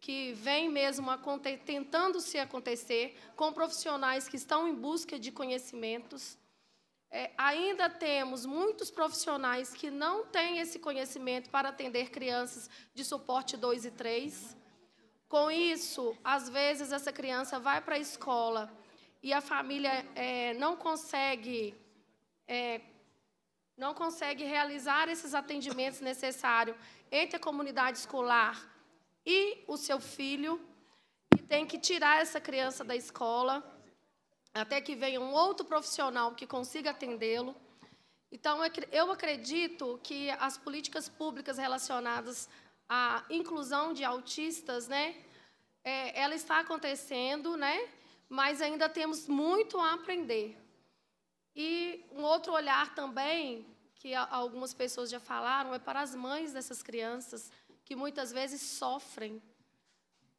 que vem mesmo tentando se acontecer, com profissionais que estão em busca de conhecimentos. É, ainda temos muitos profissionais que não têm esse conhecimento para atender crianças de suporte 2 e 3. Com isso, às vezes essa criança vai para a escola e a família é, não consegue é, não consegue realizar esses atendimentos necessários entre a comunidade escolar e o seu filho, e tem que tirar essa criança da escola até que venha um outro profissional que consiga atendê-lo. Então, eu acredito que as políticas públicas relacionadas à inclusão de autistas, né, é, ela está acontecendo, né, mas ainda temos muito a aprender. E um outro olhar também, que algumas pessoas já falaram, é para as mães dessas crianças, que muitas vezes sofrem.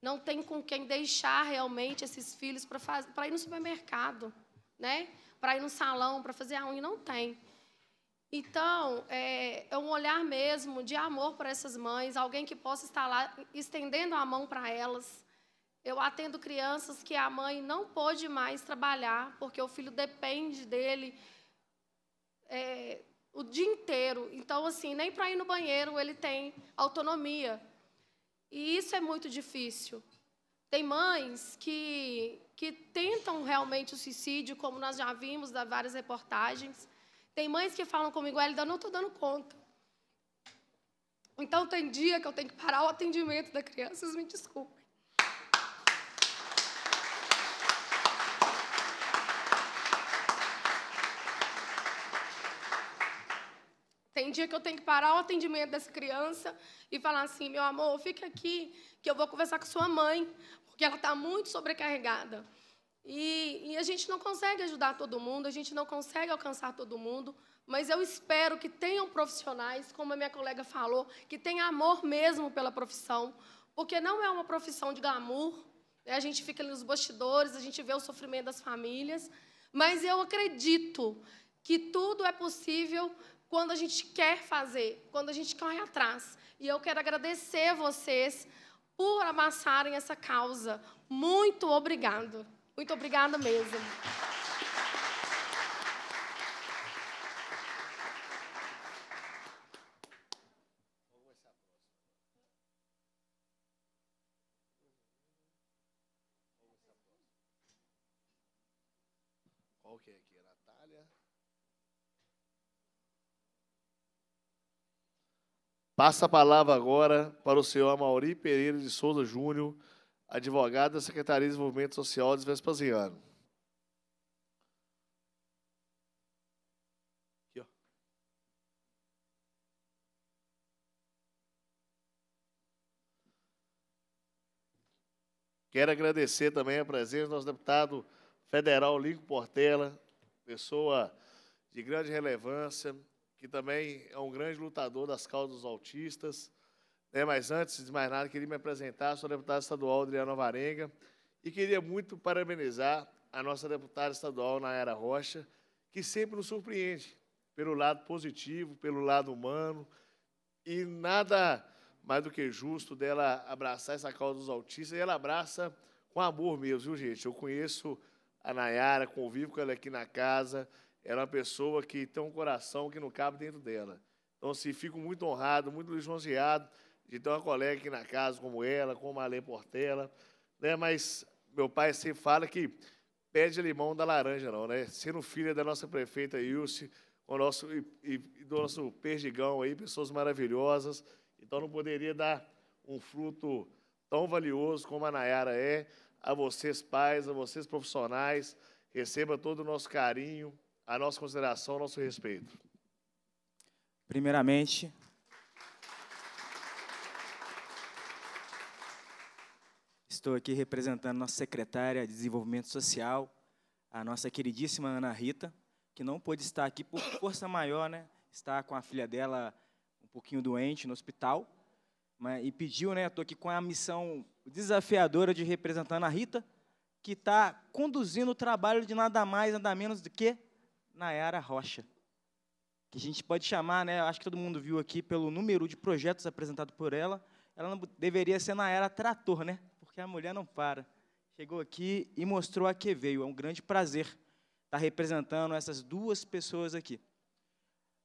Não tem com quem deixar realmente esses filhos para ir no supermercado, né? para ir no salão, para fazer a unha, não tem. Então, é, é, um olhar mesmo de amor para essas mães, alguém que possa estar lá estendendo a mão para elas, eu atendo crianças que a mãe não pôde mais trabalhar, porque o filho depende dele é, o dia inteiro. Então, assim, nem para ir no banheiro ele tem autonomia. E isso é muito difícil. Tem mães que, que tentam realmente o suicídio, como nós já vimos da várias reportagens. Tem mães que falam comigo, Elida, não estou dando conta. Então, tem dia que eu tenho que parar o atendimento da criança, vocês me desculpem. Tem dia que eu tenho que parar o atendimento dessa criança e falar assim: meu amor, fica aqui, que eu vou conversar com sua mãe, porque ela está muito sobrecarregada. E, e, a gente não consegue ajudar todo mundo, a gente não consegue alcançar todo mundo, mas eu espero que tenham profissionais, como a minha colega falou, que tenham amor mesmo pela profissão, porque não é uma profissão de glamour, né? a gente fica ali nos bastidores, a gente vê o sofrimento das famílias, mas eu acredito que tudo é possível quando a gente quer fazer, quando a gente corre atrás. E eu quero agradecer vocês por amassarem essa causa. Muito obrigado. Muito obrigada mesmo. Qual que é era? Passa a palavra agora para o senhor Mauri Pereira de Souza Júnior, advogado da Secretaria de Desenvolvimento Social de Vespasiano. Quero agradecer também a presença do nosso deputado federal Lico Portela, pessoa de grande relevância, que também é um grande lutador das causas autistas. Né? Mas antes de mais nada, queria me apresentar, sou deputada estadual Adriana Varenga e queria muito parabenizar a nossa deputada estadual Nayara Rocha, que sempre nos surpreende pelo lado positivo, pelo lado humano e nada mais do que justo dela abraçar essa causa dos autistas e ela abraça com amor mesmo, viu, gente? Eu conheço a Nayara, convivo com ela aqui na casa, ela é uma pessoa que tem um coração que não cabe dentro dela. Então, assim, fico muito honrado, muito lisonjeado de ter uma colega aqui na casa como ela, como a Alê Portela. Né? Mas meu pai sempre fala que pede limão da laranja, não, né? Sendo filha da nossa prefeita Ilse, o nosso, e, e, do nosso perdigão aí, pessoas maravilhosas. Então, não poderia dar um fruto tão valioso como a Nayara é. A vocês, pais, a vocês, profissionais, receba todo o nosso carinho, a nossa consideração, o nosso respeito. Primeiramente, estou aqui representando nossa secretária de Desenvolvimento Social, a nossa queridíssima Ana Rita, que não pôde estar aqui por força maior, né? Está com a filha dela um pouquinho doente no hospital, mas, e pediu, né? Estou aqui com a missão desafiadora de representar a Ana Rita, que está conduzindo o trabalho de nada mais, nada menos do que Nayara Rocha, que a gente pode chamar, né, acho que todo mundo viu aqui pelo número de projetos apresentados por ela, ela não, deveria ser Nayara Trator, né? Porque a mulher não para. Chegou aqui e mostrou a que veio. É um grande prazer estar representando essas duas pessoas aqui.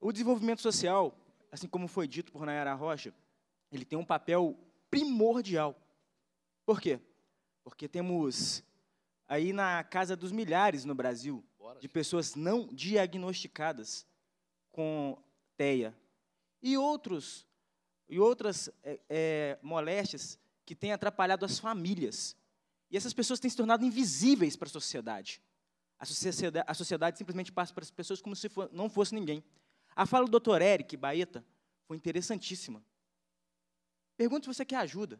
O desenvolvimento social, assim como foi dito por Nayara Rocha, ele tem um papel primordial. Por quê? Porque temos aí na casa dos milhares no Brasil de pessoas não diagnosticadas com TEA e outros e outras é, é, moléstias que têm atrapalhado as famílias. E essas pessoas têm se tornado invisíveis para a sociedade. A sociedade, a sociedade simplesmente passa para as pessoas como se for, não fosse ninguém. A fala do Dr. Eric Baeta foi interessantíssima. pergunta se você quer ajuda.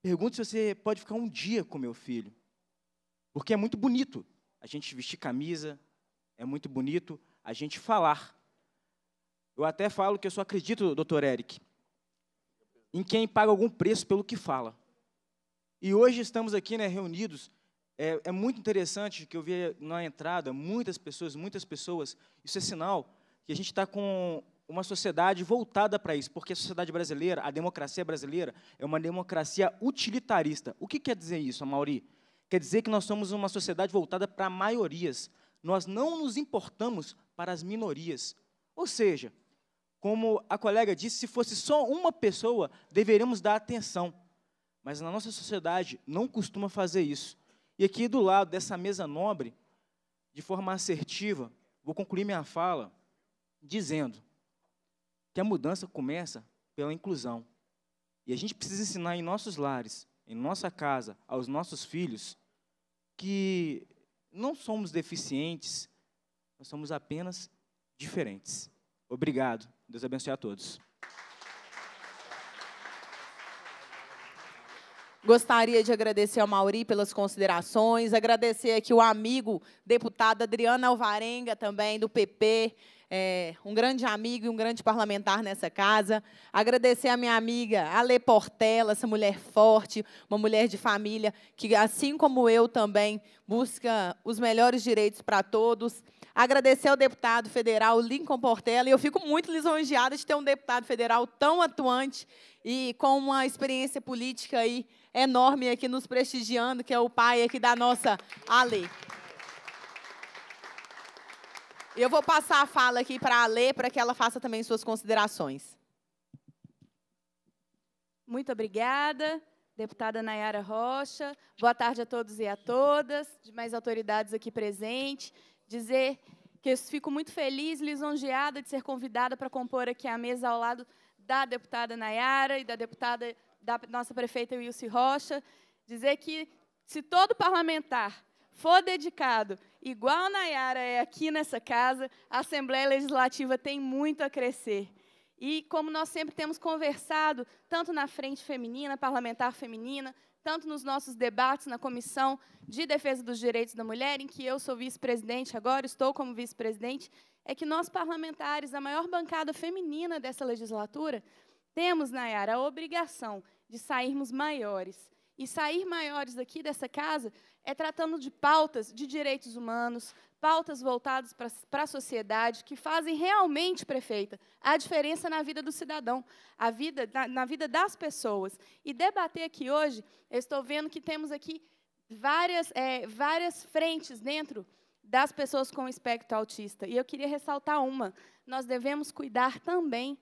pergunta se você pode ficar um dia com meu filho. Porque é muito bonito a gente vestir camisa, é muito bonito a gente falar. Eu até falo que eu só acredito, doutor Eric, em quem paga algum preço pelo que fala. E hoje estamos aqui né, reunidos. É, é muito interessante que eu vi na entrada muitas pessoas, muitas pessoas. Isso é sinal que a gente está com uma sociedade voltada para isso, porque a sociedade brasileira, a democracia brasileira, é uma democracia utilitarista. O que quer dizer isso, Mauri? Quer dizer que nós somos uma sociedade voltada para maiorias. Nós não nos importamos para as minorias. Ou seja, como a colega disse, se fosse só uma pessoa, deveríamos dar atenção. Mas na nossa sociedade não costuma fazer isso. E aqui do lado dessa mesa nobre, de forma assertiva, vou concluir minha fala dizendo que a mudança começa pela inclusão. E a gente precisa ensinar em nossos lares em nossa casa, aos nossos filhos, que não somos deficientes, nós somos apenas diferentes. Obrigado. Deus abençoe a todos. Gostaria de agradecer ao Mauri pelas considerações, agradecer aqui o amigo deputado Adriana Alvarenga, também do PP, é, um grande amigo e um grande parlamentar nessa casa. Agradecer a minha amiga Ale Portela, essa mulher forte, uma mulher de família, que, assim como eu também, busca os melhores direitos para todos. Agradecer ao deputado federal Lincoln Portela, e eu fico muito lisonjeada de ter um deputado federal tão atuante e com uma experiência política aí enorme aqui nos prestigiando, que é o pai aqui da nossa Ale. Eu vou passar a fala aqui para a Ale, para que ela faça também suas considerações. Muito obrigada, deputada Nayara Rocha. Boa tarde a todos e a todas, demais autoridades aqui presentes. Dizer que eu fico muito feliz, lisonjeada de ser convidada para compor aqui a mesa ao lado da deputada Nayara e da deputada da nossa prefeita Wilson Rocha, dizer que se todo parlamentar for dedicado, igual a Nayara é aqui nessa casa, a Assembleia Legislativa tem muito a crescer. E como nós sempre temos conversado, tanto na frente feminina, parlamentar feminina, tanto nos nossos debates na Comissão de Defesa dos Direitos da Mulher, em que eu sou vice-presidente agora, estou como vice-presidente, é que nós, parlamentares, a maior bancada feminina dessa legislatura, temos, Nayara, a obrigação de sairmos maiores. E sair maiores daqui dessa casa é tratando de pautas de direitos humanos, pautas voltadas para a sociedade, que fazem realmente, prefeita, a diferença na vida do cidadão, a vida, na, na vida das pessoas. E debater aqui hoje, eu estou vendo que temos aqui várias, é, várias frentes dentro das pessoas com espectro autista. E eu queria ressaltar uma: nós devemos cuidar também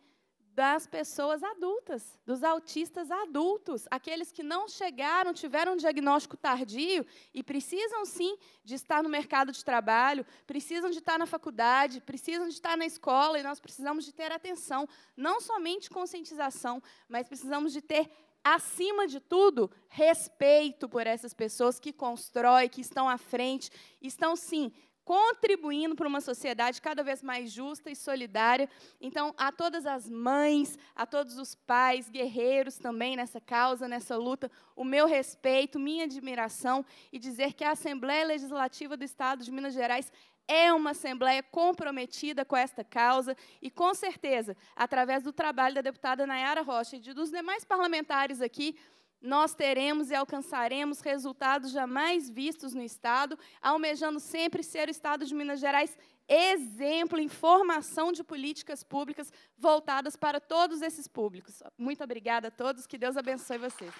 das pessoas adultas, dos autistas adultos, aqueles que não chegaram, tiveram um diagnóstico tardio e precisam sim de estar no mercado de trabalho, precisam de estar na faculdade, precisam de estar na escola e nós precisamos de ter atenção, não somente conscientização, mas precisamos de ter acima de tudo, respeito por essas pessoas que constroem, que estão à frente, estão sim contribuindo para uma sociedade cada vez mais justa e solidária. Então, a todas as mães, a todos os pais, guerreiros também nessa causa, nessa luta, o meu respeito, minha admiração e dizer que a Assembleia Legislativa do Estado de Minas Gerais é uma Assembleia comprometida com esta causa e, com certeza, através do trabalho da deputada Nayara Rocha e dos demais parlamentares aqui, nós teremos e alcançaremos resultados jamais vistos no Estado, almejando sempre ser o Estado de Minas Gerais exemplo em formação de políticas públicas voltadas para todos esses públicos. Muito obrigada a todos, que Deus abençoe vocês.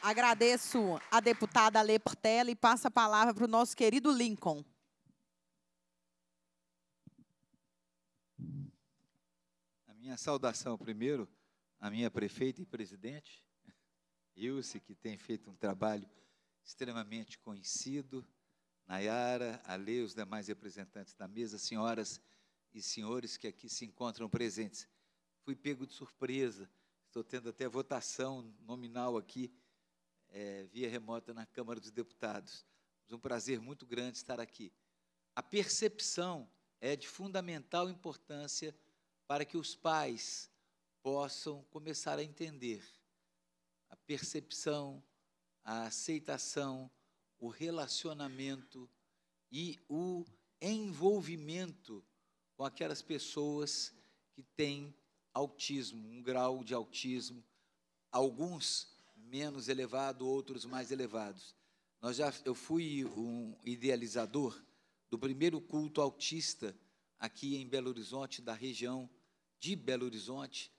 Agradeço a deputada Lê Portela e passo a palavra para o nosso querido Lincoln. A minha saudação primeiro a minha prefeita e presidente, Ilse, que tem feito um trabalho extremamente conhecido, Nayara, Ale, os demais representantes da mesa, senhoras e senhores que aqui se encontram presentes. Fui pego de surpresa, estou tendo até votação nominal aqui, é, via remota na Câmara dos Deputados. um prazer muito grande estar aqui. A percepção é de fundamental importância para que os pais possam começar a entender a percepção, a aceitação, o relacionamento e o envolvimento com aquelas pessoas que têm autismo, um grau de autismo, alguns menos elevado, outros mais elevados. Nós já, eu fui um idealizador do primeiro culto autista aqui em Belo Horizonte, da região de Belo Horizonte,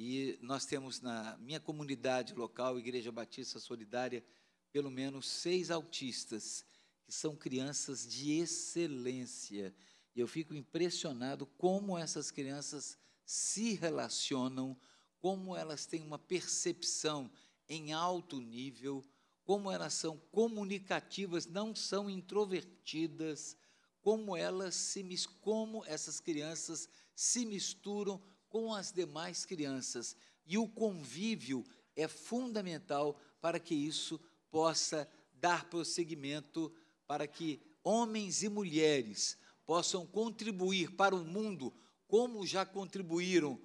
e nós temos na minha comunidade local, Igreja Batista Solidária, pelo menos seis autistas, que são crianças de excelência. E eu fico impressionado como essas crianças se relacionam, como elas têm uma percepção em alto nível, como elas são comunicativas, não são introvertidas, como elas se como essas crianças se misturam, com as demais crianças. E o convívio é fundamental para que isso possa dar prosseguimento, para que homens e mulheres possam contribuir para o mundo como já contribuíram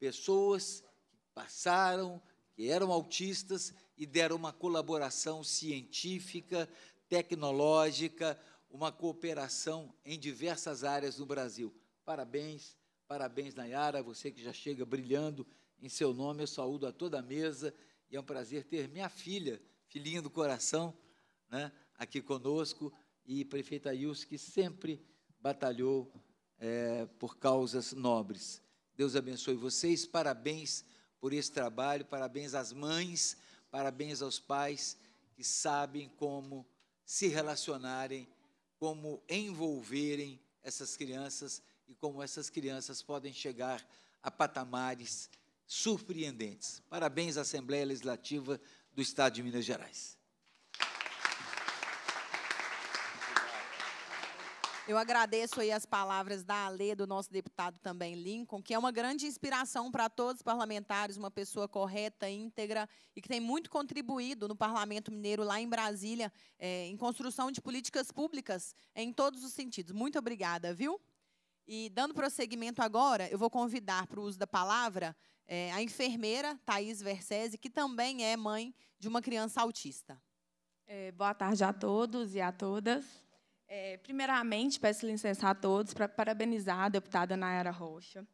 pessoas que passaram, que eram autistas e deram uma colaboração científica, tecnológica, uma cooperação em diversas áreas do Brasil. Parabéns Parabéns, Nayara, você que já chega brilhando. Em seu nome, eu saúdo a toda a mesa e é um prazer ter minha filha, filhinha do coração, né, aqui conosco e prefeita Ilse, que sempre batalhou é, por causas nobres. Deus abençoe vocês, parabéns por esse trabalho, parabéns às mães, parabéns aos pais que sabem como se relacionarem, como envolverem essas crianças e como essas crianças podem chegar a patamares surpreendentes. Parabéns à Assembleia Legislativa do Estado de Minas Gerais. Eu agradeço aí as palavras da Alê, do nosso deputado também Lincoln, que é uma grande inspiração para todos os parlamentares, uma pessoa correta, íntegra e que tem muito contribuído no Parlamento Mineiro, lá em Brasília, é, em construção de políticas públicas em todos os sentidos. Muito obrigada, viu? E dando prosseguimento agora, eu vou convidar para o uso da palavra é, a enfermeira Thais Versese, que também é mãe de uma criança autista. É, boa tarde a todos e a todas. É, primeiramente, peço licença a todos para parabenizar a deputada Nayara Rocha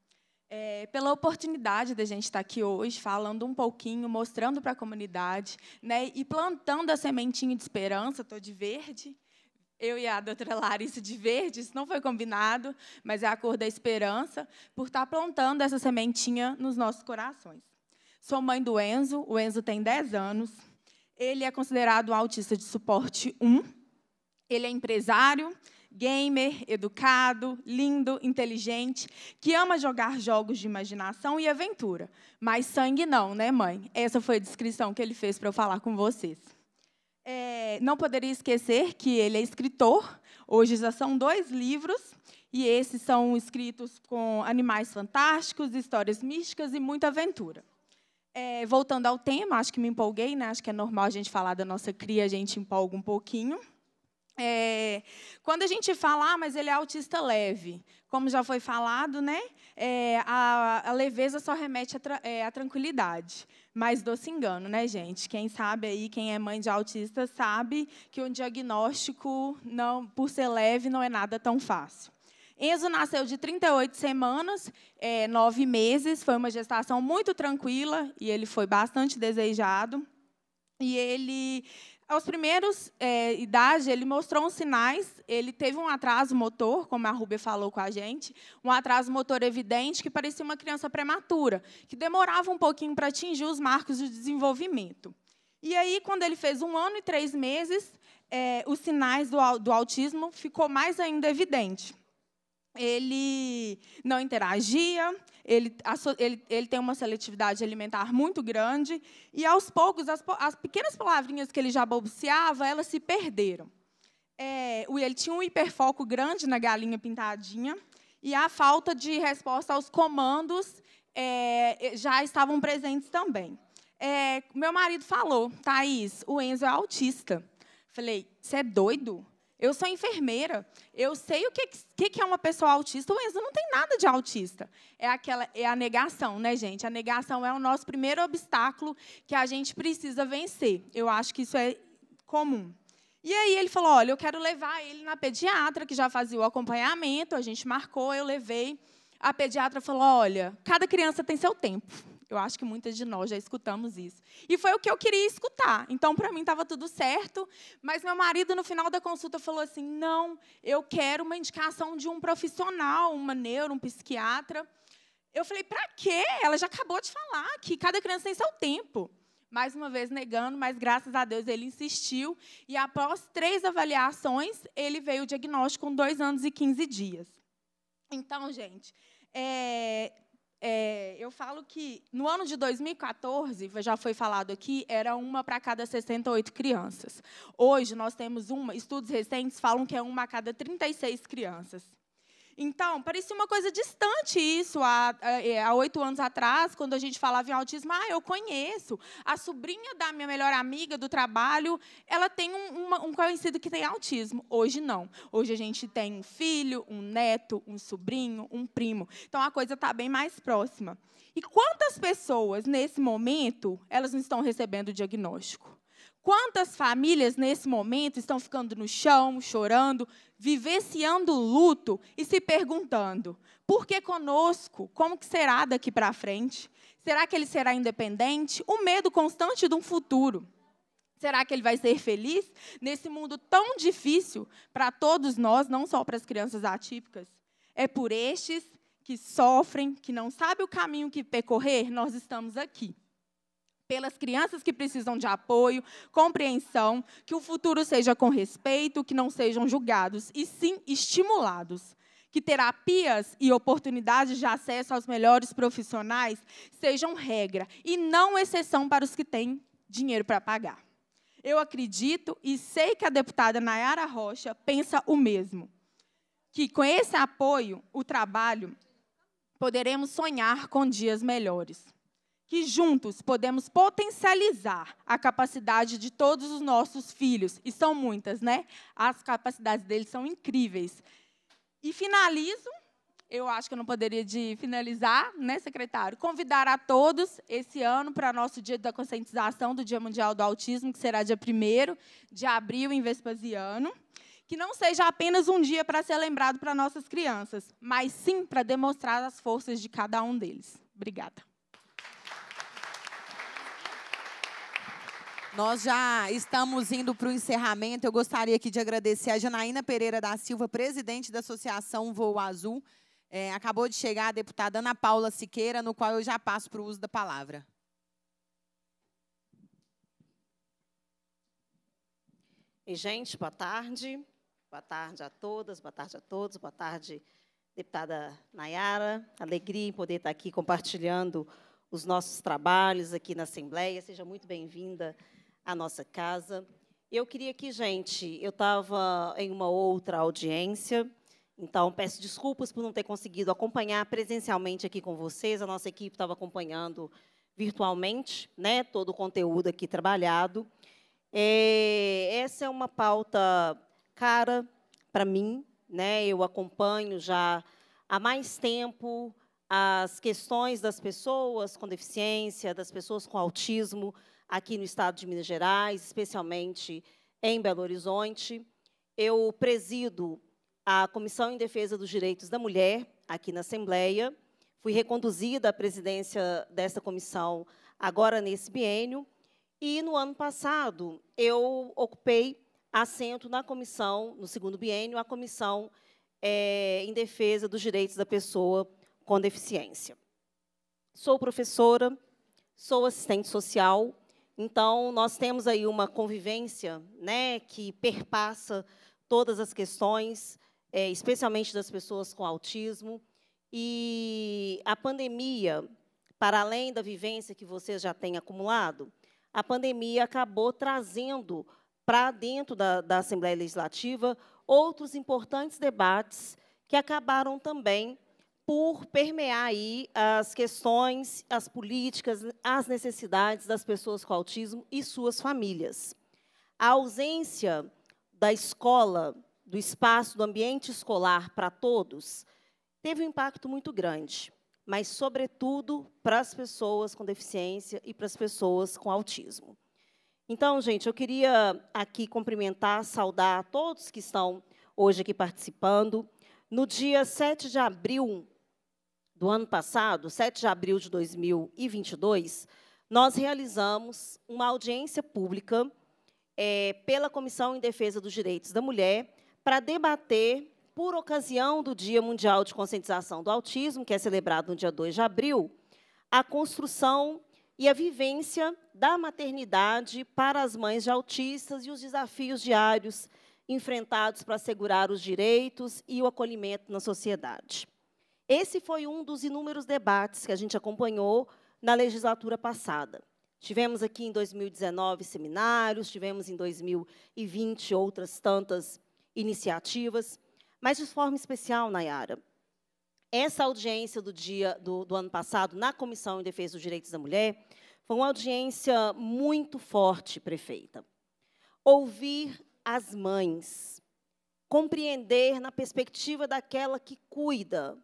é, pela oportunidade da gente estar aqui hoje, falando um pouquinho, mostrando para a comunidade né, e plantando a sementinha de esperança, estou de verde, eu e a doutora Larissa de verde, isso não foi combinado, mas é a cor da esperança, por estar tá plantando essa sementinha nos nossos corações. Sou mãe do Enzo, o Enzo tem 10 anos, ele é considerado um autista de suporte 1, ele é empresário, gamer, educado, lindo, inteligente, que ama jogar jogos de imaginação e aventura. Mas sangue não, né, mãe? Essa foi a descrição que ele fez para eu falar com vocês. É, não poderia esquecer que ele é escritor. Hoje já são dois livros, e esses são escritos com animais fantásticos, histórias místicas e muita aventura. É, voltando ao tema, acho que me empolguei, né? acho que é normal a gente falar da nossa cria, a gente empolga um pouquinho. É, quando a gente fala, ah, mas ele é autista leve, como já foi falado, né? É, a, a, leveza só remete à tra é, tranquilidade mais doce engano, né, gente? Quem sabe aí, quem é mãe de autista, sabe que um diagnóstico, não, por ser leve, não é nada tão fácil. Enzo nasceu de 38 semanas, é, nove meses, foi uma gestação muito tranquila e ele foi bastante desejado. E ele aos primeiros é, idade, ele mostrou uns sinais, ele teve um atraso motor, como a Ruby falou com a gente, um atraso motor evidente que parecia uma criança prematura, que demorava um pouquinho para atingir os marcos de desenvolvimento. E aí, quando ele fez um ano e três meses, é, os sinais do, do autismo ficou mais ainda evidente. Ele não interagia, ele, ele, ele tem uma seletividade alimentar muito grande, e aos poucos, as, as pequenas palavrinhas que ele já balbuciava, elas se perderam. É, ele tinha um hiperfoco grande na galinha pintadinha, e a falta de resposta aos comandos é, já estavam presentes também. É, meu marido falou, Thaís, o Enzo é autista. Falei, você é doido? Eu sou enfermeira. Eu sei o que, que, é uma pessoa autista. O Enzo não tem nada de autista. É aquela é a negação, né, gente? A negação é o nosso primeiro obstáculo que a gente precisa vencer. Eu acho que isso é comum. E aí ele falou: olha, eu quero levar ele na pediatra, que já fazia o acompanhamento, a gente marcou, eu levei. A pediatra falou: olha, cada criança tem seu tempo. Eu acho que muitas de nós já escutamos isso. E foi o que eu queria escutar. Então, para mim, estava tudo certo. Mas meu marido, no final da consulta, falou assim: não, eu quero uma indicação de um profissional, uma neuro, um psiquiatra. Eu falei: para quê? Ela já acabou de falar que cada criança tem seu tempo. Mais uma vez negando, mas graças a Deus ele insistiu. E após três avaliações, ele veio o diagnóstico com dois anos e 15 dias. Então, gente, é, é, eu falo que no ano de 2014, já foi falado aqui, era uma para cada 68 crianças. Hoje nós temos uma, estudos recentes falam que é uma a cada 36 crianças. Então, parecia uma coisa distante isso eh, eh, há, oito anos atrás, quando a gente falava em autismo. Ah, eu conheço. A sobrinha da minha melhor amiga do trabalho, ela tem um, uma, um conhecido que tem autismo. Hoje não. Hoje a gente tem um filho, um neto, um sobrinho, um primo. Então a coisa está bem mais próxima. E quantas pessoas nesse momento elas não estão recebendo o diagnóstico? Quantas famílias nesse momento estão ficando no chão, chorando, vivenciando o luto e se perguntando: por que conosco? Como que será daqui para frente? Será que ele será independente? O medo constante de um futuro. Será que ele vai ser feliz nesse mundo tão difícil para todos nós, não só para as crianças atípicas? É por estes que sofrem, que não sabem o caminho que percorrer, nós estamos aqui pelas crianças que precisam de apoio, compreensão, que o futuro seja com respeito, que não sejam julgados, e sim estimulados. Que terapias e oportunidades de acesso aos melhores profissionais sejam regra e não exceção para os que têm dinheiro para pagar. Eu acredito e sei que a deputada Nayara Rocha pensa o mesmo. Que com esse apoio, o trabalho, poderemos sonhar com dias melhores que juntos podemos potencializar a capacidade de todos os nossos filhos, e são muitas, né? As capacidades deles são incríveis. E finalizo, eu acho que eu não poderia de finalizar, né, secretário? Convidar a todos esse ano para nosso dia da conscientização do Dia Mundial do Autismo, que será dia 1 de abril em Vespasiano que não seja apenas um dia para ser lembrado para nossas crianças, mas sim para demonstrar as forças de cada um deles. Obrigada. Nós já estamos indo para o encerramento. Eu gostaria aqui de agradecer a Janaína Pereira da Silva, presidente da Associação Voo Azul. É, acabou de chegar a deputada Ana Paula Siqueira, no qual eu já passo para o uso da palavra. E, gente, boa tarde. Boa tarde a todas, boa tarde a todos, boa tarde, deputada Nayara. Alegria em poder estar aqui compartilhando os nossos trabalhos aqui na Assembleia. Seja muito bem-vinda a nossa casa. Eu queria que, gente, eu estava em uma outra audiência, então peço desculpas por não ter conseguido acompanhar presencialmente aqui com vocês. A nossa equipe estava acompanhando virtualmente, né, todo o conteúdo aqui trabalhado. É, essa é uma pauta cara para mim, né? Eu acompanho já há mais tempo as questões das pessoas com deficiência, das pessoas com autismo aqui no estado de Minas Gerais, especialmente em Belo Horizonte. Eu presido a Comissão em Defesa dos Direitos da Mulher aqui na Assembleia. Fui reconduzida à presidência dessa comissão agora nesse biênio. E no ano passado eu ocupei assento na comissão, no segundo biênio, a comissão é, em defesa dos direitos da pessoa com deficiência. Sou professora, sou assistente social, então, nós temos aí uma convivência né, que perpassa todas as questões, é, especialmente das pessoas com autismo. E a pandemia, para além da vivência que você já tem acumulado, a pandemia acabou trazendo para dentro da, da Assembleia Legislativa outros importantes debates que acabaram também por permear aí as questões, as políticas, as necessidades das pessoas com autismo e suas famílias. A ausência da escola, do espaço, do ambiente escolar para todos, teve um impacto muito grande, mas, sobretudo, para as pessoas com deficiência e para as pessoas com autismo. Então, gente, eu queria aqui cumprimentar, saudar todos que estão hoje aqui participando. No dia 7 de abril, do ano passado, 7 de abril de 2022, nós realizamos uma audiência pública é, pela Comissão em Defesa dos Direitos da Mulher para debater, por ocasião do Dia Mundial de Conscientização do Autismo, que é celebrado no dia 2 de abril, a construção e a vivência da maternidade para as mães de autistas e os desafios diários enfrentados para assegurar os direitos e o acolhimento na sociedade. Esse foi um dos inúmeros debates que a gente acompanhou na legislatura passada. Tivemos aqui em 2019 seminários, tivemos em 2020 outras tantas iniciativas, mas de forma especial, Nayara, essa audiência do dia do, do ano passado na Comissão em Defesa dos Direitos da Mulher foi uma audiência muito forte, prefeita. Ouvir as mães, compreender na perspectiva daquela que cuida,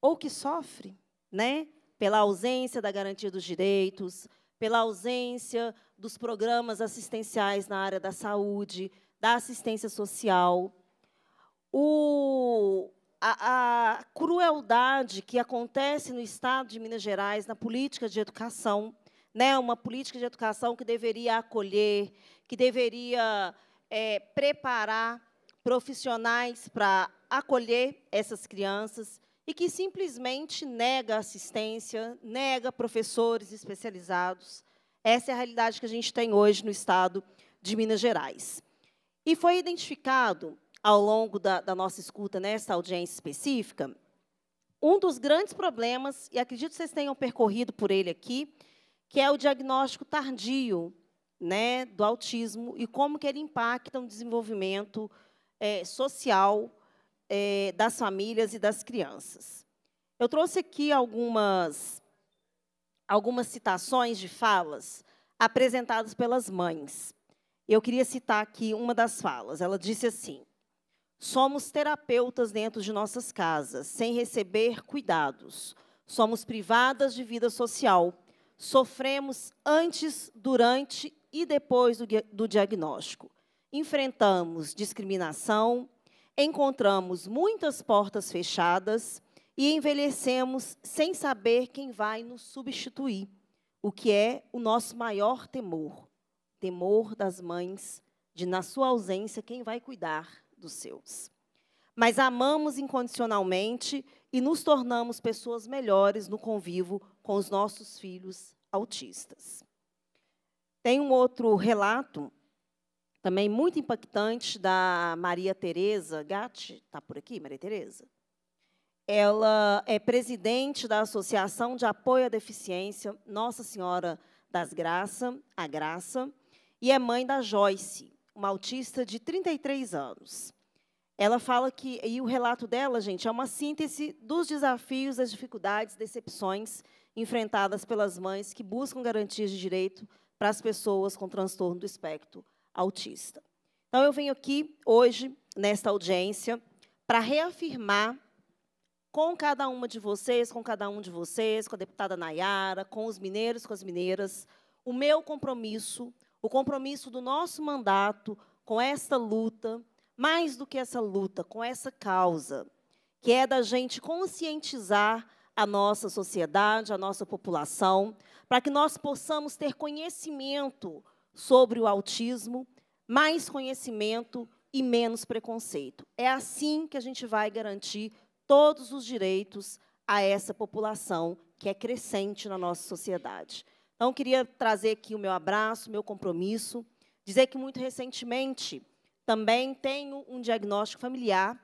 ou que sofre, né? Pela ausência da garantia dos direitos, pela ausência dos programas assistenciais na área da saúde, da assistência social. O, a, a crueldade que acontece no Estado de Minas Gerais na política de educação, né? Uma política de educação que deveria acolher, que deveria é, preparar profissionais para acolher essas crianças e que simplesmente nega assistência, nega professores especializados. Essa é a realidade que a gente tem hoje no estado de Minas Gerais. E foi identificado, ao longo da, da nossa escuta nessa audiência específica, um dos grandes problemas, e acredito que vocês tenham percorrido por ele aqui, que é o diagnóstico tardio né, do autismo e como que ele impacta um desenvolvimento é, social é, das famílias e das crianças. Eu trouxe aqui algumas, algumas citações de falas apresentadas pelas mães. Eu queria citar aqui uma das falas. Ela disse assim: Somos terapeutas dentro de nossas casas, sem receber cuidados. Somos privadas de vida social. Sofremos antes, durante e depois do, do diagnóstico. Enfrentamos discriminação, encontramos muitas portas fechadas e envelhecemos sem saber quem vai nos substituir, o que é o nosso maior temor, temor das mães de na sua ausência quem vai cuidar dos seus. Mas amamos incondicionalmente e nos tornamos pessoas melhores no convívio com os nossos filhos autistas. Tem um outro relato também muito impactantes da Maria Tereza Gatti, está por aqui, Maria Tereza? Ela é presidente da Associação de Apoio à Deficiência Nossa Senhora das Graças, a Graça, e é mãe da Joyce, uma autista de 33 anos. Ela fala que, e o relato dela, gente, é uma síntese dos desafios, das dificuldades, decepções enfrentadas pelas mães que buscam garantias de direito para as pessoas com transtorno do espectro autista. Então, eu venho aqui hoje, nesta audiência, para reafirmar com cada uma de vocês, com cada um de vocês, com a deputada Nayara, com os mineiros, com as mineiras, o meu compromisso, o compromisso do nosso mandato com esta luta, mais do que essa luta, com essa causa, que é da gente conscientizar a nossa sociedade, a nossa população, para que nós possamos ter conhecimento sobre o autismo, mais conhecimento e menos preconceito. É assim que a gente vai garantir todos os direitos a essa população que é crescente na nossa sociedade. Então, queria trazer aqui o meu abraço, o meu compromisso, dizer que muito recentemente também tenho um diagnóstico familiar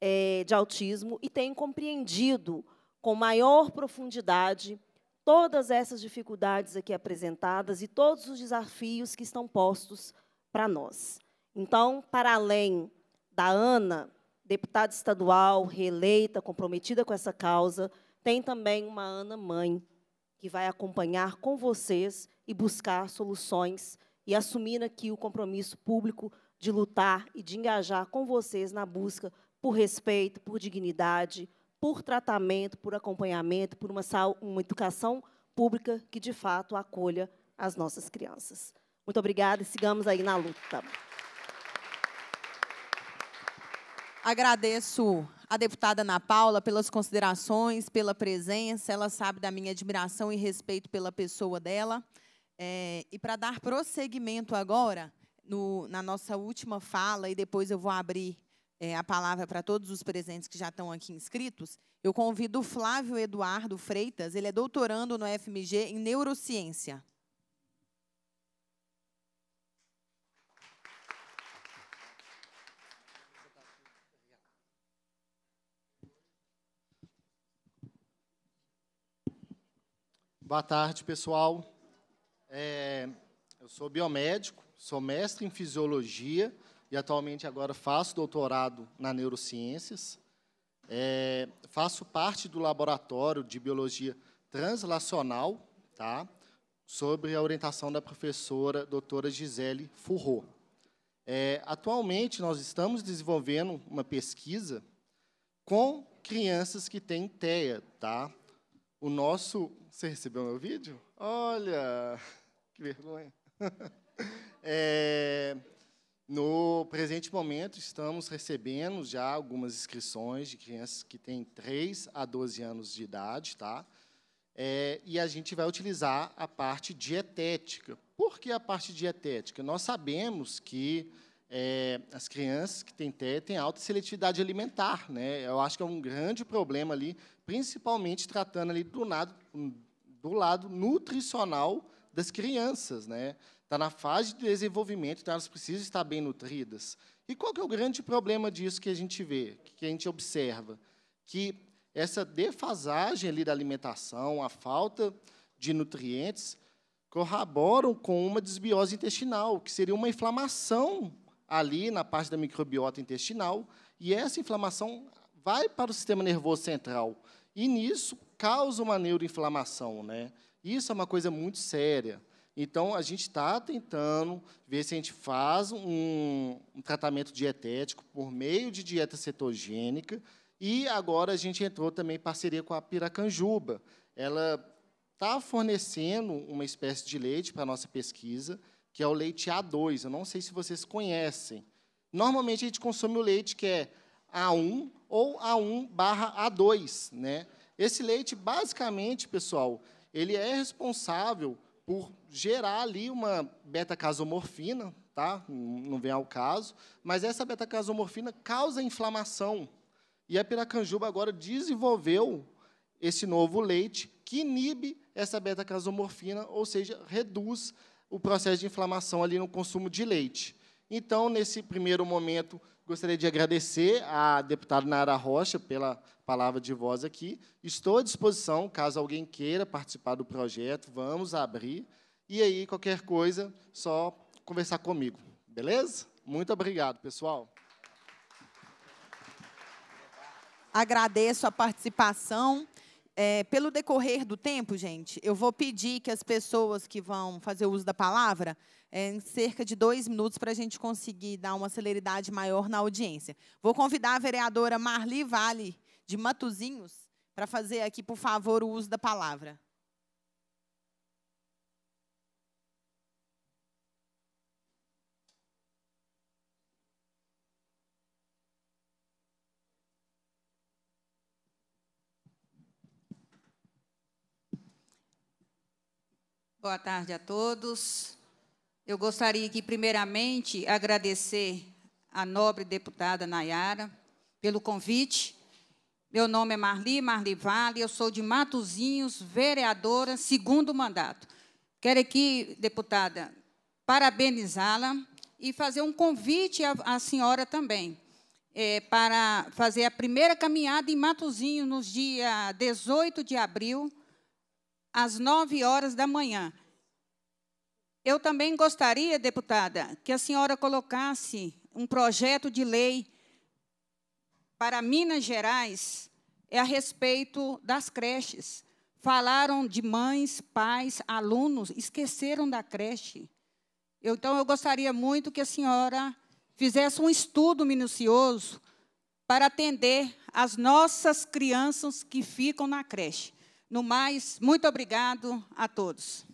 é, de autismo e tenho compreendido com maior profundidade todas essas dificuldades aqui apresentadas e todos os desafios que estão postos para nós. Então, para além da Ana, deputada estadual, reeleita, comprometida com essa causa, tem também uma Ana mãe que vai acompanhar com vocês e buscar soluções e assumir aqui o compromisso público de lutar e de engajar com vocês na busca por respeito, por dignidade, por tratamento, por acompanhamento, por uma, uma educação pública que, de fato, acolha as nossas crianças. Muito obrigada e sigamos aí na luta. Agradeço a deputada Ana Paula pelas considerações, pela presença. Ela sabe da minha admiração e respeito pela pessoa dela. É, e para dar prosseguimento agora, no, na nossa última fala, e depois eu vou abrir é, a palavra para todos os presentes que já estão aqui inscritos, eu convido o Flávio Eduardo Freitas, ele é doutorando no FMG em neurociência. Boa tarde, pessoal. É, eu sou biomédico, sou mestre em fisiologia e atualmente agora faço doutorado na neurociências. É, faço parte do laboratório de biologia translacional, tá? Sobre a orientação da professora doutora Gisele Furro. É, atualmente nós estamos desenvolvendo uma pesquisa com crianças que têm TEA, tá? O nosso, você recebeu meu vídeo? Olha, <laughs> que vergonha. <laughs> É, no presente momento, estamos recebendo já algumas inscrições de crianças que têm 3 a 12 anos de idade, tá? É, e a gente vai utilizar a parte dietética. Por que a parte dietética? Nós sabemos que é, as crianças que têm TEA têm alta seletividade alimentar. Né? Eu acho que é um grande problema ali, principalmente tratando ali do lado, do lado nutricional das crianças. Né? está na fase de desenvolvimento, então elas precisam estar bem nutridas. E qual que é o grande problema disso que a gente vê, que a gente observa? Que essa defasagem ali da alimentação, a falta de nutrientes, corroboram com uma desbiose intestinal, que seria uma inflamação ali na parte da microbiota intestinal, e essa inflamação vai para o sistema nervoso central. E nisso causa uma neuroinflamação, né? Isso é uma coisa muito séria. Então, a gente está tentando ver se a gente faz um, um, tratamento dietético por meio de dieta cetogênica. E agora a gente entrou também em parceria com a Piracanjuba. Ela está fornecendo uma espécie de leite para a nossa pesquisa, que é o leite A2. Eu não sei se vocês conhecem. Normalmente a gente consome o leite que é A1 ou A1 barra A2. Né? Esse leite, basicamente, pessoal, ele é responsável por gerar ali uma beta-casomorfina, tá? não vem ao caso, mas essa beta-casomorfina causa inflamação. E a Piracanjuba agora desenvolveu esse novo leite que inibe essa beta-casomorfina, ou seja, reduz o processo de inflamação ali no consumo de leite. Então, nesse primeiro momento, Gostaria de agradecer à deputada Nara Rocha pela palavra de voz aqui. Estou à disposição, caso alguém queira participar do projeto, vamos abrir. E aí, qualquer coisa, só conversar comigo. Beleza? Muito obrigado, pessoal. Agradeço a participação é, pelo decorrer do tempo, gente, eu vou pedir que as pessoas que vão fazer uso da palavra, é, em cerca de dois minutos, para a gente conseguir dar uma celeridade maior na audiência. Vou convidar a vereadora Marli Vale, de Matuzinhos, para fazer aqui, por favor, o uso da palavra. Boa tarde a todos. Eu gostaria aqui, primeiramente, agradecer à nobre deputada Nayara pelo convite. Meu nome é Marli, Marli Vale, eu sou de Matozinhos, vereadora, segundo mandato. Quero aqui, deputada, parabenizá-la e fazer um convite à, à senhora também, é, para fazer a primeira caminhada em Matozinhos, no dia 18 de abril, às nove horas da manhã. Eu também gostaria, deputada, que a senhora colocasse um projeto de lei para Minas Gerais é a respeito das creches. Falaram de mães, pais, alunos, esqueceram da creche. Eu, então, eu gostaria muito que a senhora fizesse um estudo minucioso para atender as nossas crianças que ficam na creche. No mais, muito obrigado a todos.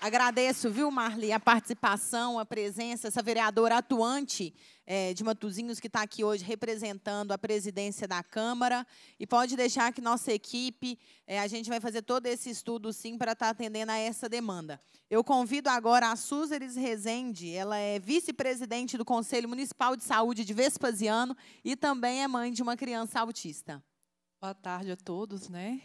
Agradeço, viu, Marli, a participação, a presença, essa vereadora atuante é, de Matuzinhos, que está aqui hoje representando a presidência da Câmara. E pode deixar que nossa equipe, é, a gente vai fazer todo esse estudo, sim, para estar tá atendendo a essa demanda. Eu convido agora a Suzeres Rezende, ela é vice-presidente do Conselho Municipal de Saúde de Vespasiano e também é mãe de uma criança autista. Boa tarde a todos, né?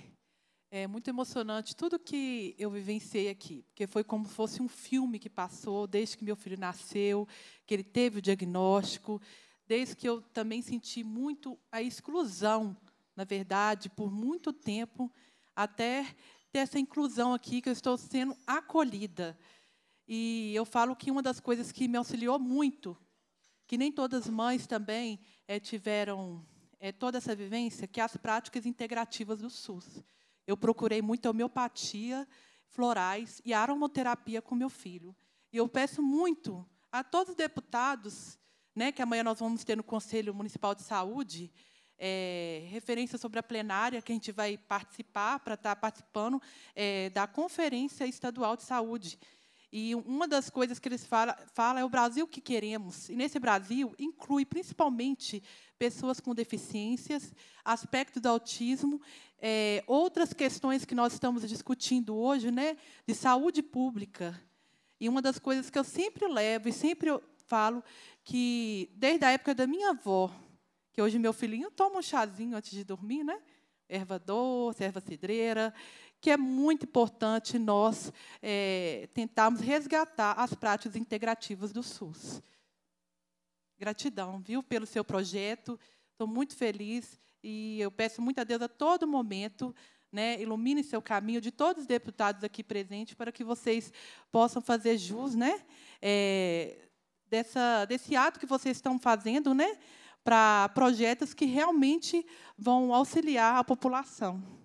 É muito emocionante tudo que eu vivenciei aqui, porque foi como se fosse um filme que passou desde que meu filho nasceu, que ele teve o diagnóstico, desde que eu também senti muito a exclusão, na verdade, por muito tempo, até ter essa inclusão aqui, que eu estou sendo acolhida. E eu falo que uma das coisas que me auxiliou muito, que nem todas as mães também é, tiveram é, toda essa vivência que é as práticas integrativas do SUS. Eu procurei muito homeopatia, florais e aromoterapia com meu filho. E eu peço muito a todos os deputados, né, que amanhã nós vamos ter no Conselho Municipal de Saúde, é, referência sobre a plenária que a gente vai participar, para estar participando é, da Conferência Estadual de Saúde. E uma das coisas que eles falam, é o Brasil que queremos. E nesse Brasil inclui principalmente pessoas com deficiências, aspectos do autismo, é, outras questões que nós estamos discutindo hoje, né, de saúde pública. E uma das coisas que eu sempre levo e sempre falo que desde a época da minha avó, que hoje meu filhinho toma um chazinho antes de dormir, né? Erva doce, erva cidreira, que é muito importante nós é, tentarmos resgatar as práticas integrativas do SUS. Gratidão, viu, pelo seu projeto. Estou muito feliz e eu peço muito a Deus a todo momento, né, ilumine seu caminho de todos os deputados aqui presentes para que vocês possam fazer jus, né, é, dessa desse ato que vocês estão fazendo, né, para projetos que realmente vão auxiliar a população.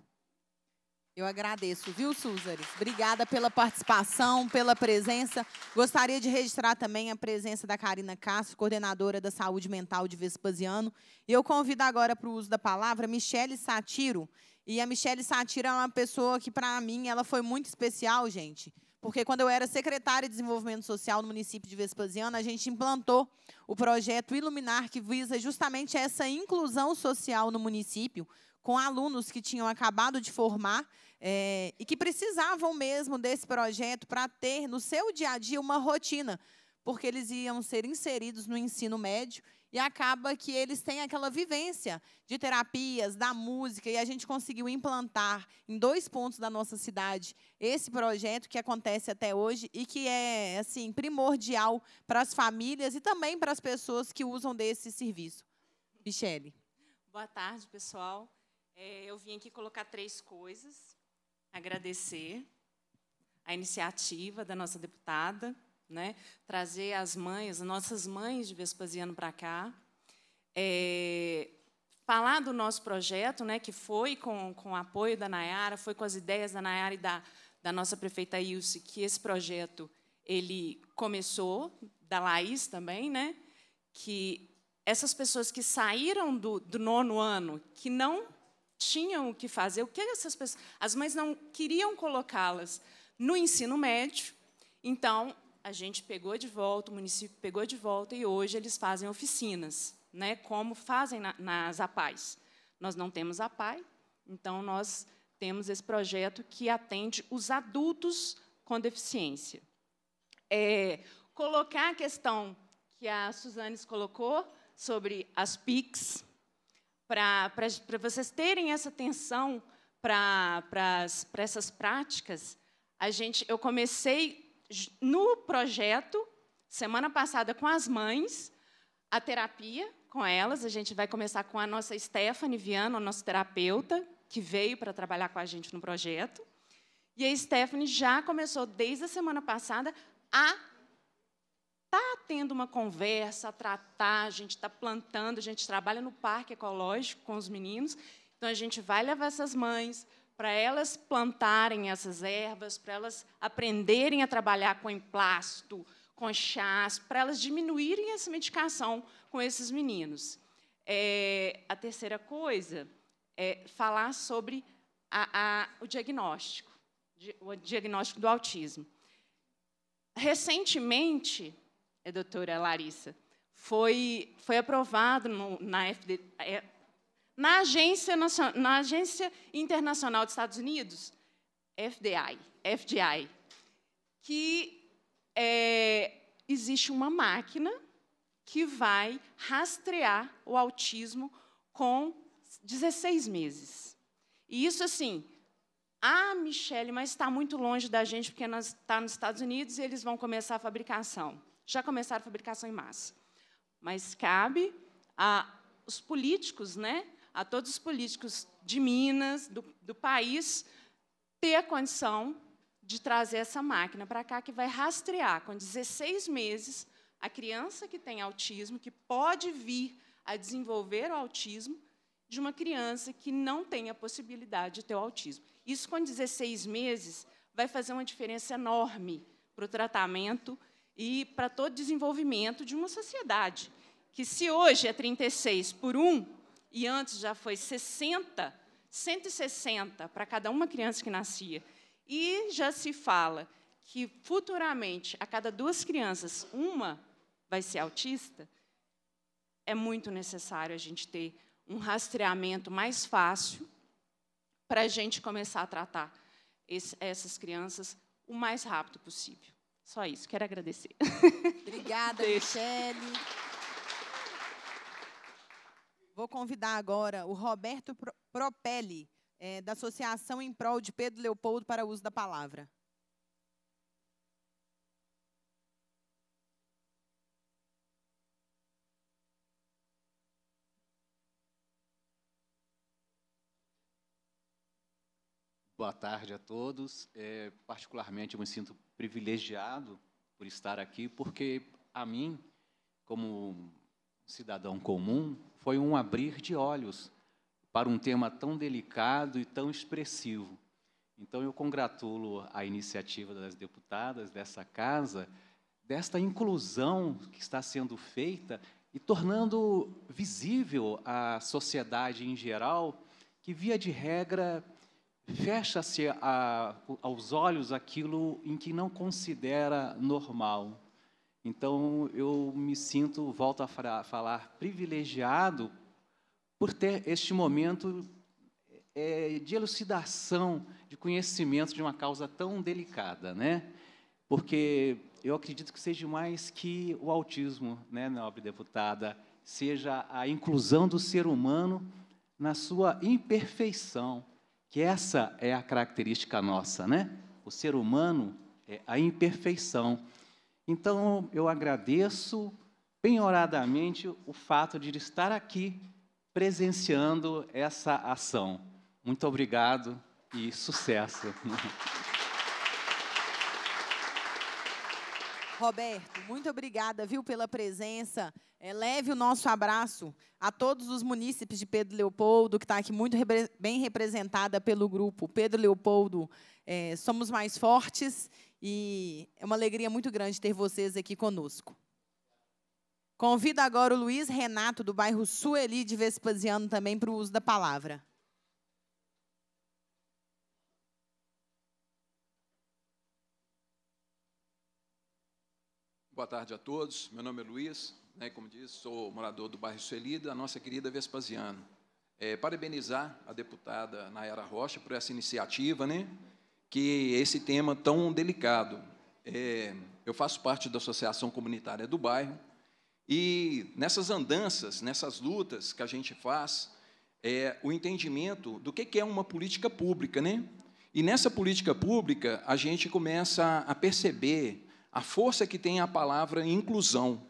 Eu agradeço, viu, Suzares? Obrigada pela participação, pela presença. Gostaria de registrar também a presença da Karina Castro, coordenadora da Saúde Mental de Vespasiano. E eu convido agora para o uso da palavra Michele Satiro. E a Michele Satiro é uma pessoa que, para mim, ela foi muito especial, gente. Porque quando eu era secretária de Desenvolvimento Social no município de Vespasiano, a gente implantou o projeto Iluminar, que visa justamente essa inclusão social no município, com alunos que tinham acabado de formar é, e que precisavam mesmo desse projeto para ter no seu dia a dia uma rotina, porque eles iam ser inseridos no ensino médio e acaba que eles têm aquela vivência de terapias, da música, e a gente conseguiu implantar em dois pontos da nossa cidade esse projeto que acontece até hoje e que é assim primordial para as famílias e também para as pessoas que usam desse serviço. Michele. Boa tarde, pessoal. É, eu vim aqui colocar três coisas agradecer a iniciativa da nossa deputada, né, trazer as mães, nossas mães de Vespasiano para cá, é, falar do nosso projeto, né, que foi com, com o apoio da Nayara, foi com as ideias da Nayara e da, da nossa prefeita Ilse, que esse projeto ele começou, da Laís também, né, que essas pessoas que saíram do, do nono ano, que não tinham o que fazer. O que essas pessoas, as mães não queriam colocá-las no ensino médio. Então, a gente pegou de volta, o município pegou de volta e hoje eles fazem oficinas, né, como fazem na, nas apais Nós não temos APAI, então nós temos esse projeto que atende os adultos com deficiência. É, colocar a questão que a Suzane colocou sobre as PICs, para vocês terem essa atenção para essas práticas, a gente, eu comecei no projeto, semana passada, com as mães, a terapia com elas. A gente vai começar com a nossa Stephanie Viana, a nossa terapeuta, que veio para trabalhar com a gente no projeto. E a Stephanie já começou, desde a semana passada, a está tendo uma conversa, a tratar, a gente está plantando, a gente trabalha no parque ecológico com os meninos, então a gente vai levar essas mães para elas plantarem essas ervas, para elas aprenderem a trabalhar com emplasto, com chás, para elas diminuírem essa medicação com esses meninos. É, a terceira coisa é falar sobre a, a, o diagnóstico, o diagnóstico do autismo. Recentemente, é, doutora Larissa, foi, foi aprovado no, na, FD, é, na, Agência na Agência Internacional dos Estados Unidos, FDI, FDI que é, existe uma máquina que vai rastrear o autismo com 16 meses. E isso, assim, ah, Michele, mas está muito longe da gente, porque nós está nos Estados Unidos e eles vão começar a fabricação já começaram a fabricação em massa. Mas cabe aos políticos, né, a todos os políticos de Minas, do, do país, ter a condição de trazer essa máquina para cá, que vai rastrear com 16 meses a criança que tem autismo, que pode vir a desenvolver o autismo, de uma criança que não tem a possibilidade de ter o autismo. Isso, com 16 meses, vai fazer uma diferença enorme para o tratamento e para todo desenvolvimento de uma sociedade, que se hoje é 36 por 1 e antes já foi 60, 160 para cada uma criança que nascia, e já se fala que futuramente a cada duas crianças uma vai ser autista, é muito necessário a gente ter um rastreamento mais fácil para a gente começar a tratar esse, essas crianças o mais rápido possível. Só isso, quero agradecer. <laughs> Obrigada, Michele. Vou convidar agora o Roberto Propelli, é, da Associação em Prol de Pedro Leopoldo, para o uso da palavra. Boa tarde a todos. É, particularmente, eu me sinto privilegiado por estar aqui, porque a mim, como cidadão comum, foi um abrir de olhos para um tema tão delicado e tão expressivo. Então, eu congratulo a iniciativa das deputadas dessa casa, desta inclusão que está sendo feita e tornando visível à sociedade em geral que, via de regra, fecha-se aos olhos aquilo em que não considera normal. Então, eu me sinto, volto a falar, privilegiado por ter este momento é, de elucidação, de conhecimento de uma causa tão delicada, né? Porque eu acredito que seja mais que o autismo, né, nobre deputada, seja a inclusão do ser humano na sua imperfeição, que essa é a característica nossa, né? O ser humano é a imperfeição. Então, eu agradeço penhoradamente o fato de estar aqui presenciando essa ação. Muito obrigado e sucesso. <laughs> Roberto, muito obrigada, viu, pela presença. É, leve o nosso abraço a todos os munícipes de Pedro Leopoldo, que está aqui muito repre bem representada pelo grupo. Pedro Leopoldo, é, somos mais fortes e é uma alegria muito grande ter vocês aqui conosco. Convido agora o Luiz Renato, do bairro Sueli de Vespasiano, também para o uso da palavra. boa tarde a todos. Meu nome é Luiz, né, como disse, sou morador do bairro Sueli, da nossa querida Vespasiano. É, parabenizar a deputada Nayara Rocha por essa iniciativa, né, que esse tema tão delicado. É, eu faço parte da Associação Comunitária do Bairro e nessas andanças, nessas lutas que a gente faz, é, o entendimento do que, que é uma política pública, né? E nessa política pública, a gente começa a perceber a força que tem a palavra inclusão.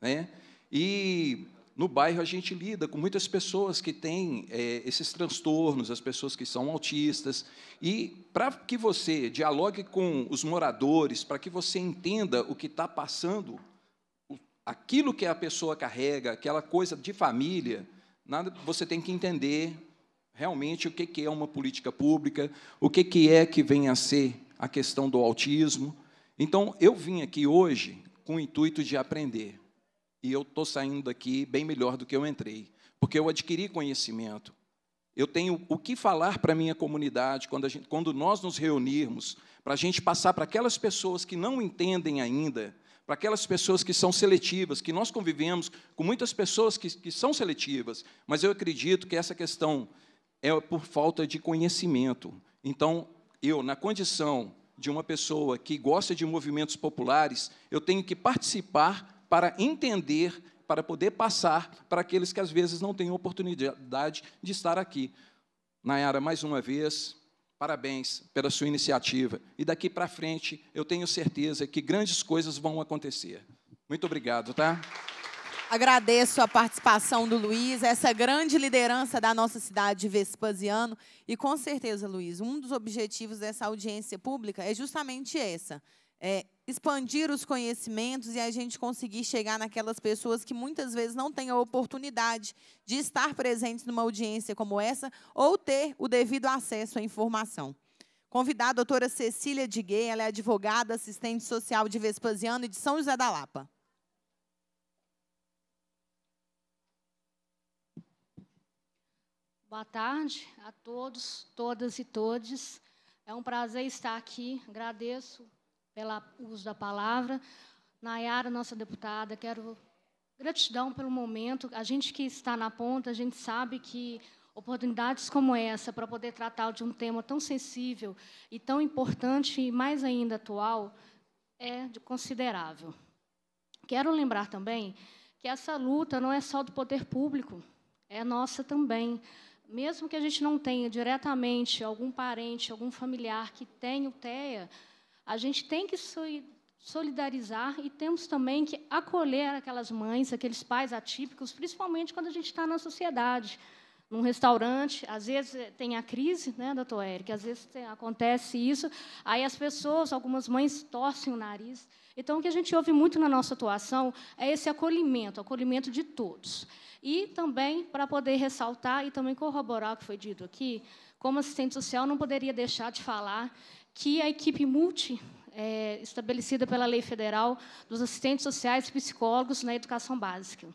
Né? E no bairro a gente lida com muitas pessoas que têm é, esses transtornos, as pessoas que são autistas. E para que você dialogue com os moradores, para que você entenda o que está passando, aquilo que a pessoa carrega, aquela coisa de família, nada, você tem que entender realmente o que, que é uma política pública, o que, que é que vem a ser a questão do autismo. Então, eu vim aqui hoje com o intuito de aprender. E eu estou saindo daqui bem melhor do que eu entrei, porque eu adquiri conhecimento. Eu tenho o que falar para a minha comunidade quando, gente, quando nós nos reunirmos, para a gente passar para aquelas pessoas que não entendem ainda, para aquelas pessoas que são seletivas, que nós convivemos com muitas pessoas que, que são seletivas, mas eu acredito que essa questão é por falta de conhecimento. Então, eu, na condição de uma pessoa que gosta de movimentos populares, eu tenho que participar para entender, para poder passar para aqueles que às vezes não têm oportunidade de estar aqui. Nayara, mais uma vez, parabéns pela sua iniciativa. E daqui para frente, eu tenho certeza que grandes coisas vão acontecer. Muito obrigado, tá? Agradeço a participação do Luiz, essa grande liderança da nossa cidade de Vespasiano. E com certeza, Luiz, um dos objetivos dessa audiência pública é justamente essa: é expandir os conhecimentos e a gente conseguir chegar naquelas pessoas que muitas vezes não têm a oportunidade de estar presentes numa audiência como essa ou ter o devido acesso à informação. Convidar a doutora Cecília Gay, ela é advogada, assistente social de Vespasiano e de São José da Lapa. Boa tarde a todos, todas e todes. É um prazer estar aqui. Agradeço pelo uso da palavra. Nayara, nossa deputada, quero gratidão pelo momento. A gente que está na ponta, a gente sabe que oportunidades como essa para poder tratar de um tema tão sensível e tão importante e mais ainda atual é considerável. Quero lembrar também que essa luta não é só do poder público, é nossa também mesmo que a gente não tenha diretamente algum parente, algum familiar que tenha o TEA, a gente tem que solidarizar e temos também que acolher aquelas mães, aqueles pais atípicos, principalmente quando a gente está na sociedade, num restaurante, às vezes eh, tem a crise, né, doutor Eric, às vezes acontece isso, aí as pessoas, algumas mães torcem o nariz. Então, o que a gente ouve muito na nossa atuação é esse acolhimento, acolhimento de todos. E também, para poder ressaltar e também corroborar o que foi dito aqui, como assistente social, não poderia deixar de falar que a equipe multi, é, estabelecida pela lei federal dos assistentes sociais e psicólogos na educação básica,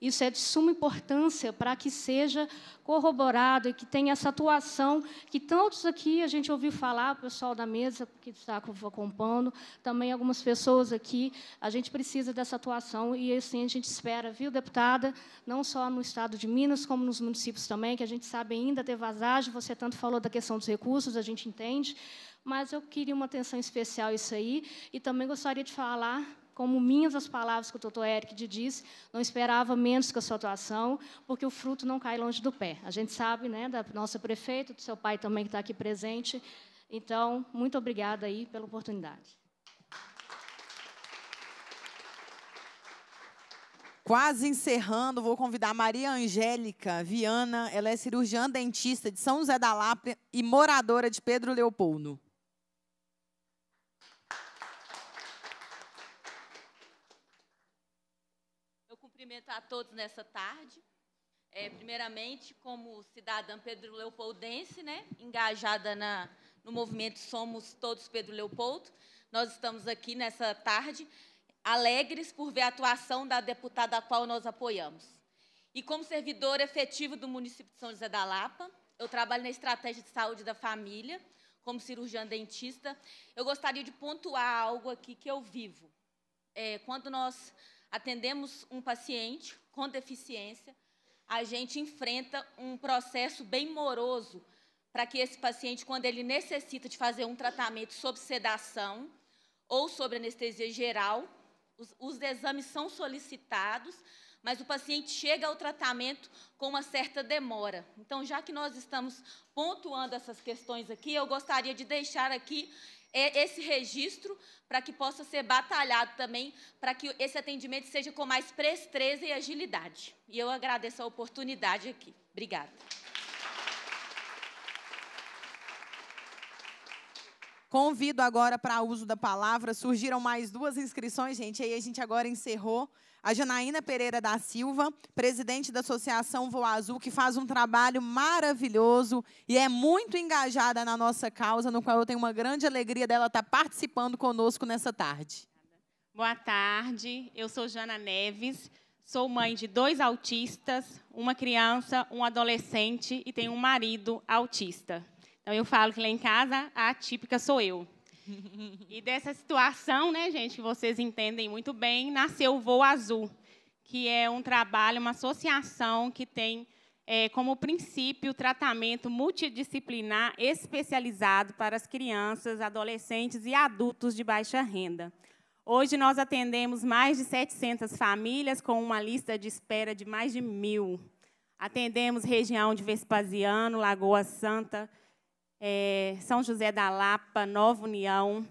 isso é de suma importância para que seja corroborado e que tenha essa atuação que tantos aqui a gente ouviu falar, o pessoal da mesa que está acompanhando, também algumas pessoas aqui, a gente precisa dessa atuação e assim a gente espera, viu, deputada, não só no estado de Minas, como nos municípios também, que a gente sabe ainda ter vazagem, você tanto falou da questão dos recursos, a gente entende, mas eu queria uma atenção especial a isso aí e também gostaria de falar como minhas as palavras que o doutor Eric disse, não esperava menos que a sua atuação, porque o fruto não cai longe do pé. A gente sabe, né, da nossa prefeita, do seu pai também que está aqui presente. Então, muito obrigada aí pela oportunidade. Quase encerrando, vou convidar Maria Angélica Viana, ela é cirurgiã dentista de São José da Lapa e moradora de Pedro Leopoldo. cumprimentar todos nessa tarde. É, primeiramente, como cidadã Pedro Leopoldense, né, engajada na, no movimento Somos Todos Pedro Leopoldo, nós estamos aqui nessa tarde alegres por ver a atuação da deputada a qual nós apoiamos. E como servidora efetiva do município de São José da Lapa, eu trabalho na estratégia de saúde da família, como cirurgiã dentista. Eu gostaria de pontuar algo aqui que eu vivo. É, quando nós atendemos um paciente com deficiência, a gente enfrenta um processo bem moroso para que esse paciente, quando ele necessita de fazer um tratamento sob sedação ou sobre anestesia geral, os, os exames são solicitados, mas o paciente chega ao tratamento com uma certa demora. Então, já que nós estamos pontuando essas questões aqui, eu gostaria de deixar aqui é, esse registro para que possa ser batalhado também, para que esse atendimento seja com mais prestreza e agilidade. E eu agradeço a oportunidade aqui. Obrigada. Convido agora para uso da palavra. Surgiram mais duas inscrições, gente. Aí a gente agora encerrou. A Janaína Pereira da Silva, presidente da Associação Voa Azul, que faz um trabalho maravilhoso e é muito engajada na nossa causa, no qual eu tenho uma grande alegria dela estar participando conosco nessa tarde. Boa tarde. Eu sou Jana Neves. Sou mãe de dois autistas, uma criança, um adolescente e tenho um marido autista. Então, eu falo que lá em casa a típica sou eu. E dessa situação, né, gente, que vocês entendem muito bem, nasceu o Voo Azul, que é um trabalho, uma associação que tem é, como princípio o tratamento multidisciplinar especializado para as crianças, adolescentes e adultos de baixa renda. Hoje nós atendemos mais de 700 famílias com uma lista de espera de mais de mil. Atendemos região de Vespasiano, Lagoa Santa, é, São José da Lapa, Nova União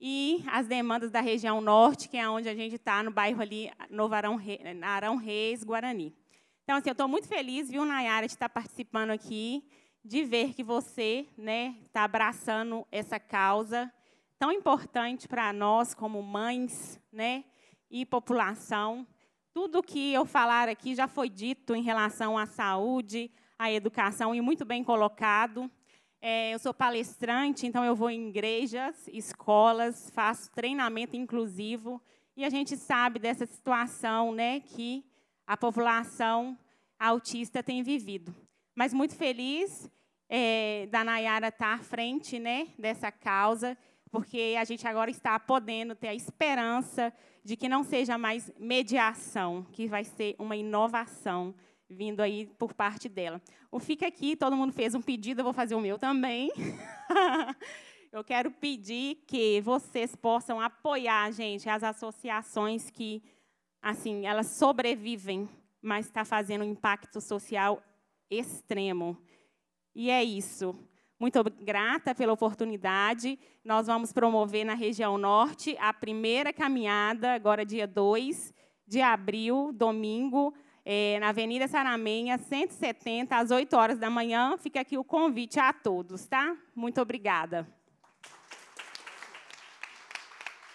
e as demandas da região norte, que é onde a gente está, no bairro ali, Novo Arão, Re... Arão Reis, Guarani. Então, assim, eu estou muito feliz, viu, Nayara, de estar tá participando aqui, de ver que você né, está abraçando essa causa tão importante para nós, como mães né, e população. Tudo que eu falar aqui já foi dito em relação à saúde, à educação, e muito bem colocado. É, eu sou palestrante, então eu vou em igrejas, escolas, faço treinamento inclusivo. E a gente sabe dessa situação né, que a população autista tem vivido. Mas muito feliz é, da Nayara estar à frente né, dessa causa, porque a gente agora está podendo ter a esperança de que não seja mais mediação, que vai ser uma inovação vindo aí por parte dela. O Fica Aqui, todo mundo fez um pedido, eu vou fazer o meu também. <laughs> eu quero pedir que vocês possam apoiar, gente, as associações que, assim, elas sobrevivem, mas está fazendo um impacto social extremo. E é isso. Muito grata pela oportunidade. Nós vamos promover na região norte a primeira caminhada, agora dia 2 de abril, domingo, é, na Avenida Sarameia 170, às 8 horas da manhã. Fica aqui o convite a todos, tá? Muito obrigada.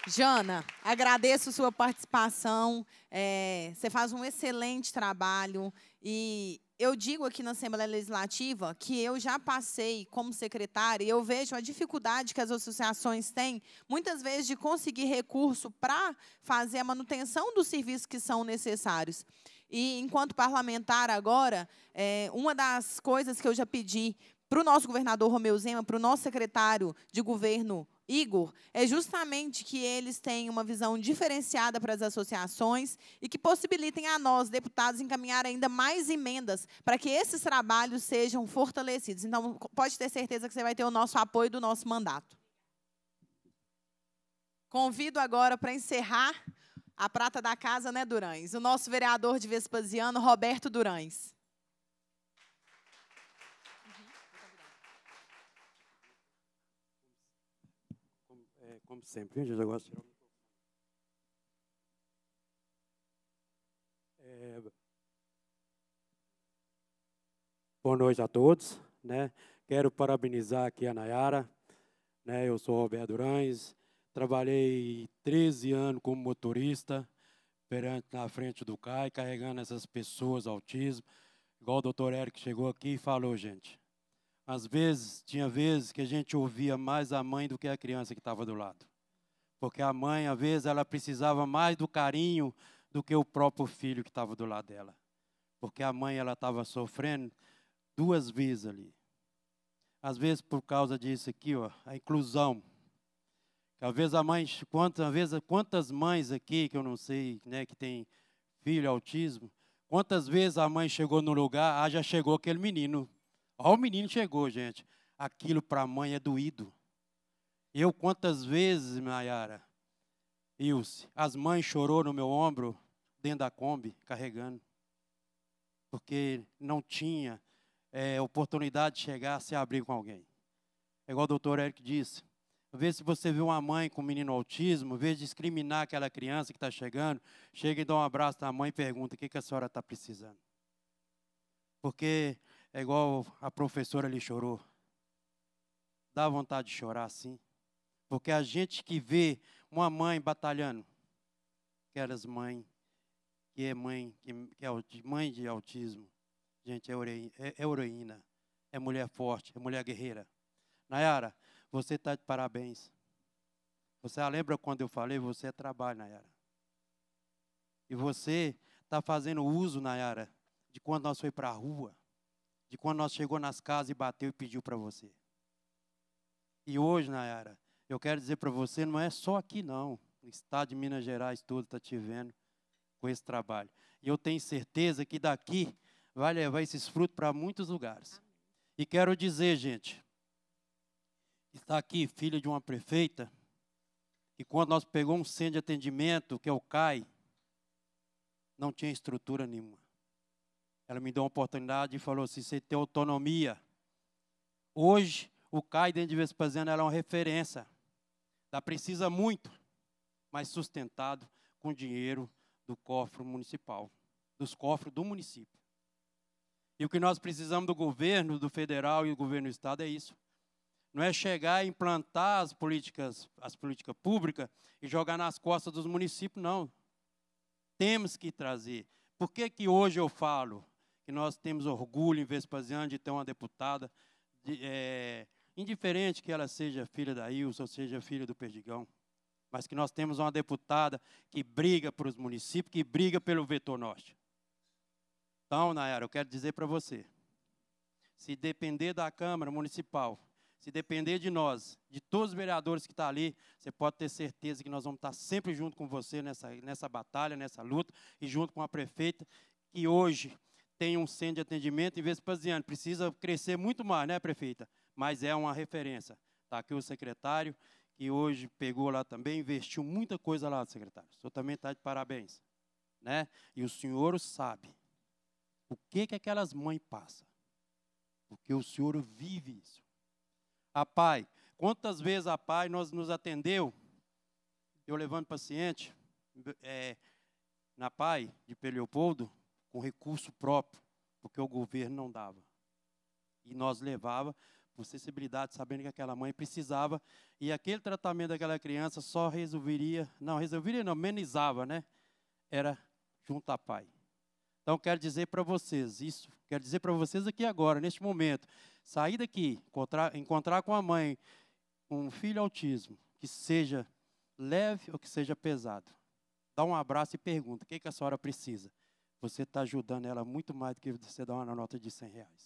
Jana, agradeço sua participação. É, você faz um excelente trabalho e eu digo aqui na Assembleia Legislativa que eu já passei como secretária e eu vejo a dificuldade que as associações têm, muitas vezes, de conseguir recurso para fazer a manutenção dos serviços que são necessários. E enquanto parlamentar agora, é, uma das coisas que eu já pedi para o nosso governador Romeu Zema, para o nosso secretário de governo Igor, é justamente que eles tenham uma visão diferenciada para as associações e que possibilitem a nós, deputados, encaminhar ainda mais emendas para que esses trabalhos sejam fortalecidos. Então, pode ter certeza que você vai ter o nosso apoio do nosso mandato. Convido agora para encerrar a prata da casa, né, Durães? O nosso vereador de Vespasiano, Roberto Durães. Como, sempre, hein, eu gosto de... É... Boa noite a todos, né? Quero parabenizar aqui a Nayara, né? Eu sou Roberto Durães, Trabalhei 13 anos como motorista, perante na frente do CAI, carregando essas pessoas autismo. Igual o doutor Eric chegou aqui e falou, gente. Às vezes, tinha vezes que a gente ouvia mais a mãe do que a criança que estava do lado. Porque a mãe, às vezes, ela precisava mais do carinho do que o próprio filho que estava do lado dela. Porque a mãe, ela estava sofrendo duas vezes ali. Às vezes, por causa disso aqui, ó, a inclusão. Talvez a mãe, quantas vezes, quantas mães aqui que eu não sei, né, que tem filho autismo, quantas vezes a mãe chegou no lugar, ah, já chegou aquele menino. Ó, o menino chegou, gente. Aquilo para a mãe é doído. Eu quantas vezes, Mayara, Ilse, as mães chorou no meu ombro dentro da Kombi, carregando, porque não tinha é, oportunidade de chegar se abrir com alguém. É igual o doutor Eric disse, Vê se você vê uma mãe com um menino autismo, de discriminar aquela criança que está chegando, chega e dá um abraço na mãe e pergunta o que, que a senhora está precisando. Porque é igual a professora ali chorou. Dá vontade de chorar, sim. Porque a gente que vê uma mãe batalhando, aquelas mães que é mãe, que, é mãe de autismo, gente, é, é, é heroína, é mulher forte, é mulher guerreira. Nayara, você está de parabéns. Você ah, lembra quando eu falei? Você é trabalha, Nayara. E você está fazendo uso, Nayara, de quando nós foi para a rua, de quando nós chegou nas casas e bateu e pediu para você. E hoje, Nayara, eu quero dizer para você, não é só aqui não. O estado de Minas Gerais todo está te vendo com esse trabalho. E eu tenho certeza que daqui vai levar esses frutos para muitos lugares. E quero dizer, gente, está aqui, filha de uma prefeita, e quando nós pegou um centro de atendimento, que é o CAI, não tinha estrutura nenhuma. Ela me deu uma oportunidade e falou assim: você tem autonomia. Hoje, o CAI dentro de Vespasiano é uma referência. Ela precisa muito, mas sustentado com dinheiro do cofre municipal, dos cofres do município. E o que nós precisamos do governo, do federal e do governo do estado é isso não é chegar e implantar as políticas, as políticas públicas e jogar nas costas dos municípios, não. Temos que trazer. Por que, que hoje eu falo que nós temos orgulho em Vespasiano de ter uma deputada, de, é, indiferente que ela seja filha da Ilsa ou seja filha do Perdigão, mas que nós temos uma deputada que briga para os municípios, que briga pelo vetor norte. Então, Nayara, eu quero dizer para você, se depender da Câmara Municipal, se depender de nós, de todos os vereadores que estão tá ali, você pode ter certeza que nós vamos estar tá sempre junto com você nessa, nessa batalha, nessa luta, e junto com a prefeita, que hoje tem um centro de atendimento em Vespasiano. Precisa crescer muito mais, né, prefeita? Mas é uma referência. Está aqui o secretário, que hoje pegou lá também, investiu muita coisa lá, secretário. O senhor também está de parabéns. Né? E o senhor sabe o que, que aquelas mães passam. Porque o senhor vive isso a Pai. Quantas vezes a Pai nós nos atendeu? Eu levando paciente é, na Pai de Peleopoldo com recurso próprio, porque o governo não dava. E nós levava por sensibilidade, sabendo que aquela mãe precisava, e aquele tratamento daquela criança só resolveria, não resolveria não, amenizava, né? Era junto a Pai. Então quero dizer para vocês isso, quero dizer para vocês aqui agora, neste momento, sair daqui, encontrar, encontrar com a mãe um filho autismo, que seja leve ou que seja pesado, dá um abraço e pergunta: o que, é que a senhora precisa? Você está ajudando ela muito mais do que você dar uma nota de 100 reais.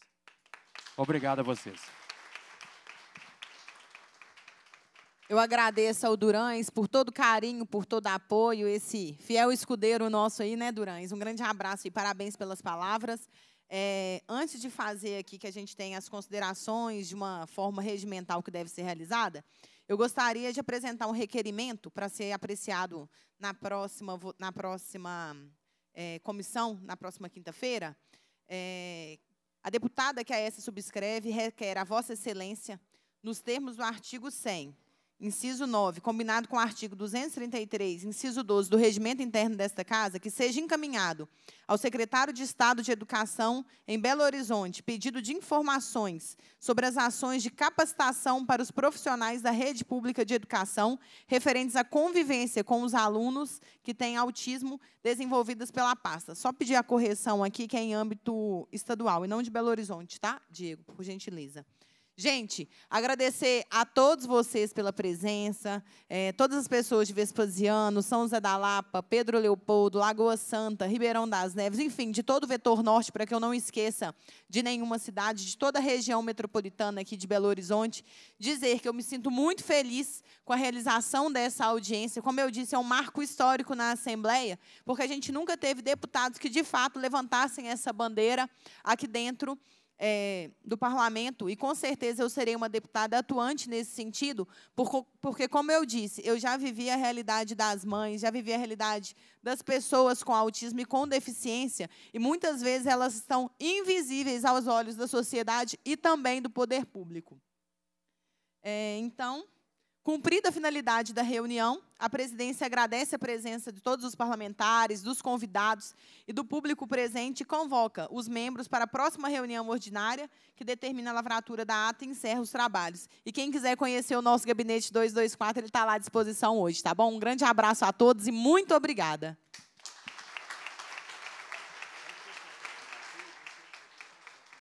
Obrigado a vocês. Eu agradeço ao Durães por todo carinho, por todo apoio, esse fiel escudeiro nosso aí, né, Durães? Um grande abraço e parabéns pelas palavras. É, antes de fazer aqui que a gente tem as considerações de uma forma regimental que deve ser realizada, eu gostaria de apresentar um requerimento para ser apreciado na próxima, na próxima é, comissão, na próxima quinta-feira. É, a deputada que a essa subscreve requer a Vossa Excelência, nos termos do artigo 100 inciso 9, combinado com o artigo 233, inciso 12 do regimento interno desta casa, que seja encaminhado ao secretário de Estado de Educação em Belo Horizonte pedido de informações sobre as ações de capacitação para os profissionais da rede pública de educação referentes à convivência com os alunos que têm autismo desenvolvidas pela pasta. Só pedir a correção aqui, que é em âmbito estadual e não de Belo Horizonte, tá, Diego? Por gentileza. Gente, agradecer a todos vocês pela presença, é, todas as pessoas de Vespasiano, São José da Lapa, Pedro Leopoldo, Lagoa Santa, Ribeirão das Neves, enfim, de todo o vetor norte, para que eu não esqueça de nenhuma cidade, de toda a região metropolitana aqui de Belo Horizonte, dizer que eu me sinto muito feliz com a realização dessa audiência. Como eu disse, é um marco histórico na Assembleia, porque a gente nunca teve deputados que, de fato, levantassem essa bandeira aqui dentro é, do parlamento, e com certeza eu serei uma deputada atuante nesse sentido, porque, porque, como eu disse, eu já vivi a realidade das mães, já vivi a realidade das pessoas com autismo e com deficiência, e muitas vezes elas estão invisíveis aos olhos da sociedade e também do poder público. É, então. Cumprida a finalidade da reunião, a presidência agradece a presença de todos os parlamentares, dos convidados e do público presente e convoca os membros para a próxima reunião ordinária, que determina a lavratura da ata e encerra os trabalhos. E quem quiser conhecer o nosso gabinete 224, ele está lá à disposição hoje, tá bom? Um grande abraço a todos e muito obrigada.